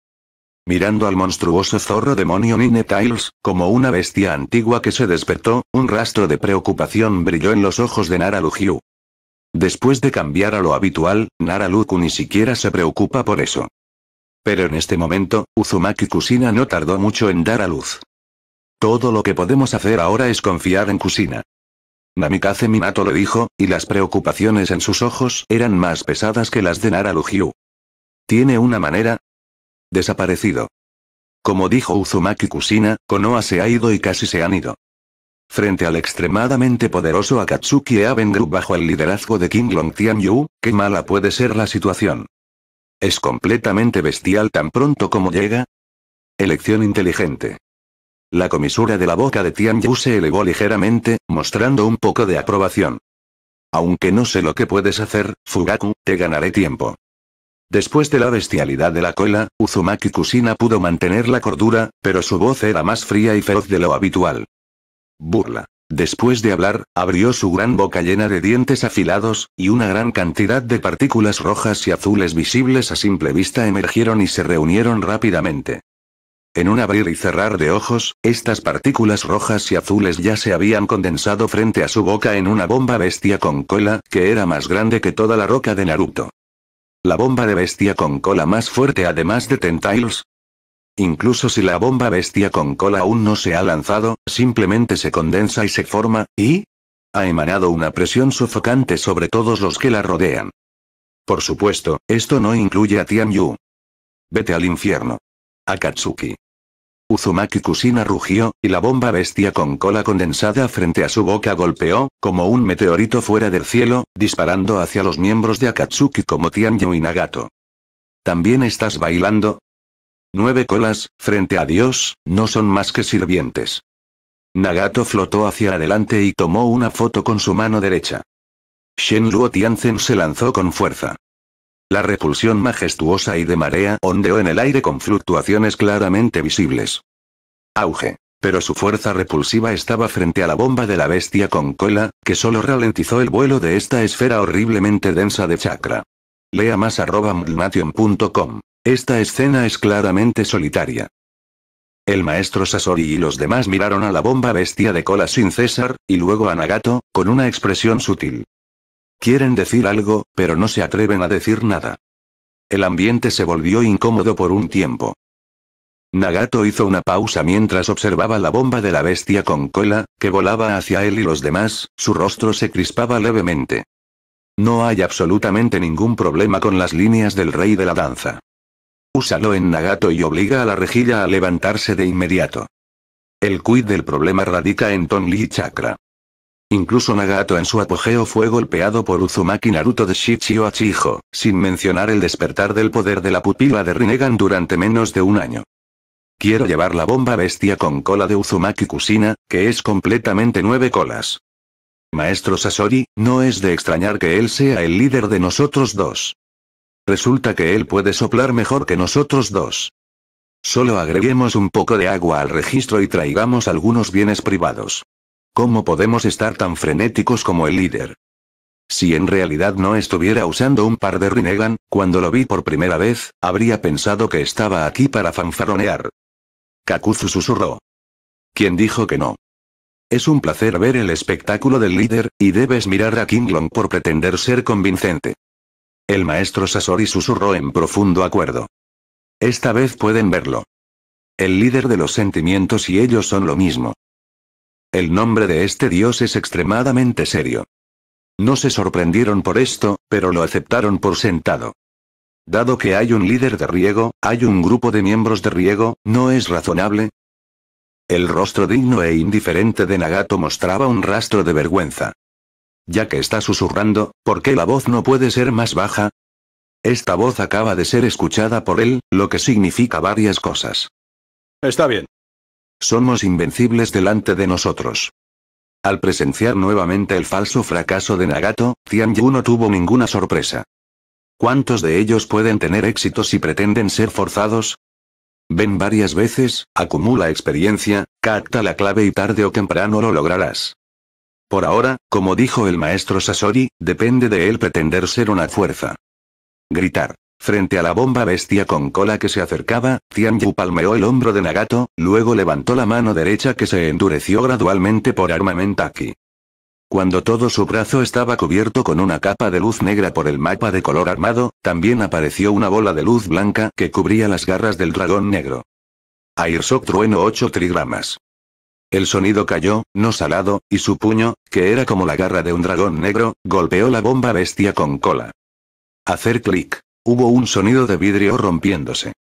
A: Mirando al monstruoso zorro demonio Nine Tiles, como una bestia antigua que se despertó, un rastro de preocupación brilló en los ojos de Nara Lugiu. Después de cambiar a lo habitual, Nara ni siquiera se preocupa por eso. Pero en este momento, Uzumaki Kusina no tardó mucho en dar a luz. Todo lo que podemos hacer ahora es confiar en Kusina. Namikaze Minato lo dijo, y las preocupaciones en sus ojos eran más pesadas que las de Nara Tiene una manera. Desaparecido. Como dijo Uzumaki Kusina, Konoha se ha ido y casi se han ido. Frente al extremadamente poderoso Akatsuki Avengru bajo el liderazgo de King Long Tianyu, qué mala puede ser la situación. Es completamente bestial tan pronto como llega. Elección inteligente. La comisura de la boca de Tian Yu se elevó ligeramente, mostrando un poco de aprobación. Aunque no sé lo que puedes hacer, Fugaku, te ganaré tiempo. Después de la bestialidad de la cola, Uzumaki Kusina pudo mantener la cordura, pero su voz era más fría y feroz de lo habitual. Burla. Después de hablar, abrió su gran boca llena de dientes afilados, y una gran cantidad de partículas rojas y azules visibles a simple vista emergieron y se reunieron rápidamente. En un abrir y cerrar de ojos, estas partículas rojas y azules ya se habían condensado frente a su boca en una bomba bestia con cola, que era más grande que toda la roca de Naruto. La bomba de bestia con cola más fuerte además de Tentails. Incluso si la bomba bestia con cola aún no se ha lanzado, simplemente se condensa y se forma, y... ha emanado una presión sofocante sobre todos los que la rodean. Por supuesto, esto no incluye a Tianyu. Vete al infierno. Akatsuki. Uzumaki Kusina rugió, y la bomba bestia con cola condensada frente a su boca golpeó, como un meteorito fuera del cielo, disparando hacia los miembros de Akatsuki como Tianyu y Nagato. ¿También estás bailando? Nueve colas, frente a Dios, no son más que sirvientes. Nagato flotó hacia adelante y tomó una foto con su mano derecha. Shenluo Tianzen se lanzó con fuerza. La repulsión majestuosa y de marea ondeó en el aire con fluctuaciones claramente visibles. Auge. Pero su fuerza repulsiva estaba frente a la bomba de la bestia con cola, que solo ralentizó el vuelo de esta esfera horriblemente densa de chakra. Lea más arroba mulmation.com. Esta escena es claramente solitaria. El maestro Sasori y los demás miraron a la bomba bestia de cola sin cesar, y luego a Nagato, con una expresión sutil. Quieren decir algo, pero no se atreven a decir nada. El ambiente se volvió incómodo por un tiempo. Nagato hizo una pausa mientras observaba la bomba de la bestia con cola, que volaba hacia él y los demás, su rostro se crispaba levemente. No hay absolutamente ningún problema con las líneas del rey de la danza. Úsalo en Nagato y obliga a la rejilla a levantarse de inmediato. El quid del problema radica en Tonli Chakra. Incluso Nagato en su apogeo fue golpeado por Uzumaki Naruto de Shichio Achijo, sin mencionar el despertar del poder de la pupila de Rinnegan durante menos de un año. Quiero llevar la bomba bestia con cola de Uzumaki Kusina, que es completamente nueve colas. Maestro Sasori, no es de extrañar que él sea el líder de nosotros dos. Resulta que él puede soplar mejor que nosotros dos. Solo agreguemos un poco de agua al registro y traigamos algunos bienes privados. ¿Cómo podemos estar tan frenéticos como el líder? Si en realidad no estuviera usando un par de Rinnegan, cuando lo vi por primera vez, habría pensado que estaba aquí para fanfaronear. Kakuzu susurró. ¿Quién dijo que no? Es un placer ver el espectáculo del líder, y debes mirar a Kinglong por pretender ser convincente. El maestro Sasori susurró en profundo acuerdo. Esta vez pueden verlo. El líder de los sentimientos y ellos son lo mismo. El nombre de este dios es extremadamente serio. No se sorprendieron por esto, pero lo aceptaron por sentado. Dado que hay un líder de riego, hay un grupo de miembros de riego, ¿no es razonable? El rostro digno e indiferente de Nagato mostraba un rastro de vergüenza. Ya que está susurrando, ¿por qué la voz no puede ser más baja? Esta voz acaba de ser escuchada por él, lo que significa varias cosas. Está bien. Somos invencibles delante de nosotros. Al presenciar nuevamente el falso fracaso de Nagato, Tianyu no tuvo ninguna sorpresa. ¿Cuántos de ellos pueden tener éxito si pretenden ser forzados? Ven varias veces, acumula experiencia, capta la clave y tarde o temprano lo lograrás. Por ahora, como dijo el maestro Sasori, depende de él pretender ser una fuerza. Gritar. Frente a la bomba bestia con cola que se acercaba, Tianyu palmeó el hombro de Nagato, luego levantó la mano derecha que se endureció gradualmente por aquí. Cuando todo su brazo estaba cubierto con una capa de luz negra por el mapa de color armado, también apareció una bola de luz blanca que cubría las garras del dragón negro. Airsock trueno 8 trigramas. El sonido cayó, no salado, y su puño, que era como la garra de un dragón negro, golpeó la bomba bestia con cola. Hacer clic. Hubo un sonido de vidrio rompiéndose.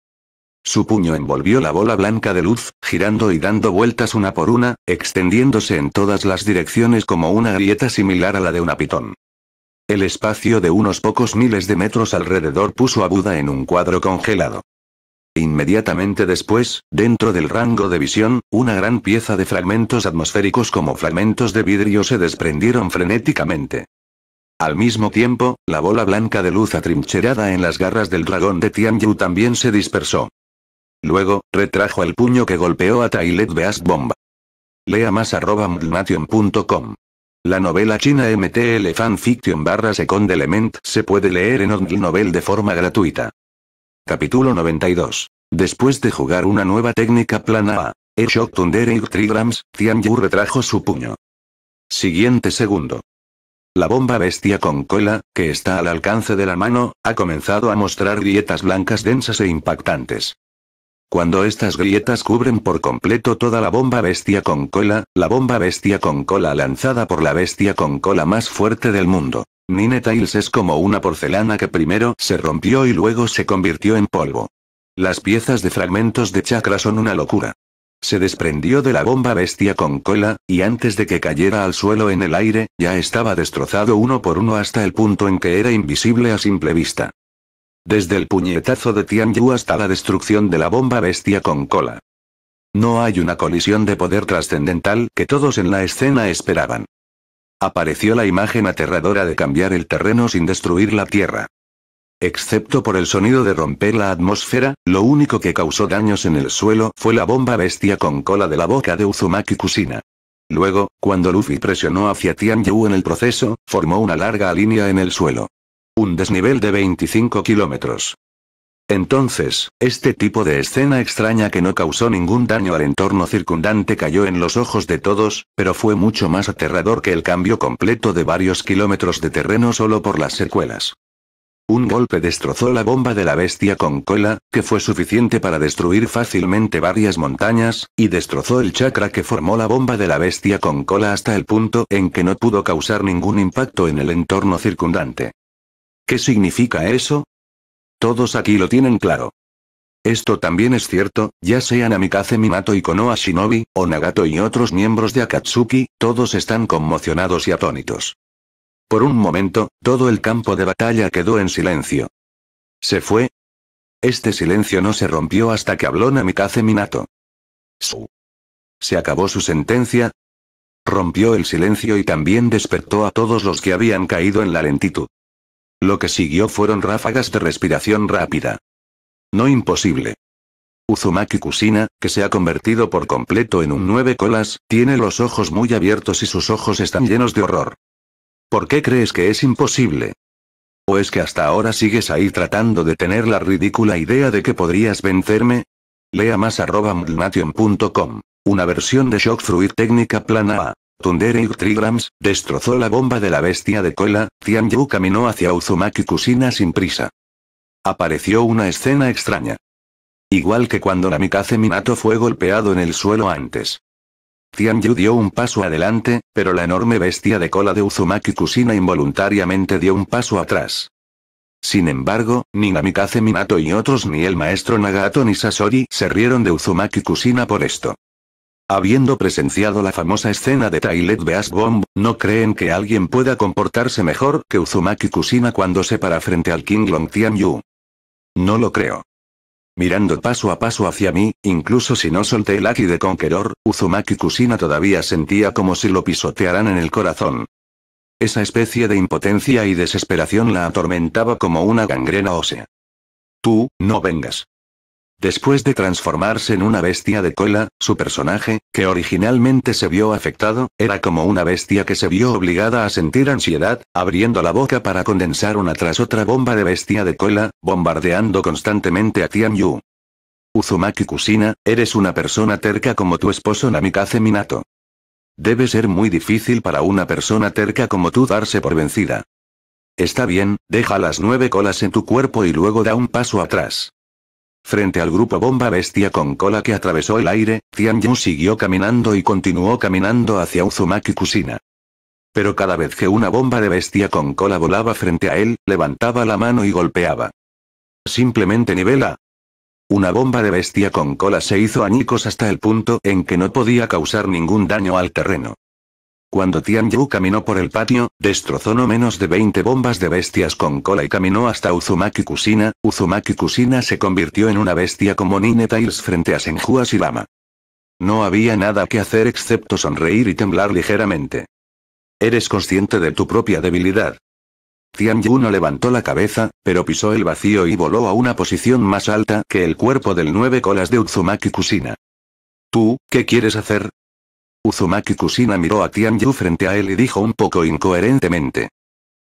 A: Su puño envolvió la bola blanca de luz, girando y dando vueltas una por una, extendiéndose en todas las direcciones como una grieta similar a la de una pitón. El espacio de unos pocos miles de metros alrededor puso a Buda en un cuadro congelado. Inmediatamente después, dentro del rango de visión, una gran pieza de fragmentos atmosféricos como fragmentos de vidrio se desprendieron frenéticamente. Al mismo tiempo, la bola blanca de luz atrincherada en las garras del dragón de Tianyu también se dispersó. Luego, retrajo el puño que golpeó a Tailet Beast Bomba. Lea más arroba La novela china MTL Fanfiction barra Second Element se puede leer en Only Novel de forma gratuita. Capítulo 92. Después de jugar una nueva técnica plana A, E-Shock Thunder y Trigrams, Tianyu retrajo su puño. Siguiente segundo. La bomba bestia con cola, que está al alcance de la mano, ha comenzado a mostrar grietas blancas densas e impactantes. Cuando estas grietas cubren por completo toda la bomba bestia con cola, la bomba bestia con cola lanzada por la bestia con cola más fuerte del mundo. Nine Tails es como una porcelana que primero se rompió y luego se convirtió en polvo. Las piezas de fragmentos de chakra son una locura. Se desprendió de la bomba bestia con cola, y antes de que cayera al suelo en el aire, ya estaba destrozado uno por uno hasta el punto en que era invisible a simple vista. Desde el puñetazo de Tianyu hasta la destrucción de la bomba bestia con cola. No hay una colisión de poder trascendental que todos en la escena esperaban. Apareció la imagen aterradora de cambiar el terreno sin destruir la tierra. Excepto por el sonido de romper la atmósfera, lo único que causó daños en el suelo fue la bomba bestia con cola de la boca de Uzumaki Kusina. Luego, cuando Luffy presionó hacia Tian Yu en el proceso, formó una larga línea en el suelo. Un desnivel de 25 kilómetros. Entonces, este tipo de escena extraña que no causó ningún daño al entorno circundante cayó en los ojos de todos, pero fue mucho más aterrador que el cambio completo de varios kilómetros de terreno solo por las secuelas. Un golpe destrozó la bomba de la bestia con cola, que fue suficiente para destruir fácilmente varias montañas, y destrozó el chakra que formó la bomba de la bestia con cola hasta el punto en que no pudo causar ningún impacto en el entorno circundante. ¿Qué significa eso? Todos aquí lo tienen claro. Esto también es cierto, ya sean Amikaze Minato y Konoha Shinobi, o Nagato y otros miembros de Akatsuki, todos están conmocionados y atónitos. Por un momento, todo el campo de batalla quedó en silencio. ¿Se fue? Este silencio no se rompió hasta que habló Namikaze Minato. Su. ¿Se acabó su sentencia? Rompió el silencio y también despertó a todos los que habían caído en la lentitud. Lo que siguió fueron ráfagas de respiración rápida. No imposible. Uzumaki Kusina, que se ha convertido por completo en un nueve colas, tiene los ojos muy abiertos y sus ojos están llenos de horror. ¿Por qué crees que es imposible? ¿O es que hasta ahora sigues ahí tratando de tener la ridícula idea de que podrías vencerme? Lea más arroba Una versión de Shock Fruit técnica plana A. Tundere Trigrams destrozó la bomba de la bestia de cola, Tianyu caminó hacia Uzumaki Kusina sin prisa. Apareció una escena extraña. Igual que cuando Namikaze Minato fue golpeado en el suelo antes. Tianyu dio un paso adelante, pero la enorme bestia de cola de Uzumaki Kusina involuntariamente dio un paso atrás. Sin embargo, ni Namikaze Minato y otros ni el maestro Nagato ni Sasori se rieron de Uzumaki Kusina por esto. Habiendo presenciado la famosa escena de Tailed Beast Bomb, ¿no creen que alguien pueda comportarse mejor que Uzumaki Kusina cuando se para frente al King Long Yu? No lo creo. Mirando paso a paso hacia mí, incluso si no solté el Aki de Conqueror, Uzumaki Kusina todavía sentía como si lo pisotearan en el corazón. Esa especie de impotencia y desesperación la atormentaba como una gangrena ósea. Tú, no vengas. Después de transformarse en una bestia de cola, su personaje, que originalmente se vio afectado, era como una bestia que se vio obligada a sentir ansiedad, abriendo la boca para condensar una tras otra bomba de bestia de cola, bombardeando constantemente a Tian Yu. Uzumaki Kusina, eres una persona terca como tu esposo Namikaze Minato. Debe ser muy difícil para una persona terca como tú darse por vencida. Está bien, deja las nueve colas en tu cuerpo y luego da un paso atrás. Frente al grupo bomba bestia con cola que atravesó el aire, Tian siguió caminando y continuó caminando hacia Uzumaki Kusina. Pero cada vez que una bomba de bestia con cola volaba frente a él, levantaba la mano y golpeaba. Simplemente nivela. Una bomba de bestia con cola se hizo añicos hasta el punto en que no podía causar ningún daño al terreno. Cuando Tian Yu caminó por el patio, destrozó no menos de 20 bombas de bestias con cola y caminó hasta Uzumaki Kusina, Uzumaki Kusina se convirtió en una bestia como Nine frente a Senju Lama. No había nada que hacer excepto sonreír y temblar ligeramente. Eres consciente de tu propia debilidad. Tian Yu no levantó la cabeza, pero pisó el vacío y voló a una posición más alta que el cuerpo del nueve colas de Uzumaki Kusina. ¿Tú, qué quieres hacer? Uzumaki Kusina miró a Tianyu frente a él y dijo un poco incoherentemente.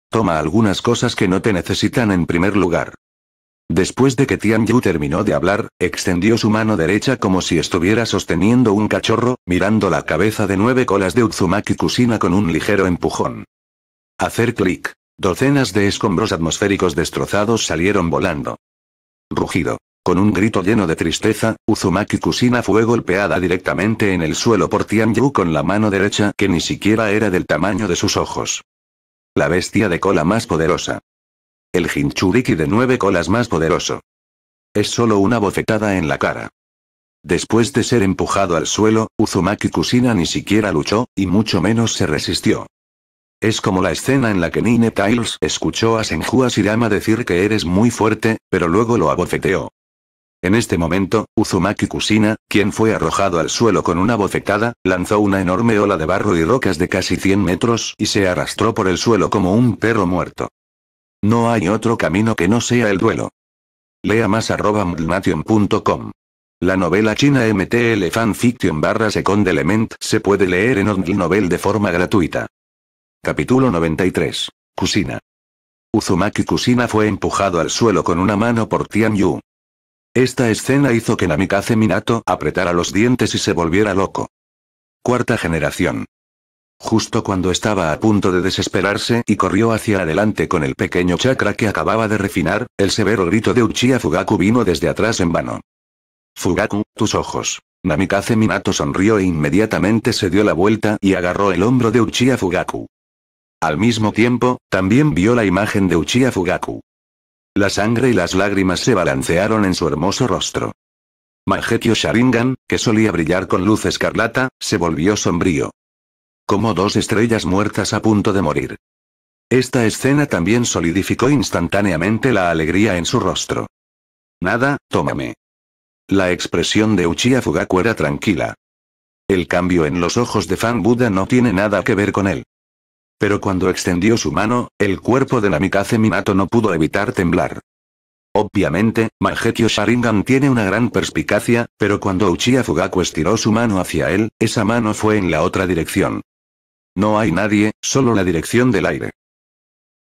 A: Toma algunas cosas que no te necesitan en primer lugar. Después de que Tianyu terminó de hablar, extendió su mano derecha como si estuviera sosteniendo un cachorro, mirando la cabeza de nueve colas de Uzumaki Kusina con un ligero empujón. Hacer clic. Docenas de escombros atmosféricos destrozados salieron volando. Rugido. Con un grito lleno de tristeza, Uzumaki Kusina fue golpeada directamente en el suelo por Tianyu con la mano derecha que ni siquiera era del tamaño de sus ojos. La bestia de cola más poderosa. El Jinchuriki de nueve colas más poderoso. Es solo una bofetada en la cara. Después de ser empujado al suelo, Uzumaki Kusina ni siquiera luchó, y mucho menos se resistió. Es como la escena en la que Nine Tiles escuchó a Senju Asirama decir que eres muy fuerte, pero luego lo abofeteó. En este momento, Uzumaki Kusina, quien fue arrojado al suelo con una bofetada, lanzó una enorme ola de barro y rocas de casi 100 metros y se arrastró por el suelo como un perro muerto. No hay otro camino que no sea el duelo. Lea más arroba La novela china MTL Fanfiction barra Second Element se puede leer en Only Novel de forma gratuita. Capítulo 93. Kusina. Uzumaki Kusina fue empujado al suelo con una mano por Tian Yu. Esta escena hizo que Namikaze Minato apretara los dientes y se volviera loco. Cuarta generación. Justo cuando estaba a punto de desesperarse y corrió hacia adelante con el pequeño chakra que acababa de refinar, el severo grito de Uchiha Fugaku vino desde atrás en vano. Fugaku, tus ojos. Namikaze Minato sonrió e inmediatamente se dio la vuelta y agarró el hombro de Uchiha Fugaku. Al mismo tiempo, también vio la imagen de Uchiha Fugaku. La sangre y las lágrimas se balancearon en su hermoso rostro. Majequio Sharingan, que solía brillar con luz escarlata, se volvió sombrío. Como dos estrellas muertas a punto de morir. Esta escena también solidificó instantáneamente la alegría en su rostro. Nada, tómame. La expresión de Uchiha Fugaku era tranquila. El cambio en los ojos de Fan Buda no tiene nada que ver con él. Pero cuando extendió su mano, el cuerpo de la Minato no pudo evitar temblar. Obviamente, Mahekyo Sharingan tiene una gran perspicacia, pero cuando Uchiha Fugaku estiró su mano hacia él, esa mano fue en la otra dirección. No hay nadie, solo la dirección del aire.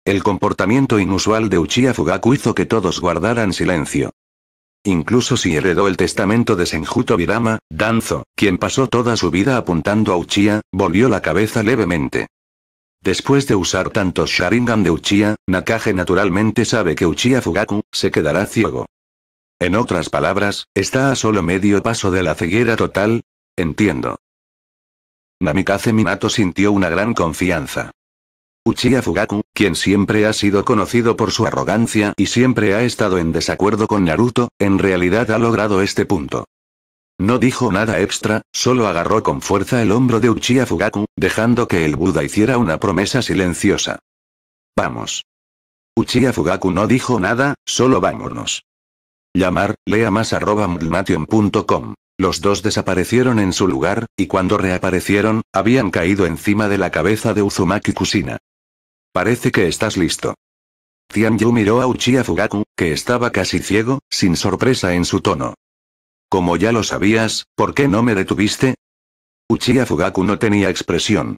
A: El comportamiento inusual de Uchiha Fugaku hizo que todos guardaran silencio. Incluso si heredó el testamento de Senjuto Birama, Danzo, quien pasó toda su vida apuntando a Uchiha, volvió la cabeza levemente. Después de usar tantos Sharingan de Uchiha, Nakage naturalmente sabe que Uchiha Fugaku, se quedará ciego. En otras palabras, está a solo medio paso de la ceguera total. Entiendo. Namikaze Minato sintió una gran confianza. Uchiha Fugaku, quien siempre ha sido conocido por su arrogancia y siempre ha estado en desacuerdo con Naruto, en realidad ha logrado este punto. No dijo nada extra, solo agarró con fuerza el hombro de Uchiha Fugaku, dejando que el Buda hiciera una promesa silenciosa. Vamos. Uchiha Fugaku no dijo nada, solo vámonos. Llamar, lea más arroba Los dos desaparecieron en su lugar, y cuando reaparecieron, habían caído encima de la cabeza de Uzumaki Kusina. Parece que estás listo. Tianyu miró a Uchiha Fugaku, que estaba casi ciego, sin sorpresa en su tono. Como ya lo sabías, ¿por qué no me detuviste? Uchiha Fugaku no tenía expresión.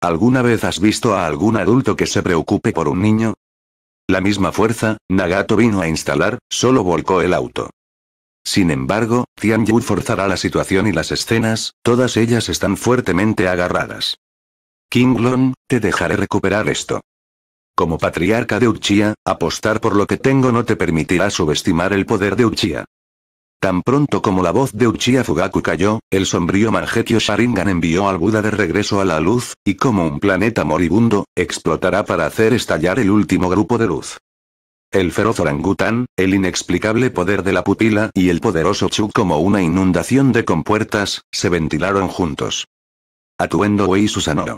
A: ¿Alguna vez has visto a algún adulto que se preocupe por un niño? La misma fuerza, Nagato vino a instalar, solo volcó el auto. Sin embargo, Tian forzará la situación y las escenas, todas ellas están fuertemente agarradas. Kinglon, te dejaré recuperar esto. Como patriarca de Uchiha, apostar por lo que tengo no te permitirá subestimar el poder de Uchiha. Tan pronto como la voz de Uchiha Fugaku cayó, el sombrío Mangekyo Sharingan envió al Buda de regreso a la luz, y como un planeta moribundo, explotará para hacer estallar el último grupo de luz. El feroz orangután, el inexplicable poder de la pupila y el poderoso Chu como una inundación de compuertas, se ventilaron juntos. Atuendo Wei Susanoo.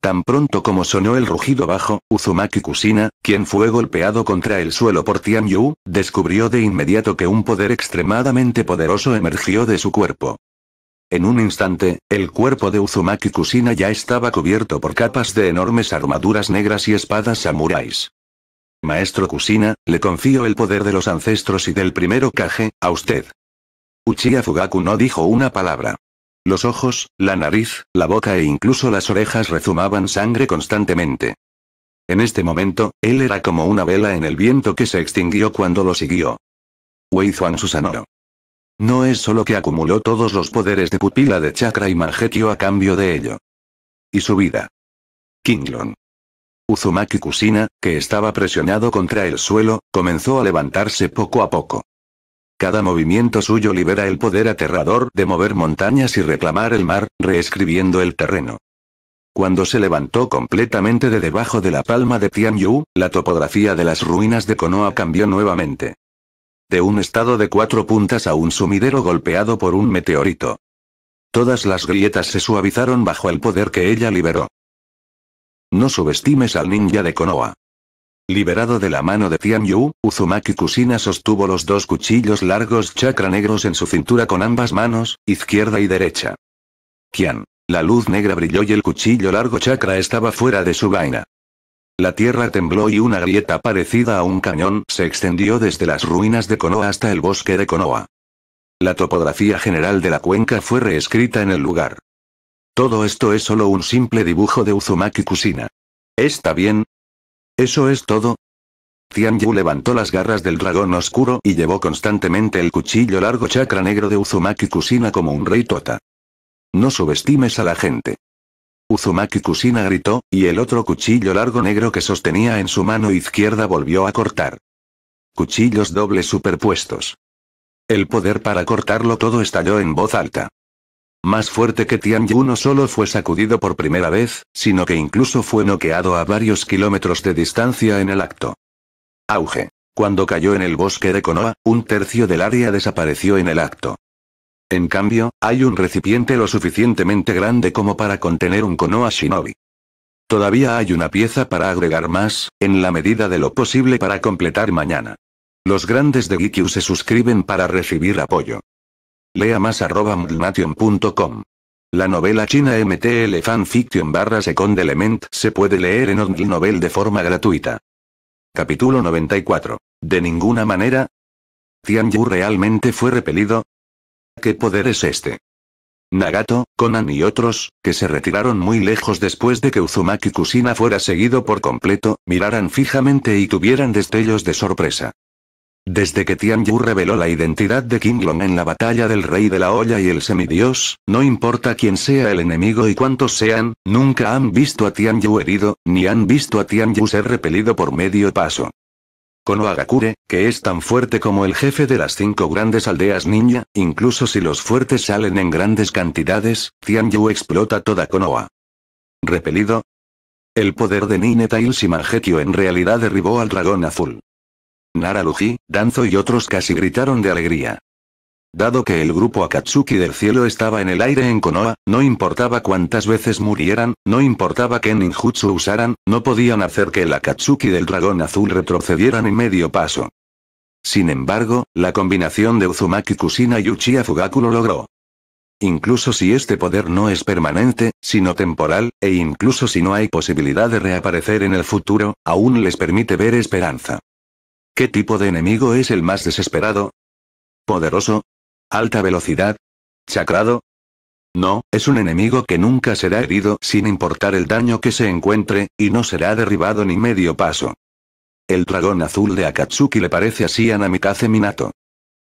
A: Tan pronto como sonó el rugido bajo, Uzumaki Kusina, quien fue golpeado contra el suelo por Tianyu, descubrió de inmediato que un poder extremadamente poderoso emergió de su cuerpo. En un instante, el cuerpo de Uzumaki Kusina ya estaba cubierto por capas de enormes armaduras negras y espadas samuráis. Maestro Kusina, le confío el poder de los ancestros y del primero Kage, a usted. Uchiha Fugaku no dijo una palabra. Los ojos, la nariz, la boca e incluso las orejas rezumaban sangre constantemente. En este momento, él era como una vela en el viento que se extinguió cuando lo siguió. Wei Zuan Susanoro. No es solo que acumuló todos los poderes de pupila de chakra y manjetio a cambio de ello. Y su vida. Kinglon. Uzumaki Kusina, que estaba presionado contra el suelo, comenzó a levantarse poco a poco. Cada movimiento suyo libera el poder aterrador de mover montañas y reclamar el mar, reescribiendo el terreno. Cuando se levantó completamente de debajo de la palma de Tianyu, la topografía de las ruinas de Konoha cambió nuevamente. De un estado de cuatro puntas a un sumidero golpeado por un meteorito. Todas las grietas se suavizaron bajo el poder que ella liberó. No subestimes al ninja de Konoha. Liberado de la mano de Tianyu, Uzumaki Kusina sostuvo los dos cuchillos largos chakra negros en su cintura con ambas manos, izquierda y derecha. Tian. La luz negra brilló y el cuchillo largo chakra estaba fuera de su vaina. La tierra tembló y una grieta parecida a un cañón se extendió desde las ruinas de Konoha hasta el bosque de Konoha. La topografía general de la cuenca fue reescrita en el lugar. Todo esto es solo un simple dibujo de Uzumaki Kusina. Está bien, ¿Eso es todo? Yu levantó las garras del dragón oscuro y llevó constantemente el cuchillo largo chakra negro de Uzumaki Kusina como un rey tota. No subestimes a la gente. Uzumaki Kusina gritó, y el otro cuchillo largo negro que sostenía en su mano izquierda volvió a cortar. Cuchillos dobles superpuestos. El poder para cortarlo todo estalló en voz alta. Más fuerte que Tianyu no solo fue sacudido por primera vez, sino que incluso fue noqueado a varios kilómetros de distancia en el acto. Auge. Cuando cayó en el bosque de Konoha, un tercio del área desapareció en el acto. En cambio, hay un recipiente lo suficientemente grande como para contener un Konoha Shinobi. Todavía hay una pieza para agregar más, en la medida de lo posible para completar mañana. Los grandes de Gikyu se suscriben para recibir apoyo. Lea más arroba La novela china MTL Fanfiction barra Second Element se puede leer en Ondl Novel de forma gratuita. Capítulo 94. ¿De ninguna manera? Yu realmente fue repelido? ¿Qué poder es este? Nagato, Conan y otros, que se retiraron muy lejos después de que Uzumaki Kusina fuera seguido por completo, miraran fijamente y tuvieran destellos de sorpresa. Desde que Tian reveló la identidad de Kinglong en la batalla del Rey de la Olla y el Semidios, no importa quién sea el enemigo y cuántos sean, nunca han visto a Tian herido, ni han visto a Tian ser repelido por medio paso. Konohagakure, que es tan fuerte como el jefe de las cinco grandes aldeas ninja, incluso si los fuertes salen en grandes cantidades, Tian explota toda Konoha. ¿Repelido? El poder de Ninetails y en realidad derribó al dragón azul. Nara Danzo y otros casi gritaron de alegría. Dado que el grupo Akatsuki del cielo estaba en el aire en Konoha, no importaba cuántas veces murieran, no importaba qué ninjutsu usaran, no podían hacer que el Akatsuki del dragón azul retrocedieran en medio paso. Sin embargo, la combinación de Uzumaki Kushina y Uchiha Fugaku lo logró. Incluso si este poder no es permanente, sino temporal, e incluso si no hay posibilidad de reaparecer en el futuro, aún les permite ver esperanza. ¿Qué tipo de enemigo es el más desesperado? ¿Poderoso? ¿Alta velocidad? ¿Chacrado? No, es un enemigo que nunca será herido sin importar el daño que se encuentre, y no será derribado ni medio paso. El dragón azul de Akatsuki le parece así a Namikaze Minato.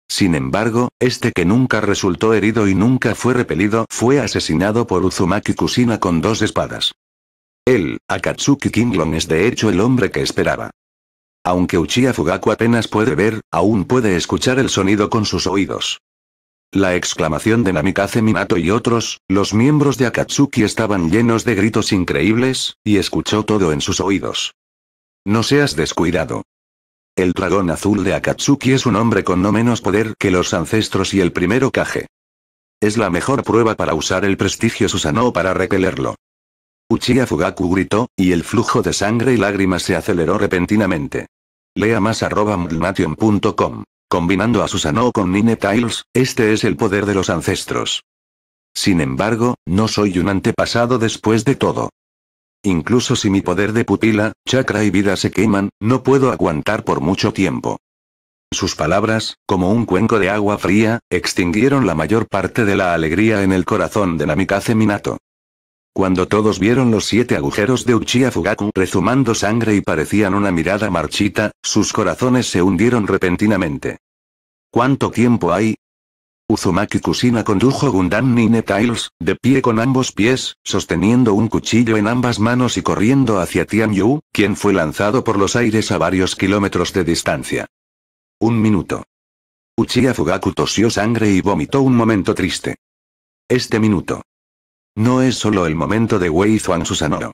A: Sin embargo, este que nunca resultó herido y nunca fue repelido fue asesinado por Uzumaki Kusina con dos espadas. El Akatsuki Kinglon es de hecho el hombre que esperaba. Aunque Uchiha Fugaku apenas puede ver, aún puede escuchar el sonido con sus oídos. La exclamación de Namikaze Minato y otros, los miembros de Akatsuki estaban llenos de gritos increíbles, y escuchó todo en sus oídos. No seas descuidado. El dragón azul de Akatsuki es un hombre con no menos poder que los ancestros y el primero Kage. Es la mejor prueba para usar el prestigio Susanoo para repelerlo. Uchiha Fugaku gritó, y el flujo de sangre y lágrimas se aceleró repentinamente. Lea más arroba Combinando a Susanoo con Nine Tiles, este es el poder de los ancestros. Sin embargo, no soy un antepasado después de todo. Incluso si mi poder de pupila, chakra y vida se queman, no puedo aguantar por mucho tiempo. Sus palabras, como un cuenco de agua fría, extinguieron la mayor parte de la alegría en el corazón de Namikaze Minato. Cuando todos vieron los siete agujeros de Uchiha Fugaku rezumando sangre y parecían una mirada marchita, sus corazones se hundieron repentinamente. ¿Cuánto tiempo hay? Uzumaki Kusina condujo Gundam Nine Tiles, de pie con ambos pies, sosteniendo un cuchillo en ambas manos y corriendo hacia Tian Yu, quien fue lanzado por los aires a varios kilómetros de distancia. Un minuto. Uchiha Fugaku tosió sangre y vomitó un momento triste. Este minuto. No es solo el momento de Wei Zhuang Susanoo.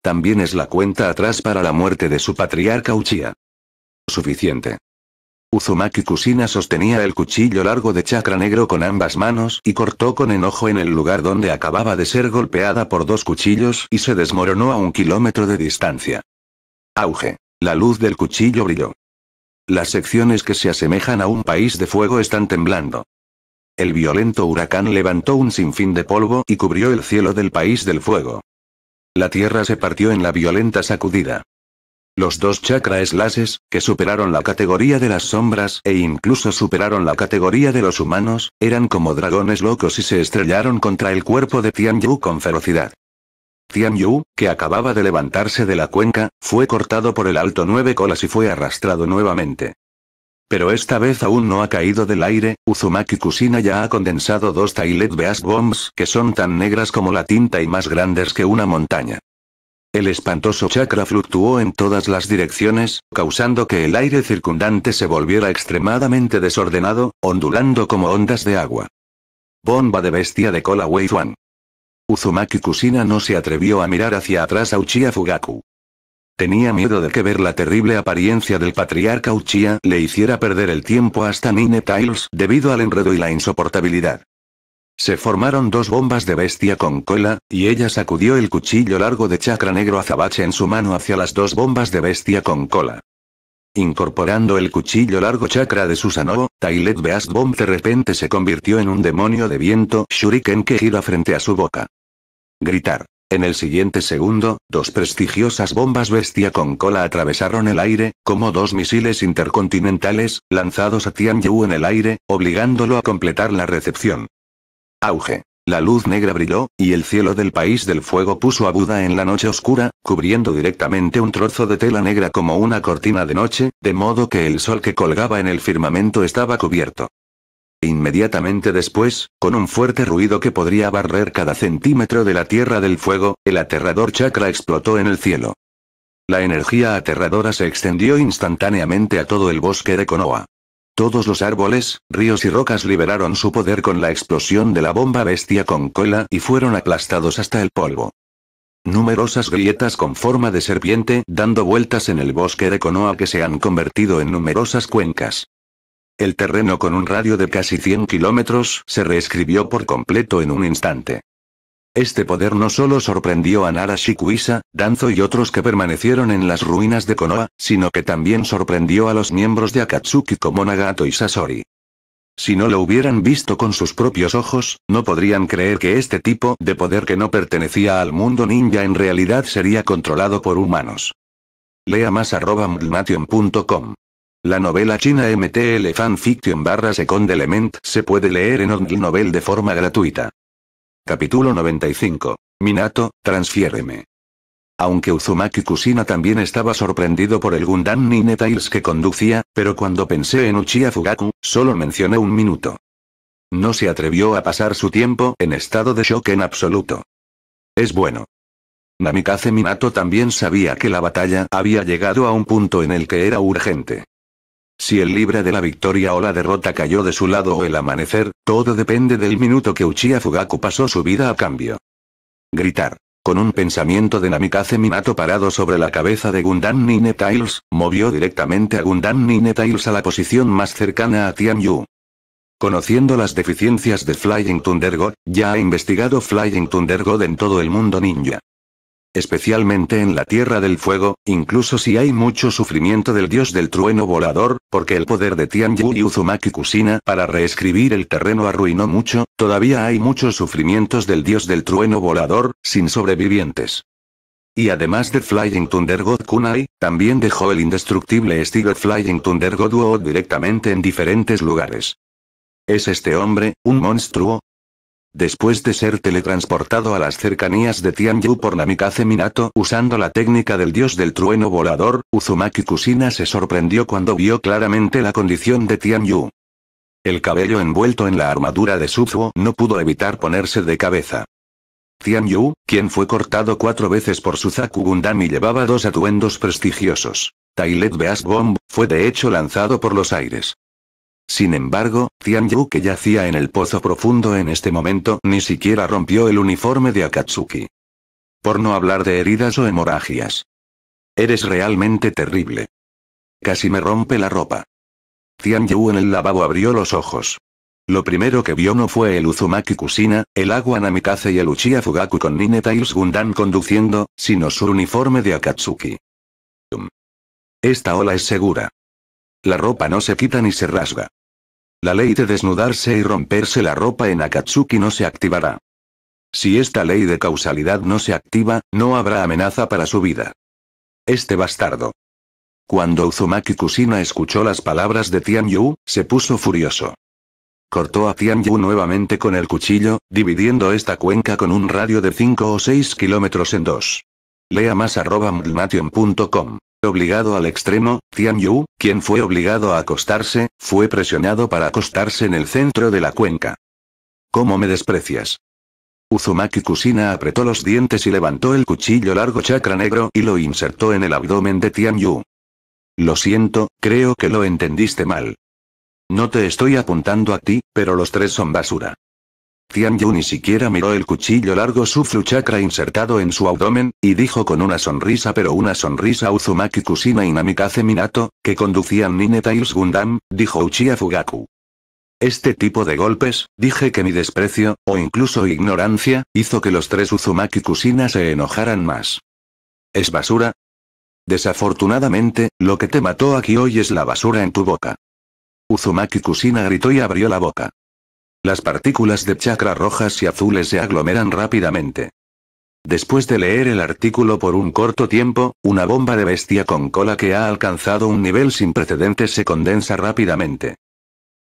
A: También es la cuenta atrás para la muerte de su patriarca Uchiha. Suficiente. Uzumaki Kusina sostenía el cuchillo largo de chakra negro con ambas manos y cortó con enojo en el lugar donde acababa de ser golpeada por dos cuchillos y se desmoronó a un kilómetro de distancia. Auge. La luz del cuchillo brilló. Las secciones que se asemejan a un país de fuego están temblando. El violento huracán levantó un sinfín de polvo y cubrió el cielo del país del fuego. La tierra se partió en la violenta sacudida. Los dos chakras lases que superaron la categoría de las sombras e incluso superaron la categoría de los humanos, eran como dragones locos y se estrellaron contra el cuerpo de Tian Yu con ferocidad. Yu, que acababa de levantarse de la cuenca, fue cortado por el alto nueve colas y fue arrastrado nuevamente. Pero esta vez aún no ha caído del aire, Uzumaki Kusina ya ha condensado dos Tailed Beast Bombs que son tan negras como la tinta y más grandes que una montaña. El espantoso chakra fluctuó en todas las direcciones, causando que el aire circundante se volviera extremadamente desordenado, ondulando como ondas de agua. Bomba de bestia de cola Wei Uzumaki Kusina no se atrevió a mirar hacia atrás a Uchiha Fugaku. Tenía miedo de que ver la terrible apariencia del patriarca Uchiha le hiciera perder el tiempo hasta Nine Tiles debido al enredo y la insoportabilidad. Se formaron dos bombas de bestia con cola, y ella sacudió el cuchillo largo de chakra negro azabache en su mano hacia las dos bombas de bestia con cola. Incorporando el cuchillo largo chakra de Susanoo, Tailet Beast Bomb de repente se convirtió en un demonio de viento shuriken que gira frente a su boca. Gritar. En el siguiente segundo, dos prestigiosas bombas bestia con cola atravesaron el aire, como dos misiles intercontinentales, lanzados a Tianyu en el aire, obligándolo a completar la recepción. Auge. La luz negra brilló, y el cielo del país del fuego puso a Buda en la noche oscura, cubriendo directamente un trozo de tela negra como una cortina de noche, de modo que el sol que colgaba en el firmamento estaba cubierto. Inmediatamente después, con un fuerte ruido que podría barrer cada centímetro de la Tierra del Fuego, el aterrador chakra explotó en el cielo. La energía aterradora se extendió instantáneamente a todo el bosque de Konoha. Todos los árboles, ríos y rocas liberaron su poder con la explosión de la bomba bestia con cola y fueron aplastados hasta el polvo. Numerosas grietas con forma de serpiente dando vueltas en el bosque de Konoha que se han convertido en numerosas cuencas. El terreno con un radio de casi 100 kilómetros se reescribió por completo en un instante. Este poder no solo sorprendió a Nara Shikuisa, Danzo y otros que permanecieron en las ruinas de Konoha, sino que también sorprendió a los miembros de Akatsuki como Nagato y Sasori. Si no lo hubieran visto con sus propios ojos, no podrían creer que este tipo de poder que no pertenecía al mundo ninja en realidad sería controlado por humanos. Lea más arroba la novela china MTL Fanfiction barra Second Element se puede leer en Only Novel de forma gratuita. Capítulo 95. Minato, transfiéreme. Aunque Uzumaki Kusina también estaba sorprendido por el Gundam Nine que conducía, pero cuando pensé en Uchiha Fugaku, solo mencioné un minuto. No se atrevió a pasar su tiempo en estado de shock en absoluto. Es bueno. Namikaze Minato también sabía que la batalla había llegado a un punto en el que era urgente. Si el libre de la victoria o la derrota cayó de su lado o el amanecer, todo depende del minuto que Uchiha Fugaku pasó su vida a cambio. Gritar. Con un pensamiento de Namikaze Minato parado sobre la cabeza de Gundam Nine movió directamente a Gundam Nine a la posición más cercana a Tian Conociendo las deficiencias de Flying Thunder God, ya ha investigado Flying Thunder God en todo el mundo ninja especialmente en la Tierra del Fuego, incluso si hay mucho sufrimiento del dios del trueno volador, porque el poder de Tianyu y Uzumaki Kusina para reescribir el terreno arruinó mucho, todavía hay muchos sufrimientos del dios del trueno volador, sin sobrevivientes. Y además de Flying Thunder God Kunai, también dejó el indestructible estilo Flying Thunder God directamente en diferentes lugares. ¿Es este hombre, un monstruo? Después de ser teletransportado a las cercanías de Tianyu por Namikaze Minato usando la técnica del dios del trueno volador, Uzumaki Kusina se sorprendió cuando vio claramente la condición de Tianyu. El cabello envuelto en la armadura de Suzuo no pudo evitar ponerse de cabeza. Tianyu, quien fue cortado cuatro veces por Suzaku Gundami llevaba dos atuendos prestigiosos. Tailet Beast Bomb, fue de hecho lanzado por los aires. Sin embargo, Tian Yu que yacía en el pozo profundo en este momento ni siquiera rompió el uniforme de Akatsuki. Por no hablar de heridas o hemorragias. Eres realmente terrible. Casi me rompe la ropa. Tian Yu en el lavabo abrió los ojos. Lo primero que vio no fue el Uzumaki Kusina, el agua Namikaze y el Uchiha Fugaku con Nine Tails Gundam conduciendo, sino su uniforme de Akatsuki. Esta ola es segura. La ropa no se quita ni se rasga. La ley de desnudarse y romperse la ropa en Akatsuki no se activará. Si esta ley de causalidad no se activa, no habrá amenaza para su vida. Este bastardo. Cuando Uzumaki Kusina escuchó las palabras de Tianyu, se puso furioso. Cortó a Tianyu nuevamente con el cuchillo, dividiendo esta cuenca con un radio de 5 o 6 kilómetros en dos. Lea más arroba Obligado al extremo, Tian Yu, quien fue obligado a acostarse, fue presionado para acostarse en el centro de la cuenca. ¿Cómo me desprecias? Uzumaki Kusina apretó los dientes y levantó el cuchillo largo chakra negro y lo insertó en el abdomen de Tian Yu. Lo siento, creo que lo entendiste mal. No te estoy apuntando a ti, pero los tres son basura. Tianyu ni siquiera miró el cuchillo largo Suflu chakra insertado en su abdomen, y dijo con una sonrisa pero una sonrisa Uzumaki Kusina y Namikaze Minato, que conducían Nine Tails Gundam, dijo Uchiha Fugaku. Este tipo de golpes, dije que mi desprecio, o incluso ignorancia, hizo que los tres Uzumaki Kusina se enojaran más. ¿Es basura? Desafortunadamente, lo que te mató aquí hoy es la basura en tu boca. Uzumaki Kusina gritó y abrió la boca. Las partículas de chakra rojas y azules se aglomeran rápidamente. Después de leer el artículo por un corto tiempo, una bomba de bestia con cola que ha alcanzado un nivel sin precedentes se condensa rápidamente.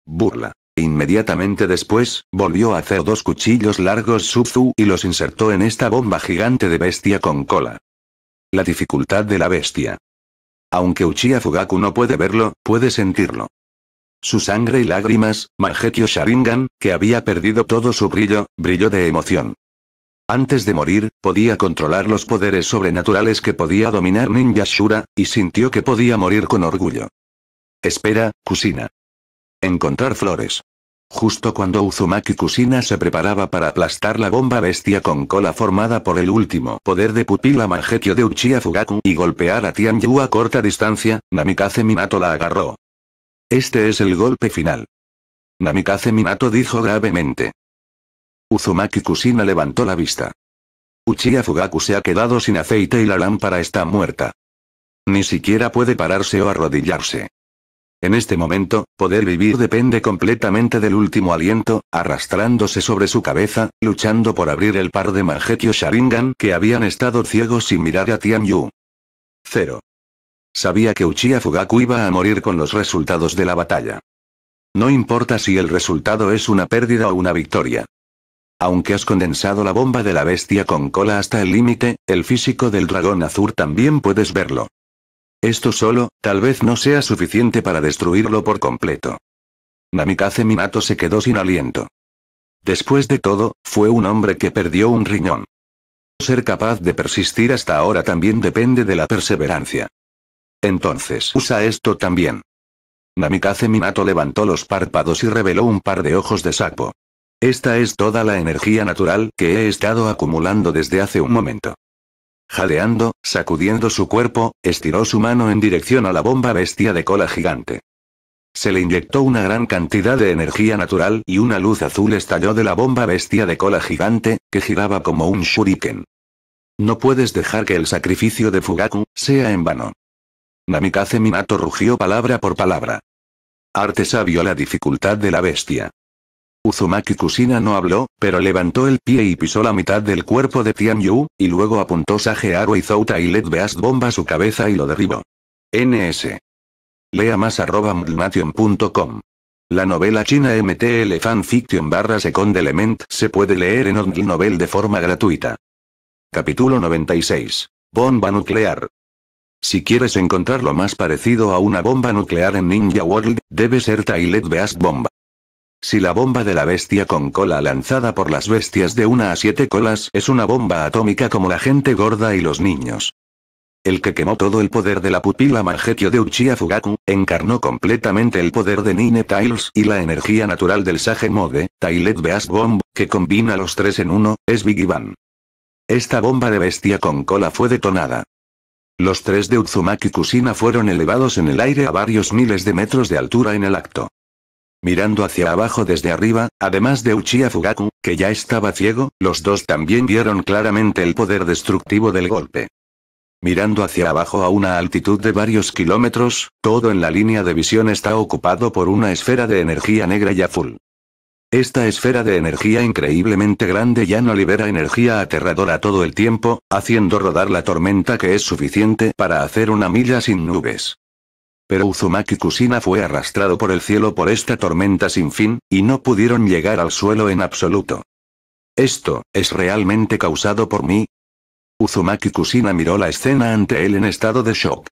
A: Burla. Inmediatamente después, volvió a hacer dos cuchillos largos Subzu y los insertó en esta bomba gigante de bestia con cola. La dificultad de la bestia. Aunque Uchiha Fugaku no puede verlo, puede sentirlo. Su sangre y lágrimas, Mangekyo Sharingan, que había perdido todo su brillo, brilló de emoción. Antes de morir, podía controlar los poderes sobrenaturales que podía dominar Ninja Shura, y sintió que podía morir con orgullo. Espera, Kusina. Encontrar flores. Justo cuando Uzumaki Kusina se preparaba para aplastar la bomba bestia con cola formada por el último poder de pupila Mangekyo de Uchiha Fugaku y golpear a Tianyu a corta distancia, Namikaze Minato la agarró. Este es el golpe final. Namikaze Minato dijo gravemente. Uzumaki Kusina levantó la vista. Uchiha Fugaku se ha quedado sin aceite y la lámpara está muerta. Ni siquiera puede pararse o arrodillarse. En este momento, poder vivir depende completamente del último aliento, arrastrándose sobre su cabeza, luchando por abrir el par de Mangekyo Sharingan que habían estado ciegos sin mirar a Tianyu. Cero. Sabía que Uchiha Fugaku iba a morir con los resultados de la batalla. No importa si el resultado es una pérdida o una victoria. Aunque has condensado la bomba de la bestia con cola hasta el límite, el físico del dragón azul también puedes verlo. Esto solo, tal vez no sea suficiente para destruirlo por completo. Namikaze Minato se quedó sin aliento. Después de todo, fue un hombre que perdió un riñón. Ser capaz de persistir hasta ahora también depende de la perseverancia. Entonces usa esto también. Namikaze Minato levantó los párpados y reveló un par de ojos de sapo. Esta es toda la energía natural que he estado acumulando desde hace un momento. Jadeando, sacudiendo su cuerpo, estiró su mano en dirección a la bomba bestia de cola gigante. Se le inyectó una gran cantidad de energía natural y una luz azul estalló de la bomba bestia de cola gigante, que giraba como un shuriken. No puedes dejar que el sacrificio de Fugaku sea en vano. Namikaze Minato rugió palabra por palabra. Arte sabio la dificultad de la bestia. Uzumaki Kusina no habló, pero levantó el pie y pisó la mitad del cuerpo de Tianyu, y luego apuntó Sagearo y Zouta y Led Beast bomba su cabeza y lo derribó. NS. Lea más arroba La novela china MTL Fanfiction barra Second Element se puede leer en Ondl Novel de forma gratuita. Capítulo 96. Bomba nuclear. Si quieres encontrar lo más parecido a una bomba nuclear en Ninja World, debe ser Tailet Beast Bomb. Si la bomba de la bestia con cola lanzada por las bestias de una a siete colas es una bomba atómica como la gente gorda y los niños. El que quemó todo el poder de la pupila Margetio de Uchiha Fugaku, encarnó completamente el poder de Nine Tails y la energía natural del Sage Mode, Tailet Beast Bomb, que combina los tres en uno, es Big Bang. Esta bomba de bestia con cola fue detonada. Los tres de Uzumaki Kusina fueron elevados en el aire a varios miles de metros de altura en el acto. Mirando hacia abajo desde arriba, además de Uchiha Fugaku, que ya estaba ciego, los dos también vieron claramente el poder destructivo del golpe. Mirando hacia abajo a una altitud de varios kilómetros, todo en la línea de visión está ocupado por una esfera de energía negra y azul. Esta esfera de energía increíblemente grande ya no libera energía aterradora todo el tiempo, haciendo rodar la tormenta que es suficiente para hacer una milla sin nubes. Pero Uzumaki Kusina fue arrastrado por el cielo por esta tormenta sin fin, y no pudieron llegar al suelo en absoluto. ¿Esto, es realmente causado por mí? Uzumaki Kusina miró la escena ante él en estado de shock.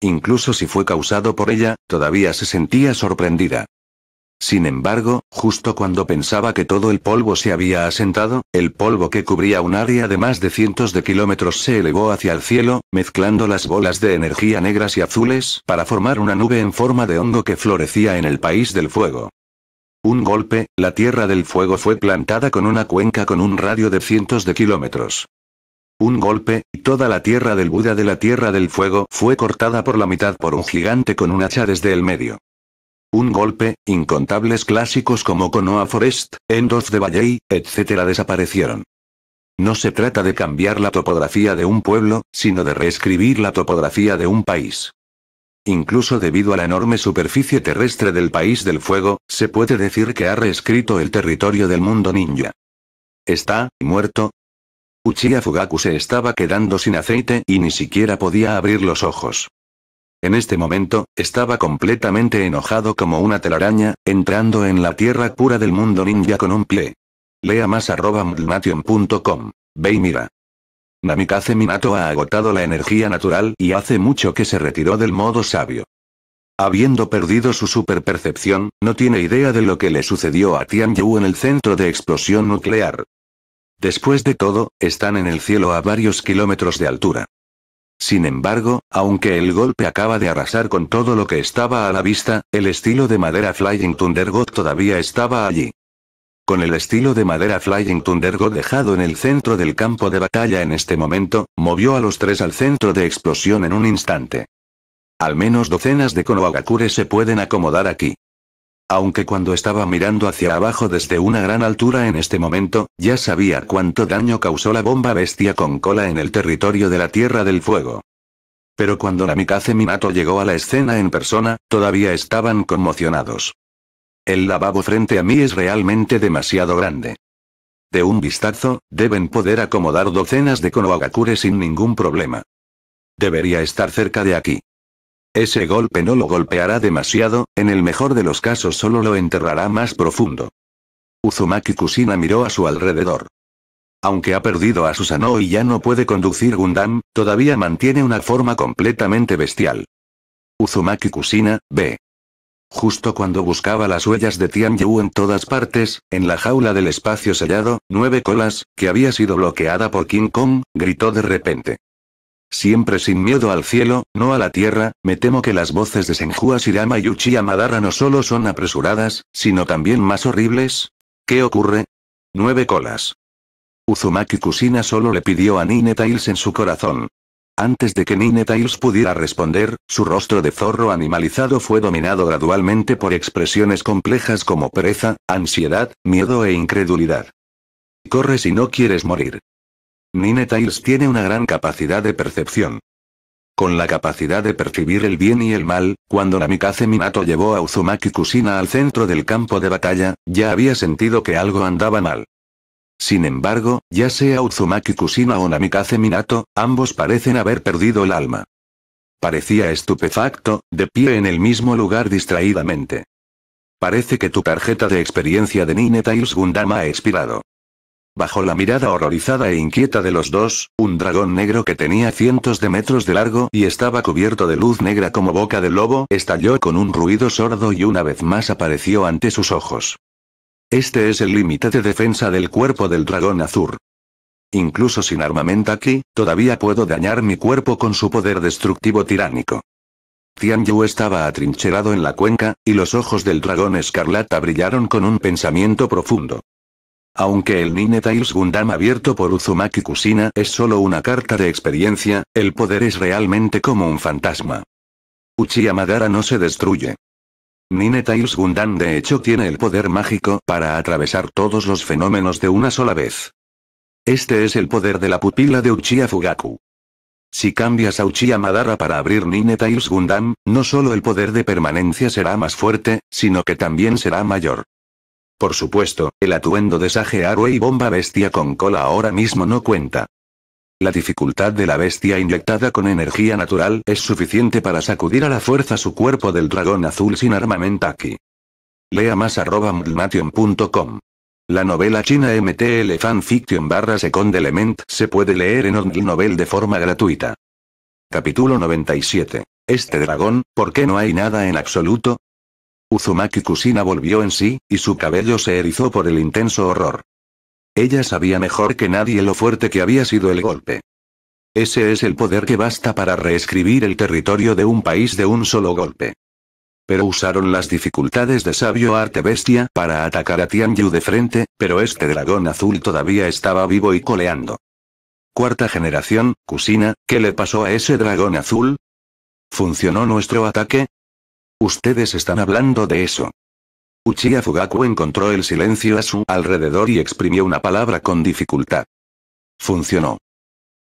A: Incluso si fue causado por ella, todavía se sentía sorprendida. Sin embargo, justo cuando pensaba que todo el polvo se había asentado, el polvo que cubría un área de más de cientos de kilómetros se elevó hacia el cielo, mezclando las bolas de energía negras y azules para formar una nube en forma de hongo que florecía en el país del fuego. Un golpe, la Tierra del Fuego fue plantada con una cuenca con un radio de cientos de kilómetros. Un golpe, y toda la Tierra del Buda de la Tierra del Fuego fue cortada por la mitad por un gigante con un hacha desde el medio. Un golpe, incontables clásicos como Konoa Forest, Endos de Valley, etc. desaparecieron. No se trata de cambiar la topografía de un pueblo, sino de reescribir la topografía de un país. Incluso debido a la enorme superficie terrestre del país del fuego, se puede decir que ha reescrito el territorio del mundo ninja. ¿Está muerto? Uchiha Fugaku se estaba quedando sin aceite y ni siquiera podía abrir los ojos. En este momento, estaba completamente enojado como una telaraña, entrando en la tierra pura del mundo ninja con un pie. Lea más arroba mdnation.com. Ve y mira. Namikaze Minato ha agotado la energía natural y hace mucho que se retiró del modo sabio. Habiendo perdido su superpercepción, no tiene idea de lo que le sucedió a Tianyu en el centro de explosión nuclear. Después de todo, están en el cielo a varios kilómetros de altura. Sin embargo, aunque el golpe acaba de arrasar con todo lo que estaba a la vista, el estilo de madera Flying God todavía estaba allí. Con el estilo de madera Flying God dejado en el centro del campo de batalla en este momento, movió a los tres al centro de explosión en un instante. Al menos docenas de Konohagakure se pueden acomodar aquí aunque cuando estaba mirando hacia abajo desde una gran altura en este momento, ya sabía cuánto daño causó la bomba bestia con cola en el territorio de la Tierra del Fuego. Pero cuando Namikaze Minato llegó a la escena en persona, todavía estaban conmocionados. El lavabo frente a mí es realmente demasiado grande. De un vistazo, deben poder acomodar docenas de Konohagakure sin ningún problema. Debería estar cerca de aquí. Ese golpe no lo golpeará demasiado, en el mejor de los casos solo lo enterrará más profundo. Uzumaki Kusina miró a su alrededor. Aunque ha perdido a Susanoo y ya no puede conducir Gundam, todavía mantiene una forma completamente bestial. Uzumaki Kusina, ve. Justo cuando buscaba las huellas de Tianyu en todas partes, en la jaula del espacio sellado, Nueve Colas, que había sido bloqueada por King Kong, gritó de repente. Siempre sin miedo al cielo, no a la tierra, me temo que las voces de Senhua Shirama y Uchiha Madara no solo son apresuradas, sino también más horribles. ¿Qué ocurre? Nueve colas. Uzumaki Kusina solo le pidió a Nine Tails en su corazón. Antes de que Nine Tails pudiera responder, su rostro de zorro animalizado fue dominado gradualmente por expresiones complejas como pereza, ansiedad, miedo e incredulidad. Corre si no quieres morir. Ninetiles tiene una gran capacidad de percepción. Con la capacidad de percibir el bien y el mal, cuando Namikaze Minato llevó a Uzumaki Kusina al centro del campo de batalla, ya había sentido que algo andaba mal. Sin embargo, ya sea Uzumaki Kusina o Namikaze Minato, ambos parecen haber perdido el alma. Parecía estupefacto, de pie en el mismo lugar distraídamente. Parece que tu tarjeta de experiencia de Ninetiles Gundama ha expirado. Bajo la mirada horrorizada e inquieta de los dos, un dragón negro que tenía cientos de metros de largo y estaba cubierto de luz negra como boca de lobo, estalló con un ruido sordo y una vez más apareció ante sus ojos. Este es el límite de defensa del cuerpo del dragón azul. Incluso sin armamento aquí, todavía puedo dañar mi cuerpo con su poder destructivo tiránico. Tianyu estaba atrincherado en la cuenca, y los ojos del dragón escarlata brillaron con un pensamiento profundo. Aunque el Nine Gundam abierto por Uzumaki Kusina es solo una carta de experiencia, el poder es realmente como un fantasma. Uchiha Madara no se destruye. Nine Gundam de hecho tiene el poder mágico para atravesar todos los fenómenos de una sola vez. Este es el poder de la pupila de Uchiha Fugaku. Si cambias a Uchiha Madara para abrir Nine Gundam, no solo el poder de permanencia será más fuerte, sino que también será mayor. Por supuesto, el atuendo de Sage y bomba bestia con cola ahora mismo no cuenta. La dificultad de la bestia inyectada con energía natural es suficiente para sacudir a la fuerza su cuerpo del dragón azul sin armamento aquí. Lea más arroba La novela china MTL Fanfiction barra Second Element se puede leer en Old Novel de forma gratuita. Capítulo 97. Este dragón, ¿por qué no hay nada en absoluto? Uzumaki Kusina volvió en sí, y su cabello se erizó por el intenso horror. Ella sabía mejor que nadie lo fuerte que había sido el golpe. Ese es el poder que basta para reescribir el territorio de un país de un solo golpe. Pero usaron las dificultades de sabio arte bestia para atacar a Tianyu de frente, pero este dragón azul todavía estaba vivo y coleando. Cuarta generación, Kusina, ¿qué le pasó a ese dragón azul? ¿Funcionó nuestro ataque? Ustedes están hablando de eso. Uchiha Fugaku encontró el silencio a su alrededor y exprimió una palabra con dificultad. Funcionó.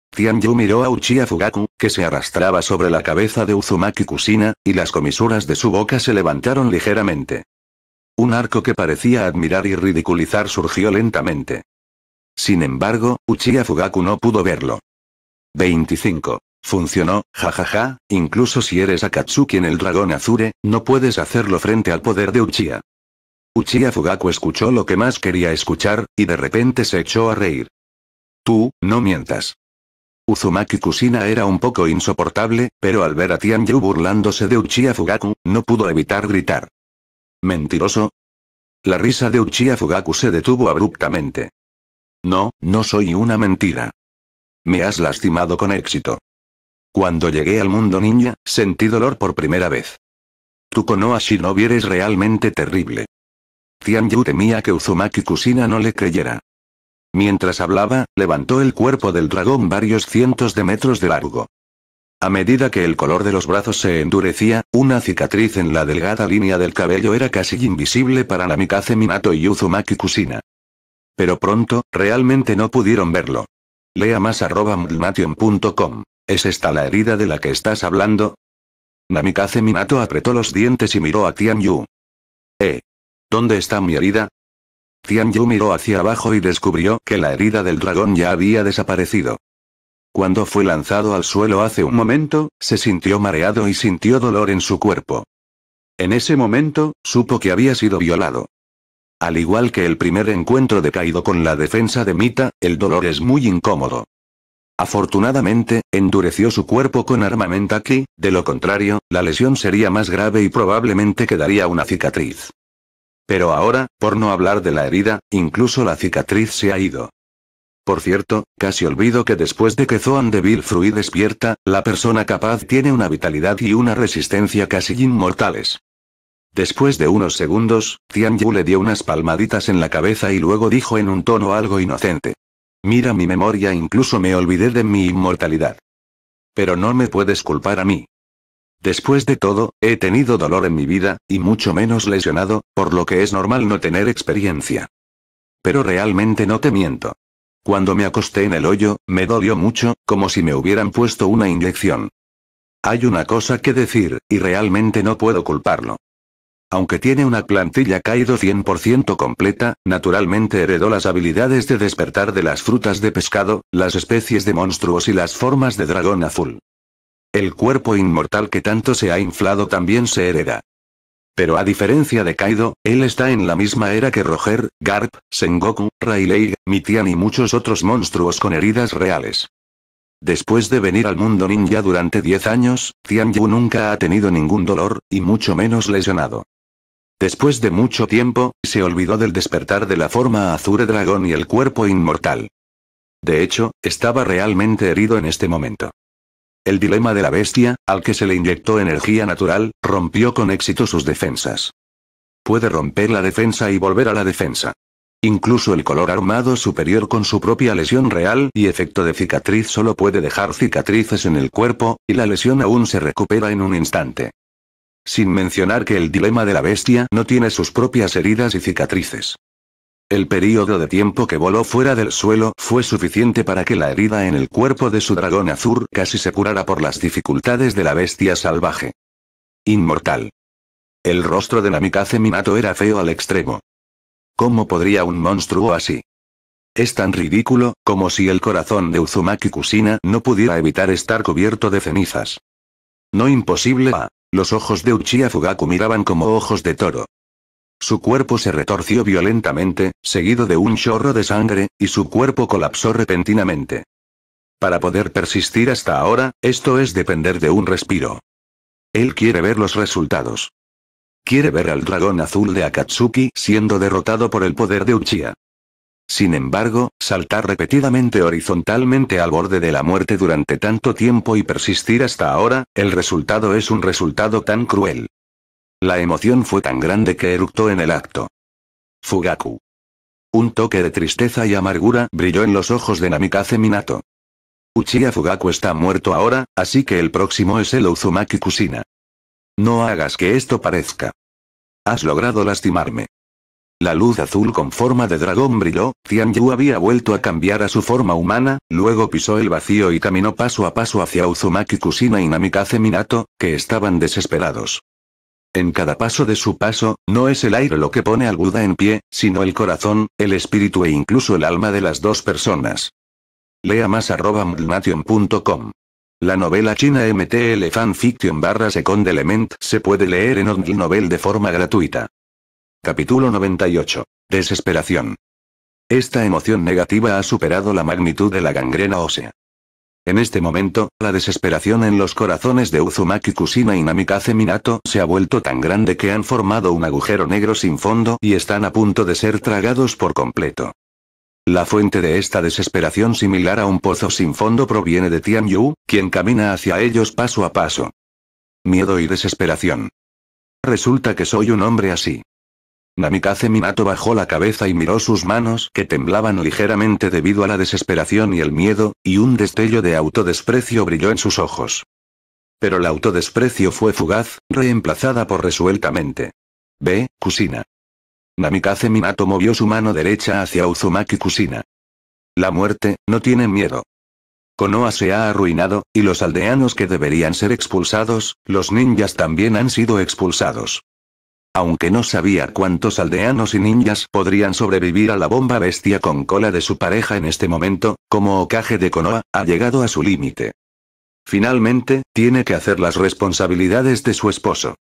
A: Tianyu miró a Uchiha Fugaku, que se arrastraba sobre la cabeza de Uzumaki Kusina, y las comisuras de su boca se levantaron ligeramente. Un arco que parecía admirar y ridiculizar surgió lentamente. Sin embargo, Uchiha Fugaku no pudo verlo. 25. Funcionó, jajaja, incluso si eres Akatsuki en el dragón Azure, no puedes hacerlo frente al poder de Uchiha. Uchiha Fugaku escuchó lo que más quería escuchar, y de repente se echó a reír. Tú, no mientas. Uzumaki Kusina era un poco insoportable, pero al ver a Tianyu burlándose de Uchiha Fugaku, no pudo evitar gritar. ¿Mentiroso? La risa de Uchiha Fugaku se detuvo abruptamente. No, no soy una mentira. Me has lastimado con éxito. Cuando llegué al mundo niña, sentí dolor por primera vez. Tukonoha no vieres realmente terrible. Tianyu temía que Uzumaki Kusina no le creyera. Mientras hablaba, levantó el cuerpo del dragón varios cientos de metros de largo. A medida que el color de los brazos se endurecía, una cicatriz en la delgada línea del cabello era casi invisible para Namikaze Minato y Uzumaki Kusina. Pero pronto, realmente no pudieron verlo. Lea más arroba ¿Es esta la herida de la que estás hablando? Namikaze Minato apretó los dientes y miró a Tian Yu. ¿Eh? ¿Dónde está mi herida? Tian Yu miró hacia abajo y descubrió que la herida del dragón ya había desaparecido. Cuando fue lanzado al suelo hace un momento, se sintió mareado y sintió dolor en su cuerpo. En ese momento, supo que había sido violado. Al igual que el primer encuentro de Kaido con la defensa de Mita, el dolor es muy incómodo. Afortunadamente, endureció su cuerpo con armamento aquí, de lo contrario, la lesión sería más grave y probablemente quedaría una cicatriz. Pero ahora, por no hablar de la herida, incluso la cicatriz se ha ido. Por cierto, casi olvido que después de que Zoan de Fruit despierta, la persona capaz tiene una vitalidad y una resistencia casi inmortales. Después de unos segundos, Tian Yu le dio unas palmaditas en la cabeza y luego dijo en un tono algo inocente. Mira mi memoria, incluso me olvidé de mi inmortalidad. Pero no me puedes culpar a mí. Después de todo, he tenido dolor en mi vida, y mucho menos lesionado, por lo que es normal no tener experiencia. Pero realmente no te miento. Cuando me acosté en el hoyo, me dolió mucho, como si me hubieran puesto una inyección. Hay una cosa que decir, y realmente no puedo culparlo. Aunque tiene una plantilla caído 100% completa, naturalmente heredó las habilidades de despertar de las frutas de pescado, las especies de monstruos y las formas de dragón azul. El cuerpo inmortal que tanto se ha inflado también se hereda. Pero a diferencia de Kaido, él está en la misma era que Roger, Garp, Sengoku, Rayleigh, Mitian y muchos otros monstruos con heridas reales. Después de venir al mundo ninja durante 10 años, Tianyu nunca ha tenido ningún dolor, y mucho menos lesionado. Después de mucho tiempo, se olvidó del despertar de la forma azure dragón y el cuerpo inmortal. De hecho, estaba realmente herido en este momento. El dilema de la bestia, al que se le inyectó energía natural, rompió con éxito sus defensas. Puede romper la defensa y volver a la defensa. Incluso el color armado superior con su propia lesión real y efecto de cicatriz solo puede dejar cicatrices en el cuerpo, y la lesión aún se recupera en un instante. Sin mencionar que el dilema de la bestia no tiene sus propias heridas y cicatrices. El periodo de tiempo que voló fuera del suelo fue suficiente para que la herida en el cuerpo de su dragón azul casi se curara por las dificultades de la bestia salvaje. Inmortal. El rostro de Namikaze Minato era feo al extremo. ¿Cómo podría un monstruo así? Es tan ridículo, como si el corazón de Uzumaki Kusina no pudiera evitar estar cubierto de cenizas. No imposible los ojos de Uchiha Fugaku miraban como ojos de toro. Su cuerpo se retorció violentamente, seguido de un chorro de sangre, y su cuerpo colapsó repentinamente. Para poder persistir hasta ahora, esto es depender de un respiro. Él quiere ver los resultados. Quiere ver al dragón azul de Akatsuki siendo derrotado por el poder de Uchiha. Sin embargo, saltar repetidamente horizontalmente al borde de la muerte durante tanto tiempo y persistir hasta ahora, el resultado es un resultado tan cruel. La emoción fue tan grande que eructó en el acto. Fugaku. Un toque de tristeza y amargura brilló en los ojos de Namikaze Minato. Uchiha Fugaku está muerto ahora, así que el próximo es el Uzumaki Kusina. No hagas que esto parezca. Has logrado lastimarme. La luz azul con forma de dragón brilló, Yu había vuelto a cambiar a su forma humana, luego pisó el vacío y caminó paso a paso hacia Uzumaki Kusina y Namikaze Minato, que estaban desesperados. En cada paso de su paso, no es el aire lo que pone al Buda en pie, sino el corazón, el espíritu e incluso el alma de las dos personas. Lea más arroba La novela china MTL Fanfiction barra Second Element se puede leer en Only Novel de forma gratuita. Capítulo 98. Desesperación. Esta emoción negativa ha superado la magnitud de la gangrena ósea. En este momento, la desesperación en los corazones de Uzumaki Kushima y Namikaze Minato se ha vuelto tan grande que han formado un agujero negro sin fondo y están a punto de ser tragados por completo. La fuente de esta desesperación similar a un pozo sin fondo proviene de Tian Yu, quien camina hacia ellos paso a paso. Miedo y desesperación. Resulta que soy un hombre así. Namikaze Minato bajó la cabeza y miró sus manos que temblaban ligeramente debido a la desesperación y el miedo, y un destello de autodesprecio brilló en sus ojos. Pero el autodesprecio fue fugaz, reemplazada por resueltamente. Ve, Kusina. Namikaze Minato movió su mano derecha hacia Uzumaki Kusina. La muerte, no tiene miedo. Konoha se ha arruinado, y los aldeanos que deberían ser expulsados, los ninjas también han sido expulsados. Aunque no sabía cuántos aldeanos y ninjas podrían sobrevivir a la bomba bestia con cola de su pareja en este momento, como Okage de Konoha, ha llegado a su límite. Finalmente, tiene que hacer las responsabilidades de su esposo.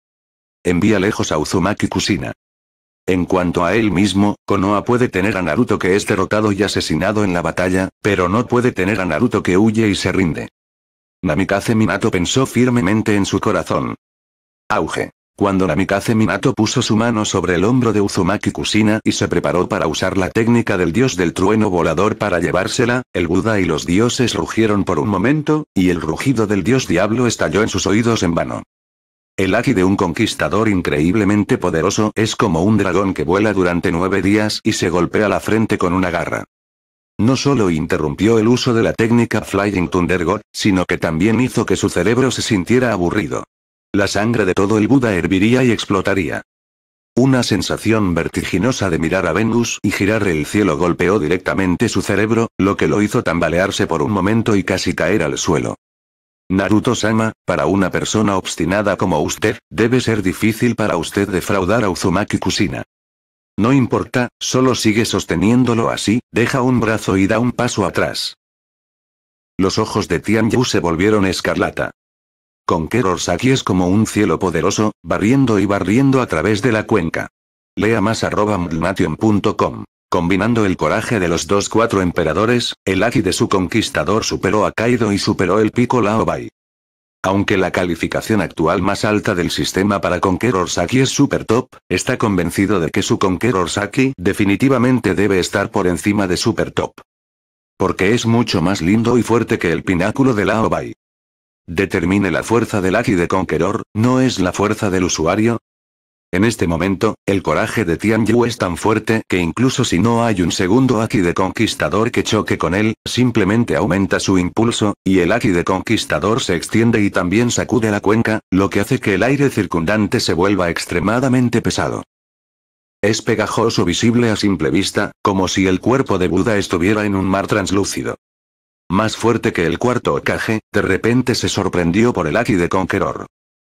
A: Envía lejos a Uzumaki Kusina. En cuanto a él mismo, Konoha puede tener a Naruto que es derrotado y asesinado en la batalla, pero no puede tener a Naruto que huye y se rinde. Namikaze Minato pensó firmemente en su corazón. Auge. Cuando Namikaze Minato puso su mano sobre el hombro de Uzumaki Kusina y se preparó para usar la técnica del dios del trueno volador para llevársela, el Buda y los dioses rugieron por un momento, y el rugido del dios diablo estalló en sus oídos en vano. El Aki de un conquistador increíblemente poderoso es como un dragón que vuela durante nueve días y se golpea la frente con una garra. No solo interrumpió el uso de la técnica Flying Thunder God, sino que también hizo que su cerebro se sintiera aburrido. La sangre de todo el Buda herviría y explotaría. Una sensación vertiginosa de mirar a Venus y girar el cielo golpeó directamente su cerebro, lo que lo hizo tambalearse por un momento y casi caer al suelo. Naruto-sama, para una persona obstinada como usted, debe ser difícil para usted defraudar a Uzumaki Kusina. No importa, solo sigue sosteniéndolo así, deja un brazo y da un paso atrás. Los ojos de Tian Yu se volvieron escarlata. Conqueror Saki es como un cielo poderoso, barriendo y barriendo a través de la cuenca. Lea más arroba Combinando el coraje de los dos cuatro emperadores, el Aki de su conquistador superó a Kaido y superó el pico Laobai. Aunque la calificación actual más alta del sistema para Conqueror Saki es super top, está convencido de que su Conqueror Saki definitivamente debe estar por encima de super top. Porque es mucho más lindo y fuerte que el pináculo de Laobai. Determine la fuerza del Aki de Conqueror, ¿no es la fuerza del usuario? En este momento, el coraje de Tian Yu es tan fuerte que incluso si no hay un segundo Aki de Conquistador que choque con él, simplemente aumenta su impulso, y el Aki de Conquistador se extiende y también sacude la cuenca, lo que hace que el aire circundante se vuelva extremadamente pesado. Es pegajoso visible a simple vista, como si el cuerpo de Buda estuviera en un mar translúcido. Más fuerte que el cuarto ocaje, de repente se sorprendió por el Aki de Conqueror.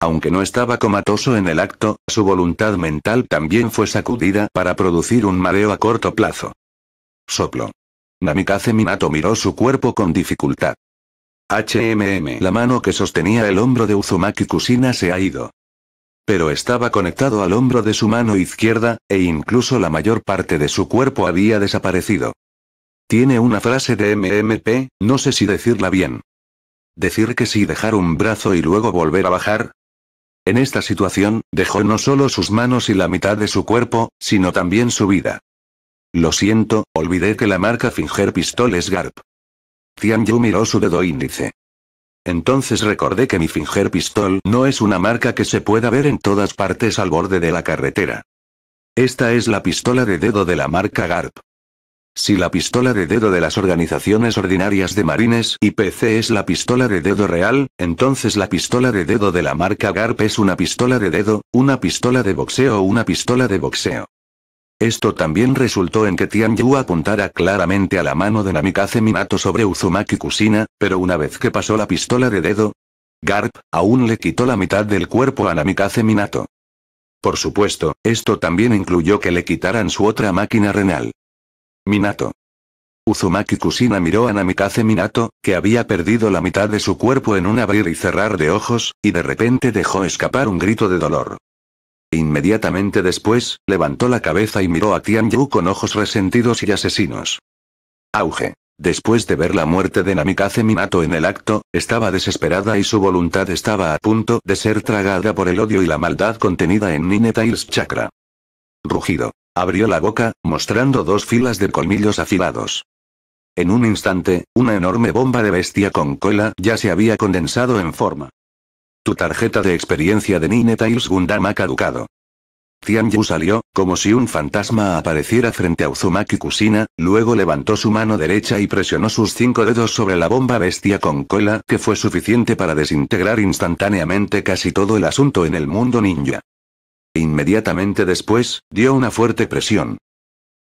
A: Aunque no estaba comatoso en el acto, su voluntad mental también fue sacudida para producir un mareo a corto plazo. Soplo. Namikaze Minato miró su cuerpo con dificultad. HMM. La mano que sostenía el hombro de Uzumaki Kusina se ha ido. Pero estaba conectado al hombro de su mano izquierda, e incluso la mayor parte de su cuerpo había desaparecido. Tiene una frase de MMP, no sé si decirla bien. Decir que sí dejar un brazo y luego volver a bajar. En esta situación, dejó no solo sus manos y la mitad de su cuerpo, sino también su vida. Lo siento, olvidé que la marca Finger Pistol es Garp. Yu miró su dedo índice. Entonces recordé que mi Finger Pistol no es una marca que se pueda ver en todas partes al borde de la carretera. Esta es la pistola de dedo de la marca Garp. Si la pistola de dedo de las organizaciones ordinarias de marines y PC es la pistola de dedo real, entonces la pistola de dedo de la marca GARP es una pistola de dedo, una pistola de boxeo o una pistola de boxeo. Esto también resultó en que Yu apuntara claramente a la mano de Namikaze Minato sobre Uzumaki Kusina, pero una vez que pasó la pistola de dedo, Garp aún le quitó la mitad del cuerpo a Namikaze Minato. Por supuesto, esto también incluyó que le quitaran su otra máquina renal. Minato. Uzumaki Kusina miró a Namikaze Minato, que había perdido la mitad de su cuerpo en un abrir y cerrar de ojos, y de repente dejó escapar un grito de dolor. Inmediatamente después, levantó la cabeza y miró a Tianyu con ojos resentidos y asesinos. Auge. Después de ver la muerte de Namikaze Minato en el acto, estaba desesperada y su voluntad estaba a punto de ser tragada por el odio y la maldad contenida en Tails Chakra. Rugido. Abrió la boca, mostrando dos filas de colmillos afilados. En un instante, una enorme bomba de bestia con cola ya se había condensado en forma. Tu tarjeta de experiencia de Nine Tails Gundam ha caducado. Tianyu salió, como si un fantasma apareciera frente a Uzumaki Kusina, luego levantó su mano derecha y presionó sus cinco dedos sobre la bomba bestia con cola que fue suficiente para desintegrar instantáneamente casi todo el asunto en el mundo ninja. Inmediatamente después, dio una fuerte presión.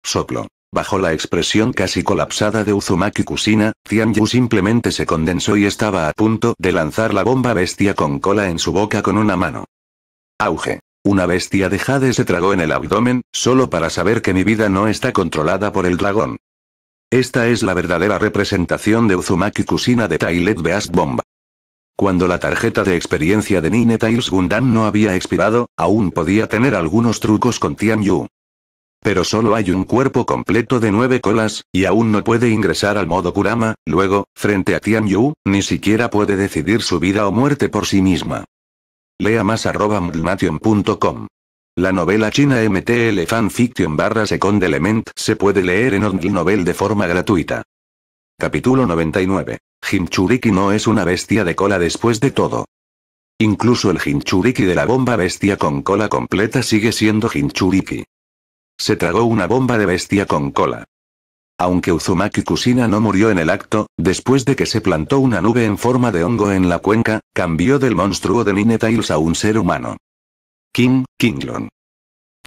A: Soplo. Bajo la expresión casi colapsada de Uzumaki Kusina, Tianyu simplemente se condensó y estaba a punto de lanzar la bomba bestia con cola en su boca con una mano. Auge. Una bestia de jade se tragó en el abdomen, solo para saber que mi vida no está controlada por el dragón. Esta es la verdadera representación de Uzumaki Kusina de Tailet Beast Bomba. Cuando la tarjeta de experiencia de Nine Tails Gundam no había expirado, aún podía tener algunos trucos con Tian Yu. Pero solo hay un cuerpo completo de nueve colas, y aún no puede ingresar al modo Kurama, luego, frente a Tian Yu, ni siquiera puede decidir su vida o muerte por sí misma. Lea más arroba La novela china MTL Fanfiction barra Second Element se puede leer en Ondl Novel de forma gratuita. Capítulo 99. Hinchuriki no es una bestia de cola después de todo. Incluso el Hinchuriki de la bomba bestia con cola completa sigue siendo Hinchuriki. Se tragó una bomba de bestia con cola. Aunque Uzumaki Kusina no murió en el acto, después de que se plantó una nube en forma de hongo en la cuenca, cambió del monstruo de Ninetails a un ser humano. King, Kinglon.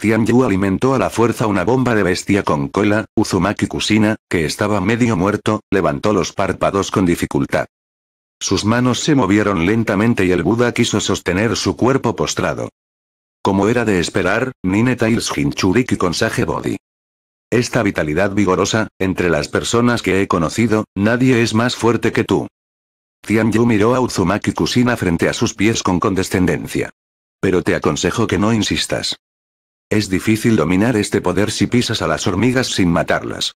A: Yu alimentó a la fuerza una bomba de bestia con cola, Uzumaki Kusina, que estaba medio muerto, levantó los párpados con dificultad. Sus manos se movieron lentamente y el Buda quiso sostener su cuerpo postrado. Como era de esperar, Nine Tails Hinchuriki con Body. Esta vitalidad vigorosa, entre las personas que he conocido, nadie es más fuerte que tú. Yu miró a Uzumaki Kusina frente a sus pies con condescendencia. Pero te aconsejo que no insistas. Es difícil dominar este poder si pisas a las hormigas sin matarlas.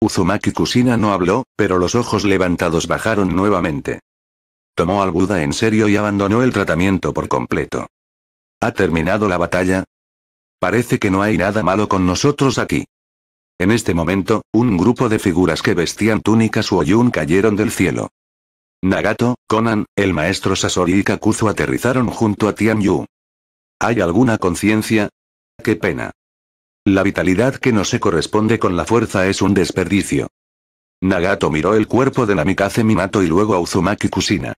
A: Uzumaki Kusina no habló, pero los ojos levantados bajaron nuevamente. Tomó al Buda en serio y abandonó el tratamiento por completo. ¿Ha terminado la batalla? Parece que no hay nada malo con nosotros aquí. En este momento, un grupo de figuras que vestían túnicas Woyun cayeron del cielo. Nagato, Conan, el maestro Sasori y Kakuzu aterrizaron junto a Tianyu. ¿Hay alguna conciencia? Qué pena. La vitalidad que no se corresponde con la fuerza es un desperdicio. Nagato miró el cuerpo de Namikaze Minato y luego a Uzumaki Kusina.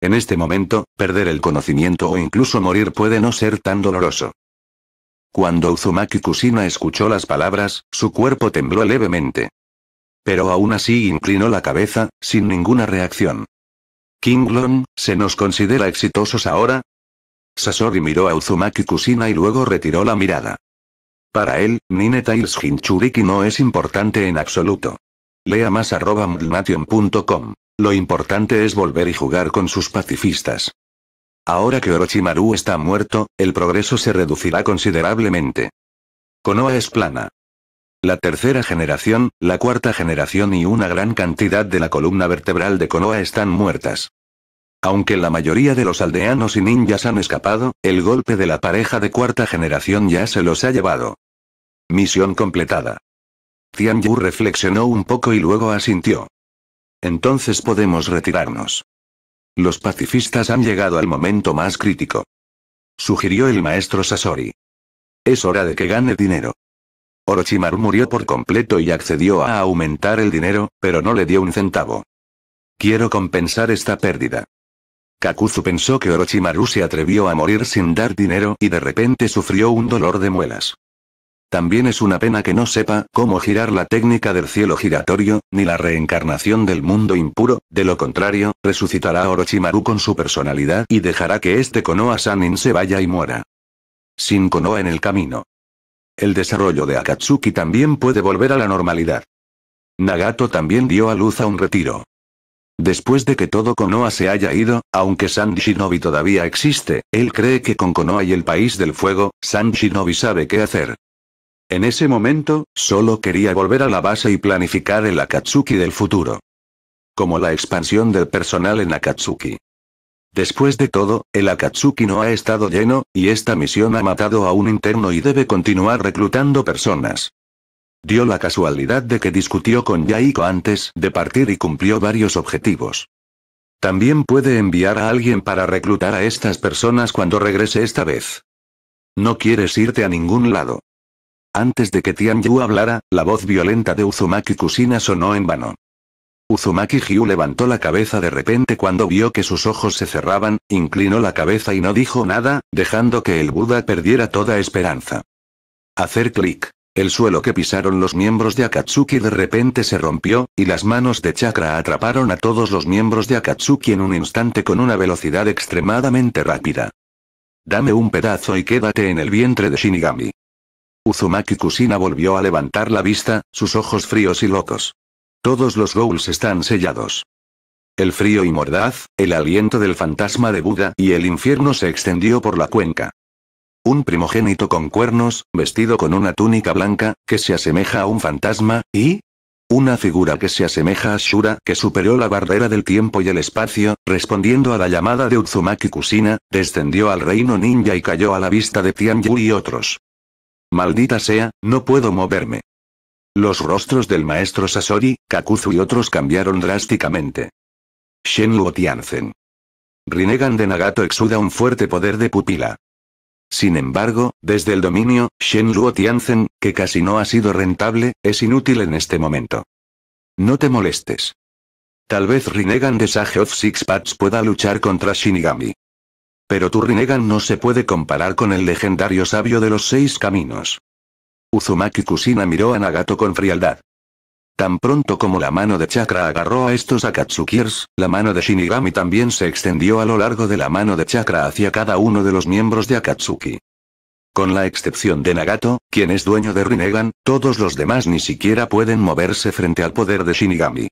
A: En este momento, perder el conocimiento o incluso morir puede no ser tan doloroso. Cuando Uzumaki Kusina escuchó las palabras, su cuerpo tembló levemente. Pero aún así inclinó la cabeza, sin ninguna reacción. Kinglon, ¿se nos considera exitosos ahora? Sasori miró a Uzumaki Kusina y luego retiró la mirada. Para él, Nine Tails Hinchuriki no es importante en absoluto. Lea más arroba Lo importante es volver y jugar con sus pacifistas. Ahora que Orochimaru está muerto, el progreso se reducirá considerablemente. Konoha es plana. La tercera generación, la cuarta generación y una gran cantidad de la columna vertebral de Konoha están muertas. Aunque la mayoría de los aldeanos y ninjas han escapado, el golpe de la pareja de cuarta generación ya se los ha llevado. Misión completada. Tian reflexionó un poco y luego asintió. Entonces podemos retirarnos. Los pacifistas han llegado al momento más crítico. Sugirió el maestro Sasori. Es hora de que gane dinero. Orochimaru murió por completo y accedió a aumentar el dinero, pero no le dio un centavo. Quiero compensar esta pérdida. Kakuzu pensó que Orochimaru se atrevió a morir sin dar dinero y de repente sufrió un dolor de muelas. También es una pena que no sepa cómo girar la técnica del cielo giratorio, ni la reencarnación del mundo impuro, de lo contrario, resucitará Orochimaru con su personalidad y dejará que este Konoha Sanin se vaya y muera. Sin Konoha en el camino. El desarrollo de Akatsuki también puede volver a la normalidad. Nagato también dio a luz a un retiro. Después de que todo Konoha se haya ido, aunque San Shinobi todavía existe, él cree que con Konoha y el País del Fuego, San Shinobi sabe qué hacer. En ese momento, solo quería volver a la base y planificar el Akatsuki del futuro. Como la expansión del personal en Akatsuki. Después de todo, el Akatsuki no ha estado lleno, y esta misión ha matado a un interno y debe continuar reclutando personas. Dio la casualidad de que discutió con Yaiko antes de partir y cumplió varios objetivos. También puede enviar a alguien para reclutar a estas personas cuando regrese esta vez. No quieres irte a ningún lado. Antes de que Tianyu hablara, la voz violenta de Uzumaki Kusina sonó en vano. Uzumaki Hyu levantó la cabeza de repente cuando vio que sus ojos se cerraban, inclinó la cabeza y no dijo nada, dejando que el Buda perdiera toda esperanza. Hacer clic. El suelo que pisaron los miembros de Akatsuki de repente se rompió, y las manos de Chakra atraparon a todos los miembros de Akatsuki en un instante con una velocidad extremadamente rápida. Dame un pedazo y quédate en el vientre de Shinigami. Uzumaki Kusina volvió a levantar la vista, sus ojos fríos y locos. Todos los ghouls están sellados. El frío y mordaz, el aliento del fantasma de Buda y el infierno se extendió por la cuenca un primogénito con cuernos, vestido con una túnica blanca, que se asemeja a un fantasma, y... Una figura que se asemeja a Shura, que superó la barrera del tiempo y el espacio, respondiendo a la llamada de Uzumaki Kusina, descendió al reino ninja y cayó a la vista de Tianyu y otros. Maldita sea, no puedo moverme. Los rostros del maestro Sasori, Kakuzu y otros cambiaron drásticamente. Shenluo Tianzen. Rinnegan de Nagato exuda un fuerte poder de pupila. Sin embargo, desde el dominio, Luo Tianzen, que casi no ha sido rentable, es inútil en este momento. No te molestes. Tal vez Rinnegan de Sage of Six Paths pueda luchar contra Shinigami. Pero tu Rinnegan no se puede comparar con el legendario sabio de los seis caminos. Uzumaki Kusina miró a Nagato con frialdad. Tan pronto como la mano de Chakra agarró a estos Akatsukiers, la mano de Shinigami también se extendió a lo largo de la mano de Chakra hacia cada uno de los miembros de Akatsuki. Con la excepción de Nagato, quien es dueño de Rinnegan, todos los demás ni siquiera pueden moverse frente al poder de Shinigami.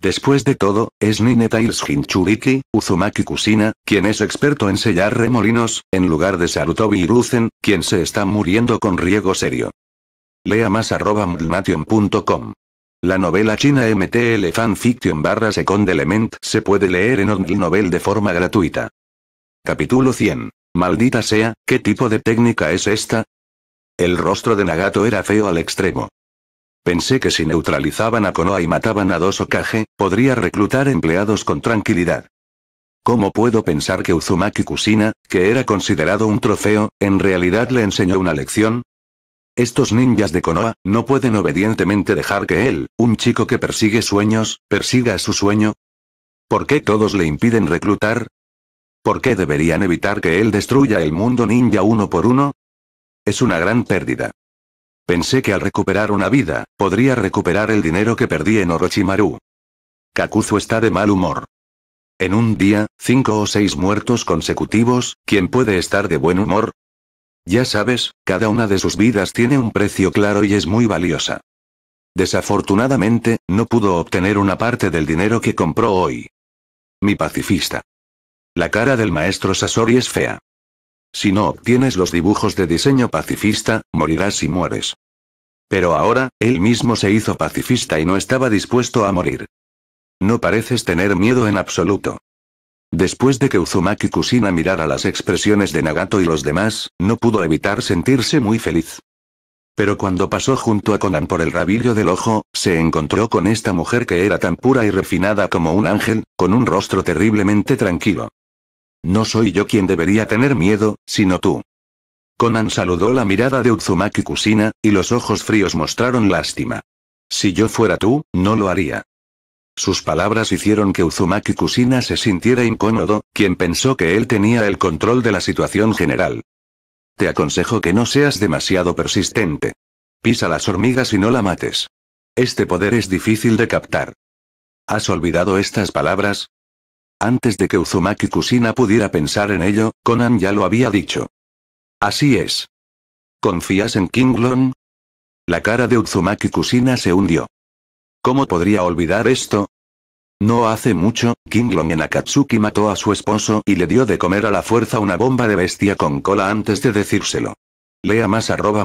A: Después de todo, es Nineta Hinchuriki, Uzumaki Kusina, quien es experto en sellar remolinos, en lugar de Sarutobi Hiruzen, quien se está muriendo con riego serio. Lea más arroba la novela china MTL Fanfiction barra Second Element se puede leer en Only Novel de forma gratuita. Capítulo 100. Maldita sea, ¿qué tipo de técnica es esta? El rostro de Nagato era feo al extremo. Pensé que si neutralizaban a Konoha y mataban a dos Okage, podría reclutar empleados con tranquilidad. ¿Cómo puedo pensar que Uzumaki Kusina, que era considerado un trofeo, en realidad le enseñó una lección? Estos ninjas de Konoha, no pueden obedientemente dejar que él, un chico que persigue sueños, persiga su sueño. ¿Por qué todos le impiden reclutar? ¿Por qué deberían evitar que él destruya el mundo ninja uno por uno? Es una gran pérdida. Pensé que al recuperar una vida, podría recuperar el dinero que perdí en Orochimaru. Kakuzu está de mal humor. En un día, cinco o seis muertos consecutivos, ¿quién puede estar de buen humor? Ya sabes, cada una de sus vidas tiene un precio claro y es muy valiosa. Desafortunadamente, no pudo obtener una parte del dinero que compró hoy. Mi pacifista. La cara del maestro Sasori es fea. Si no obtienes los dibujos de diseño pacifista, morirás y mueres. Pero ahora, él mismo se hizo pacifista y no estaba dispuesto a morir. No pareces tener miedo en absoluto. Después de que Uzumaki Kusina mirara las expresiones de Nagato y los demás, no pudo evitar sentirse muy feliz. Pero cuando pasó junto a Conan por el rabillo del ojo, se encontró con esta mujer que era tan pura y refinada como un ángel, con un rostro terriblemente tranquilo. No soy yo quien debería tener miedo, sino tú. Conan saludó la mirada de Uzumaki Kusina, y los ojos fríos mostraron lástima. Si yo fuera tú, no lo haría. Sus palabras hicieron que Uzumaki Kusina se sintiera incómodo, quien pensó que él tenía el control de la situación general. Te aconsejo que no seas demasiado persistente. Pisa las hormigas y no la mates. Este poder es difícil de captar. ¿Has olvidado estas palabras? Antes de que Uzumaki Kusina pudiera pensar en ello, Conan ya lo había dicho. Así es. ¿Confías en Kinglon? La cara de Uzumaki Kusina se hundió. ¿Cómo podría olvidar esto? No hace mucho, Long en Akatsuki mató a su esposo y le dio de comer a la fuerza una bomba de bestia con cola antes de decírselo. Lea más arroba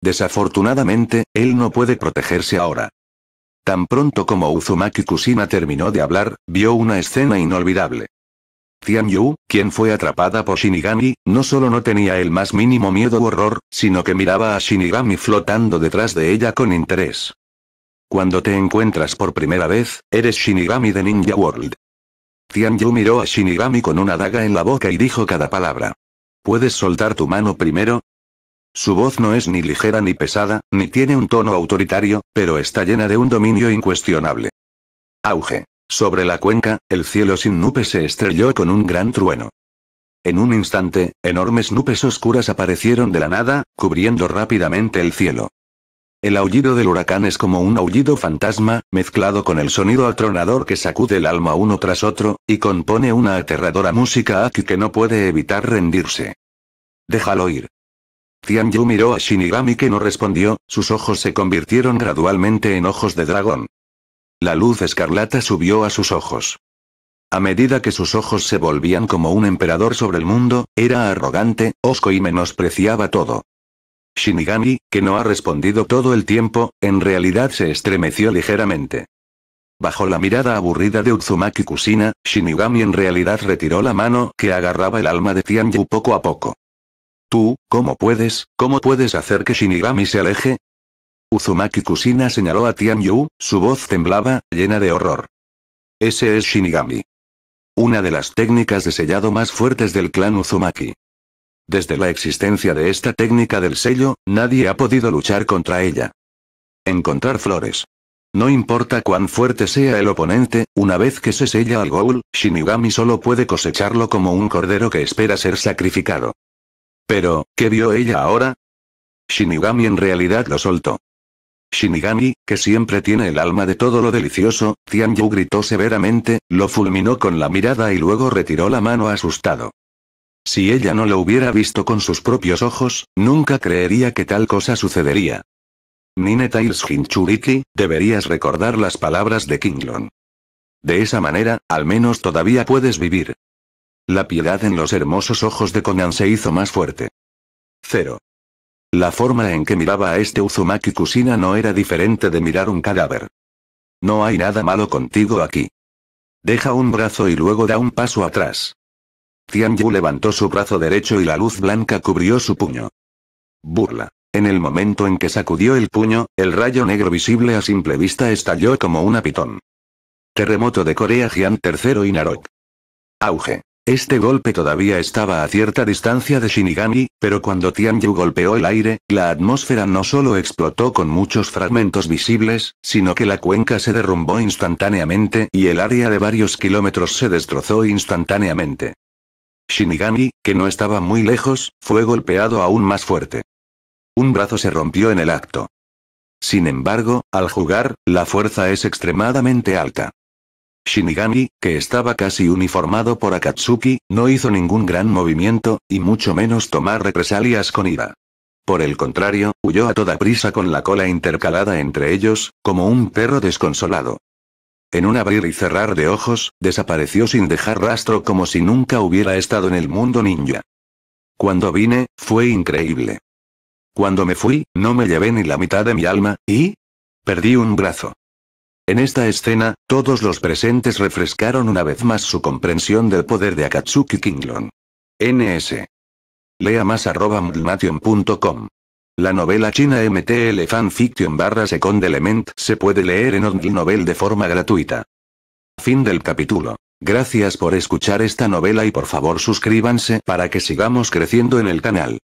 A: Desafortunadamente, él no puede protegerse ahora. Tan pronto como Uzumaki Kushima terminó de hablar, vio una escena inolvidable. Tian Yu, quien fue atrapada por Shinigami, no solo no tenía el más mínimo miedo u horror, sino que miraba a Shinigami flotando detrás de ella con interés. Cuando te encuentras por primera vez, eres Shinigami de Ninja World. Tianyu miró a Shinigami con una daga en la boca y dijo cada palabra. ¿Puedes soltar tu mano primero? Su voz no es ni ligera ni pesada, ni tiene un tono autoritario, pero está llena de un dominio incuestionable. Auge. Sobre la cuenca, el cielo sin nubes se estrelló con un gran trueno. En un instante, enormes nubes oscuras aparecieron de la nada, cubriendo rápidamente el cielo. El aullido del huracán es como un aullido fantasma, mezclado con el sonido atronador que sacude el alma uno tras otro, y compone una aterradora música aquí que no puede evitar rendirse. Déjalo ir. Tianyu miró a Shinigami que no respondió, sus ojos se convirtieron gradualmente en ojos de dragón. La luz escarlata subió a sus ojos. A medida que sus ojos se volvían como un emperador sobre el mundo, era arrogante, osco y menospreciaba todo. Shinigami, que no ha respondido todo el tiempo, en realidad se estremeció ligeramente. Bajo la mirada aburrida de Uzumaki Kusina, Shinigami en realidad retiró la mano que agarraba el alma de Tianyu poco a poco. Tú, ¿cómo puedes, cómo puedes hacer que Shinigami se aleje? Uzumaki Kusina señaló a Tianyu, su voz temblaba, llena de horror. Ese es Shinigami. Una de las técnicas de sellado más fuertes del clan Uzumaki. Desde la existencia de esta técnica del sello, nadie ha podido luchar contra ella. Encontrar flores. No importa cuán fuerte sea el oponente, una vez que se sella al goul, Shinigami solo puede cosecharlo como un cordero que espera ser sacrificado. Pero, ¿qué vio ella ahora? Shinigami en realidad lo soltó. Shinigami, que siempre tiene el alma de todo lo delicioso, Tianyu gritó severamente, lo fulminó con la mirada y luego retiró la mano asustado. Si ella no lo hubiera visto con sus propios ojos, nunca creería que tal cosa sucedería. Nineta Hinchuriki, deberías recordar las palabras de Kinglon. De esa manera, al menos todavía puedes vivir. La piedad en los hermosos ojos de Conan se hizo más fuerte. Cero. La forma en que miraba a este Uzumaki Kusina no era diferente de mirar un cadáver. No hay nada malo contigo aquí. Deja un brazo y luego da un paso atrás. Yu levantó su brazo derecho y la luz blanca cubrió su puño. Burla. En el momento en que sacudió el puño, el rayo negro visible a simple vista estalló como una pitón. Terremoto de Corea Gian III y Narok. Auge. Este golpe todavía estaba a cierta distancia de Shinigami, pero cuando Tianyu golpeó el aire, la atmósfera no solo explotó con muchos fragmentos visibles, sino que la cuenca se derrumbó instantáneamente y el área de varios kilómetros se destrozó instantáneamente. Shinigami, que no estaba muy lejos, fue golpeado aún más fuerte. Un brazo se rompió en el acto. Sin embargo, al jugar, la fuerza es extremadamente alta. Shinigami, que estaba casi uniformado por Akatsuki, no hizo ningún gran movimiento, y mucho menos tomar represalias con ira. Por el contrario, huyó a toda prisa con la cola intercalada entre ellos, como un perro desconsolado. En un abrir y cerrar de ojos, desapareció sin dejar rastro como si nunca hubiera estado en el mundo ninja. Cuando vine, fue increíble. Cuando me fui, no me llevé ni la mitad de mi alma, y... Perdí un brazo. En esta escena, todos los presentes refrescaron una vez más su comprensión del poder de Akatsuki Kinglon. NS. Lea más arroba la novela china MTL Fanfiction barra Second Element se puede leer en Only Novel de forma gratuita. Fin del capítulo. Gracias por escuchar esta novela y por favor suscríbanse para que sigamos creciendo en el canal.